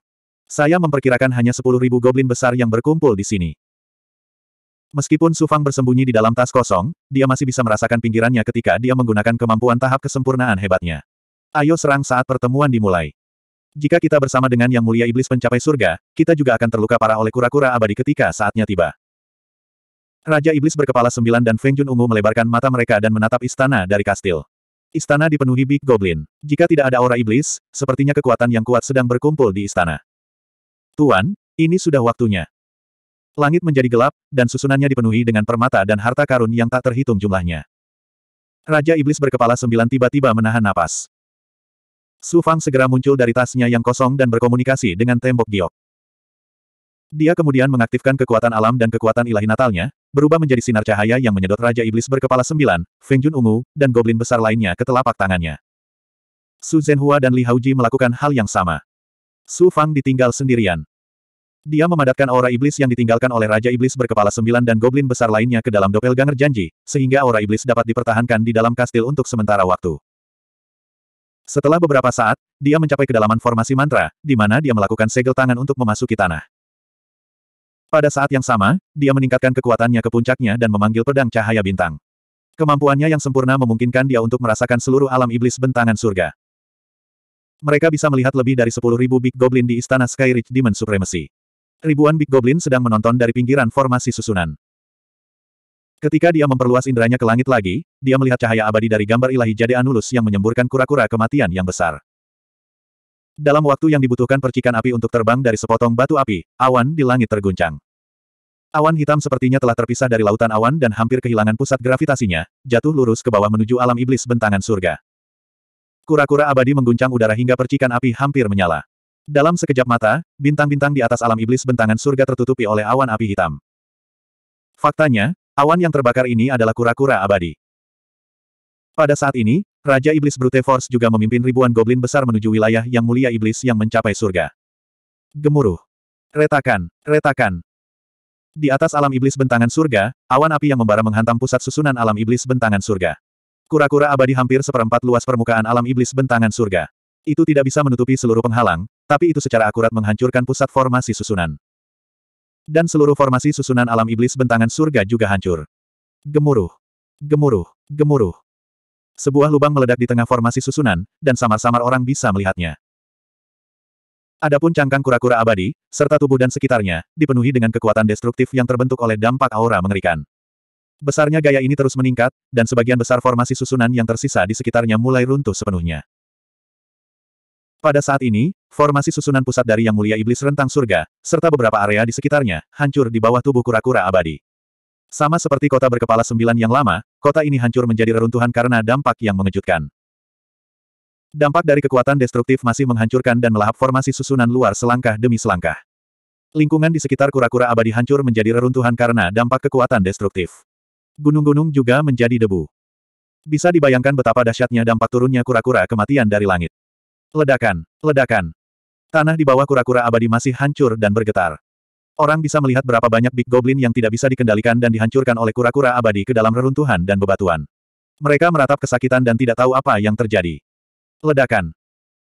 Saya memperkirakan hanya sepuluh ribu goblin besar yang berkumpul di sini. Meskipun Sufang bersembunyi di dalam tas kosong, dia masih bisa merasakan pinggirannya ketika dia menggunakan kemampuan tahap kesempurnaan hebatnya. Ayo serang saat pertemuan dimulai. Jika kita bersama dengan Yang Mulia Iblis pencapai surga, kita juga akan terluka parah oleh kura-kura abadi ketika saatnya tiba. Raja Iblis berkepala sembilan dan Feng Jun Ungu melebarkan mata mereka dan menatap istana dari kastil. Istana dipenuhi Big Goblin. Jika tidak ada aura iblis, sepertinya kekuatan yang kuat sedang berkumpul di istana. Tuan, ini sudah waktunya. Langit menjadi gelap, dan susunannya dipenuhi dengan permata dan harta karun yang tak terhitung jumlahnya. Raja Iblis berkepala sembilan tiba-tiba menahan napas. Su Fang segera muncul dari tasnya yang kosong dan berkomunikasi dengan tembok giok. Dia kemudian mengaktifkan kekuatan alam dan kekuatan ilahi natalnya, berubah menjadi sinar cahaya yang menyedot Raja Iblis berkepala sembilan, Feng Jun Ungu, dan Goblin besar lainnya ke telapak tangannya. Su Zhenhua dan Li Haoji melakukan hal yang sama. Su Fang ditinggal sendirian. Dia memadatkan aura iblis yang ditinggalkan oleh Raja Iblis berkepala sembilan dan goblin besar lainnya ke dalam doppelganger janji, sehingga aura iblis dapat dipertahankan di dalam kastil untuk sementara waktu. Setelah beberapa saat, dia mencapai kedalaman formasi mantra, di mana dia melakukan segel tangan untuk memasuki tanah. Pada saat yang sama, dia meningkatkan kekuatannya ke puncaknya dan memanggil pedang cahaya bintang. Kemampuannya yang sempurna memungkinkan dia untuk merasakan seluruh alam iblis bentangan surga. Mereka bisa melihat lebih dari 10.000 Big Goblin di Istana Skyridge di Demon Supremacy. Ribuan Big Goblin sedang menonton dari pinggiran formasi susunan. Ketika dia memperluas inderanya ke langit lagi, dia melihat cahaya abadi dari gambar ilahi Jade Anulus yang menyemburkan kura-kura kematian yang besar. Dalam waktu yang dibutuhkan percikan api untuk terbang dari sepotong batu api, awan di langit terguncang. Awan hitam sepertinya telah terpisah dari lautan awan dan hampir kehilangan pusat gravitasinya, jatuh lurus ke bawah menuju alam iblis bentangan surga. Kura-kura abadi mengguncang udara hingga percikan api hampir menyala. Dalam sekejap mata, bintang-bintang di atas alam iblis bentangan surga tertutupi oleh awan api hitam. Faktanya, awan yang terbakar ini adalah kura-kura abadi. Pada saat ini, Raja Iblis Brute Force juga memimpin ribuan goblin besar menuju wilayah yang mulia iblis yang mencapai surga. Gemuruh. Retakan, retakan. Di atas alam iblis bentangan surga, awan api yang membara menghantam pusat susunan alam iblis bentangan surga. Kura-kura abadi hampir seperempat luas permukaan alam iblis bentangan surga. Itu tidak bisa menutupi seluruh penghalang, tapi itu secara akurat menghancurkan pusat formasi susunan. Dan seluruh formasi susunan alam iblis bentangan surga juga hancur. Gemuruh. Gemuruh. Gemuruh. Sebuah lubang meledak di tengah formasi susunan, dan samar-samar orang bisa melihatnya. Adapun cangkang kura-kura abadi, serta tubuh dan sekitarnya, dipenuhi dengan kekuatan destruktif yang terbentuk oleh dampak aura mengerikan. Besarnya gaya ini terus meningkat, dan sebagian besar formasi susunan yang tersisa di sekitarnya mulai runtuh sepenuhnya. Pada saat ini, formasi susunan pusat dari Yang Mulia Iblis Rentang Surga, serta beberapa area di sekitarnya, hancur di bawah tubuh kura-kura abadi. Sama seperti kota berkepala sembilan yang lama, kota ini hancur menjadi reruntuhan karena dampak yang mengejutkan. Dampak dari kekuatan destruktif masih menghancurkan dan melahap formasi susunan luar selangkah demi selangkah. Lingkungan di sekitar kura-kura abadi hancur menjadi reruntuhan karena dampak kekuatan destruktif. Gunung-gunung juga menjadi debu. Bisa dibayangkan betapa dahsyatnya dampak turunnya kura-kura kematian dari langit. Ledakan, ledakan. Tanah di bawah kura-kura abadi masih hancur dan bergetar. Orang bisa melihat berapa banyak Big Goblin yang tidak bisa dikendalikan dan dihancurkan oleh kura-kura abadi ke dalam reruntuhan dan bebatuan. Mereka meratap kesakitan dan tidak tahu apa yang terjadi. Ledakan.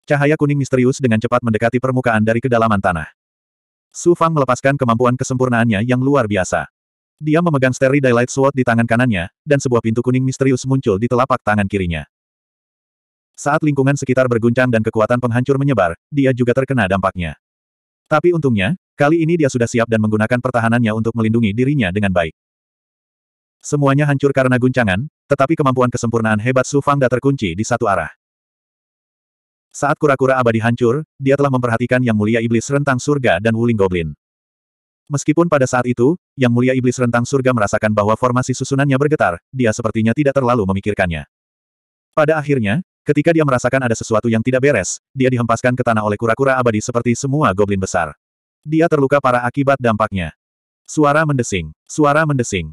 Cahaya kuning misterius dengan cepat mendekati permukaan dari kedalaman tanah. Su Fang melepaskan kemampuan kesempurnaannya yang luar biasa. Dia memegang Starry Daylight Sword di tangan kanannya, dan sebuah pintu kuning misterius muncul di telapak tangan kirinya. Saat lingkungan sekitar berguncang dan kekuatan penghancur menyebar, dia juga terkena dampaknya. Tapi untungnya, kali ini dia sudah siap dan menggunakan pertahanannya untuk melindungi dirinya dengan baik. Semuanya hancur karena guncangan, tetapi kemampuan kesempurnaan hebat Su Fangda terkunci di satu arah. Saat kura-kura abadi hancur, dia telah memperhatikan yang mulia iblis rentang surga dan wuling goblin. Meskipun pada saat itu, Yang Mulia Iblis Rentang Surga merasakan bahwa formasi susunannya bergetar, dia sepertinya tidak terlalu memikirkannya. Pada akhirnya, ketika dia merasakan ada sesuatu yang tidak beres, dia dihempaskan ke tanah oleh kura-kura abadi seperti semua goblin besar. Dia terluka parah akibat dampaknya. Suara mendesing, suara mendesing,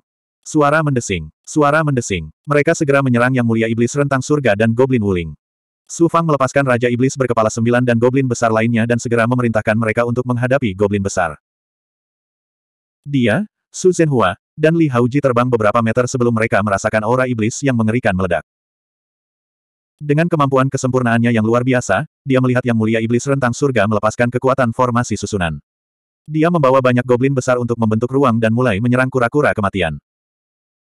suara mendesing, suara mendesing. Mereka segera menyerang Yang Mulia Iblis Rentang Surga dan Goblin Wuling. Su Fang melepaskan Raja Iblis berkepala sembilan dan Goblin besar lainnya dan segera memerintahkan mereka untuk menghadapi Goblin besar. Dia, Su Zhenhua, dan Li Haoji terbang beberapa meter sebelum mereka merasakan aura iblis yang mengerikan meledak. Dengan kemampuan kesempurnaannya yang luar biasa, dia melihat yang mulia iblis rentang surga melepaskan kekuatan formasi susunan. Dia membawa banyak goblin besar untuk membentuk ruang dan mulai menyerang kura-kura kematian.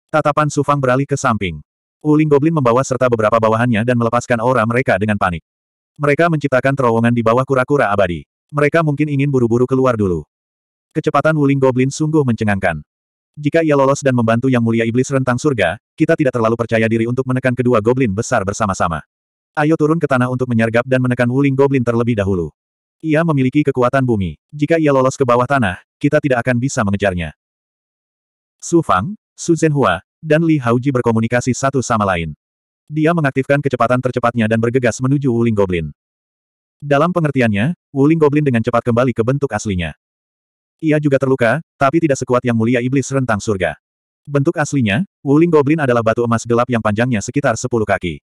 Tatapan Sufang beralih ke samping. Uling goblin membawa serta beberapa bawahannya dan melepaskan aura mereka dengan panik. Mereka menciptakan terowongan di bawah kura-kura abadi. Mereka mungkin ingin buru-buru keluar dulu. Kecepatan Wuling Goblin sungguh mencengangkan. Jika ia lolos dan membantu Yang Mulia Iblis rentang surga, kita tidak terlalu percaya diri untuk menekan kedua goblin besar bersama-sama. Ayo turun ke tanah untuk menyergap dan menekan Wuling Goblin terlebih dahulu. Ia memiliki kekuatan bumi. Jika ia lolos ke bawah tanah, kita tidak akan bisa mengejarnya. Su Fang, Su Zhenhua, dan Li Haoji berkomunikasi satu sama lain. Dia mengaktifkan kecepatan tercepatnya dan bergegas menuju Wuling Goblin. Dalam pengertiannya, Wuling Goblin dengan cepat kembali ke bentuk aslinya. Ia juga terluka, tapi tidak sekuat yang mulia iblis rentang surga. Bentuk aslinya, Wuling Goblin adalah batu emas gelap yang panjangnya sekitar 10 kaki.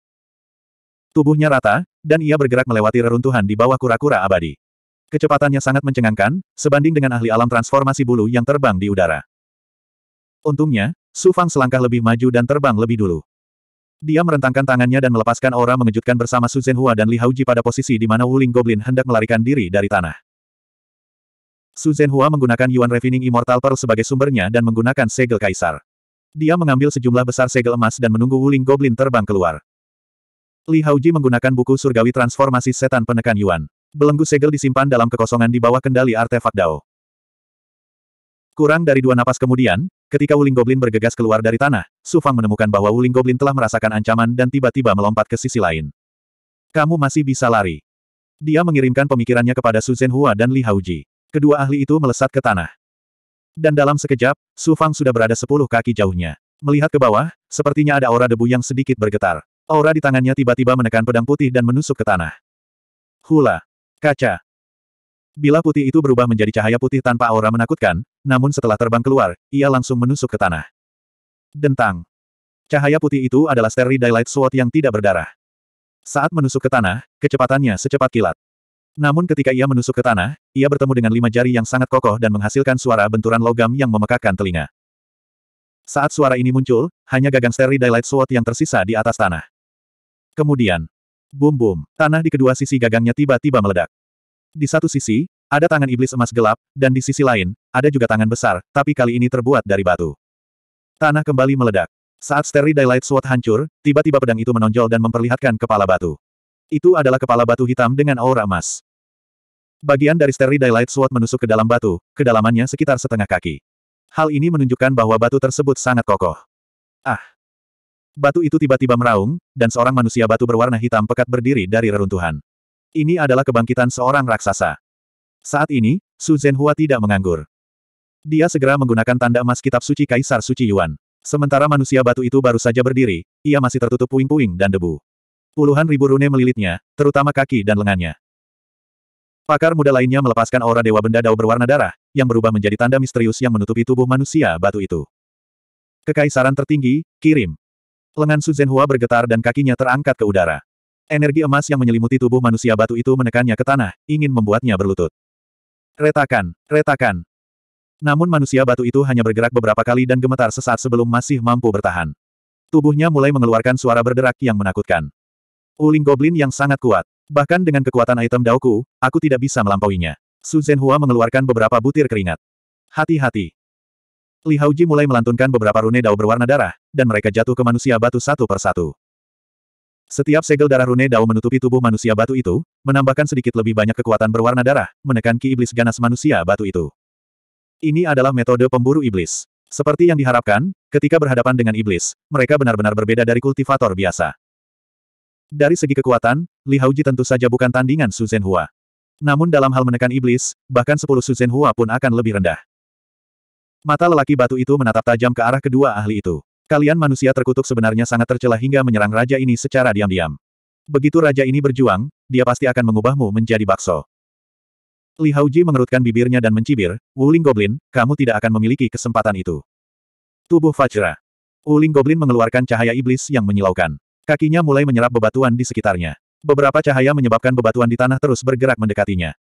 Tubuhnya rata, dan ia bergerak melewati reruntuhan di bawah kura-kura abadi. Kecepatannya sangat mencengangkan, sebanding dengan ahli alam transformasi bulu yang terbang di udara. Untungnya, Su Fang selangkah lebih maju dan terbang lebih dulu. Dia merentangkan tangannya dan melepaskan aura mengejutkan bersama Su Zhenhua dan Li Haoji pada posisi di mana Wuling Goblin hendak melarikan diri dari tanah. Su Zhenhua menggunakan Yuan Refining Immortal Pearl sebagai sumbernya dan menggunakan segel kaisar. Dia mengambil sejumlah besar segel emas dan menunggu Wuling Goblin terbang keluar. Li Haoji menggunakan buku surgawi transformasi setan penekan Yuan. Belenggu segel disimpan dalam kekosongan di bawah kendali artefak Dao. Kurang dari dua napas kemudian, ketika Wuling Goblin bergegas keluar dari tanah, Su Fang menemukan bahwa Wuling Goblin telah merasakan ancaman dan tiba-tiba melompat ke sisi lain. Kamu masih bisa lari. Dia mengirimkan pemikirannya kepada Su Zhenhua dan Li Haoji kedua ahli itu melesat ke tanah. Dan dalam sekejap, Su Fang sudah berada sepuluh kaki jauhnya. Melihat ke bawah, sepertinya ada aura debu yang sedikit bergetar. Aura di tangannya tiba-tiba menekan pedang putih dan menusuk ke tanah. Hula. Kaca. Bila putih itu berubah menjadi cahaya putih tanpa aura menakutkan, namun setelah terbang keluar, ia langsung menusuk ke tanah. Dentang. Cahaya putih itu adalah steri Daylight Sword yang tidak berdarah. Saat menusuk ke tanah, kecepatannya secepat kilat. Namun ketika ia menusuk ke tanah, ia bertemu dengan lima jari yang sangat kokoh dan menghasilkan suara benturan logam yang memekakkan telinga. Saat suara ini muncul, hanya gagang steri Daylight Sword yang tersisa di atas tanah. Kemudian, bum-bum, tanah di kedua sisi gagangnya tiba-tiba meledak. Di satu sisi, ada tangan iblis emas gelap, dan di sisi lain, ada juga tangan besar, tapi kali ini terbuat dari batu. Tanah kembali meledak. Saat steri Daylight Sword hancur, tiba-tiba pedang itu menonjol dan memperlihatkan kepala batu. Itu adalah kepala batu hitam dengan aura emas. Bagian dari Sterry Daylight Sword menusuk ke dalam batu, kedalamannya sekitar setengah kaki. Hal ini menunjukkan bahwa batu tersebut sangat kokoh. Ah! Batu itu tiba-tiba meraung, dan seorang manusia batu berwarna hitam pekat berdiri dari reruntuhan. Ini adalah kebangkitan seorang raksasa. Saat ini, Su Zhenhua tidak menganggur. Dia segera menggunakan tanda emas kitab suci Kaisar Suci Yuan. Sementara manusia batu itu baru saja berdiri, ia masih tertutup puing-puing dan debu. Puluhan ribu rune melilitnya, terutama kaki dan lengannya. Pakar muda lainnya melepaskan aura dewa benda dao berwarna darah, yang berubah menjadi tanda misterius yang menutupi tubuh manusia batu itu. Kekaisaran tertinggi, kirim. Lengan Su Zhenhua bergetar dan kakinya terangkat ke udara. Energi emas yang menyelimuti tubuh manusia batu itu menekannya ke tanah, ingin membuatnya berlutut. Retakan, retakan. Namun manusia batu itu hanya bergerak beberapa kali dan gemetar sesaat sebelum masih mampu bertahan. Tubuhnya mulai mengeluarkan suara berderak yang menakutkan. Uling Goblin yang sangat kuat. Bahkan dengan kekuatan item Daoku, aku tidak bisa melampauinya. Su Zhenhua mengeluarkan beberapa butir keringat. Hati-hati. Li Haoji mulai melantunkan beberapa rune dao berwarna darah, dan mereka jatuh ke manusia batu satu persatu. Setiap segel darah rune dao menutupi tubuh manusia batu itu, menambahkan sedikit lebih banyak kekuatan berwarna darah, menekan ki iblis ganas manusia batu itu. Ini adalah metode pemburu iblis. Seperti yang diharapkan, ketika berhadapan dengan iblis, mereka benar-benar berbeda dari kultivator biasa. Dari segi kekuatan, Li Hauji tentu saja bukan tandingan Su Zhenhua. Namun dalam hal menekan iblis, bahkan sepuluh Su Zhenhua pun akan lebih rendah. Mata lelaki batu itu menatap tajam ke arah kedua ahli itu. Kalian manusia terkutuk sebenarnya sangat tercela hingga menyerang raja ini secara diam-diam. Begitu raja ini berjuang, dia pasti akan mengubahmu menjadi bakso. Li Hauji mengerutkan bibirnya dan mencibir, Wuling Goblin, kamu tidak akan memiliki kesempatan itu. Tubuh Fajra. Wuling Goblin mengeluarkan cahaya iblis yang menyilaukan. Kakinya mulai menyerap bebatuan di sekitarnya. Beberapa cahaya menyebabkan bebatuan di tanah terus bergerak mendekatinya.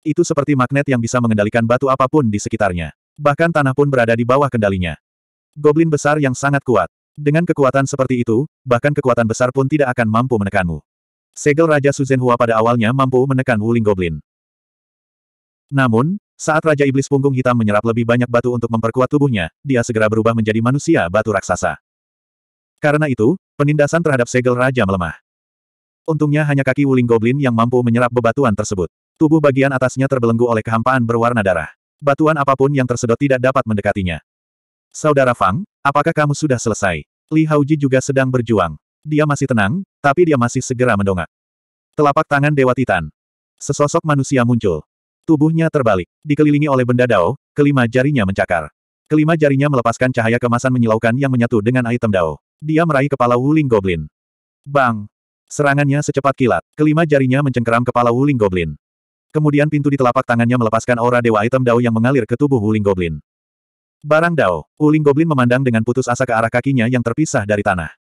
Itu seperti magnet yang bisa mengendalikan batu apapun di sekitarnya. Bahkan tanah pun berada di bawah kendalinya. Goblin besar yang sangat kuat. Dengan kekuatan seperti itu, bahkan kekuatan besar pun tidak akan mampu menekanmu. Segel Raja Suzenhua pada awalnya mampu menekan Wuling Goblin. Namun, saat Raja Iblis Punggung Hitam menyerap lebih banyak batu untuk memperkuat tubuhnya, dia segera berubah menjadi manusia batu raksasa. Karena itu, Penindasan terhadap segel raja melemah. Untungnya hanya kaki Wuling Goblin yang mampu menyerap bebatuan tersebut. Tubuh bagian atasnya terbelenggu oleh kehampaan berwarna darah. Batuan apapun yang tersedot tidak dapat mendekatinya. Saudara Fang, apakah kamu sudah selesai? Li Haoji juga sedang berjuang. Dia masih tenang, tapi dia masih segera mendongak. Telapak tangan Dewa Titan. Sesosok manusia muncul. Tubuhnya terbalik, dikelilingi oleh benda dao, kelima jarinya mencakar. Kelima jarinya melepaskan cahaya kemasan menyilaukan yang menyatu dengan item Dao. Dia meraih kepala Wuling Goblin. Bang! Serangannya secepat kilat. Kelima jarinya mencengkeram kepala Wuling Goblin. Kemudian pintu di telapak tangannya melepaskan aura dewa item Dao yang mengalir ke tubuh Wuling Goblin. Barang Dao, Wuling Goblin memandang dengan putus asa ke arah kakinya yang terpisah dari tanah.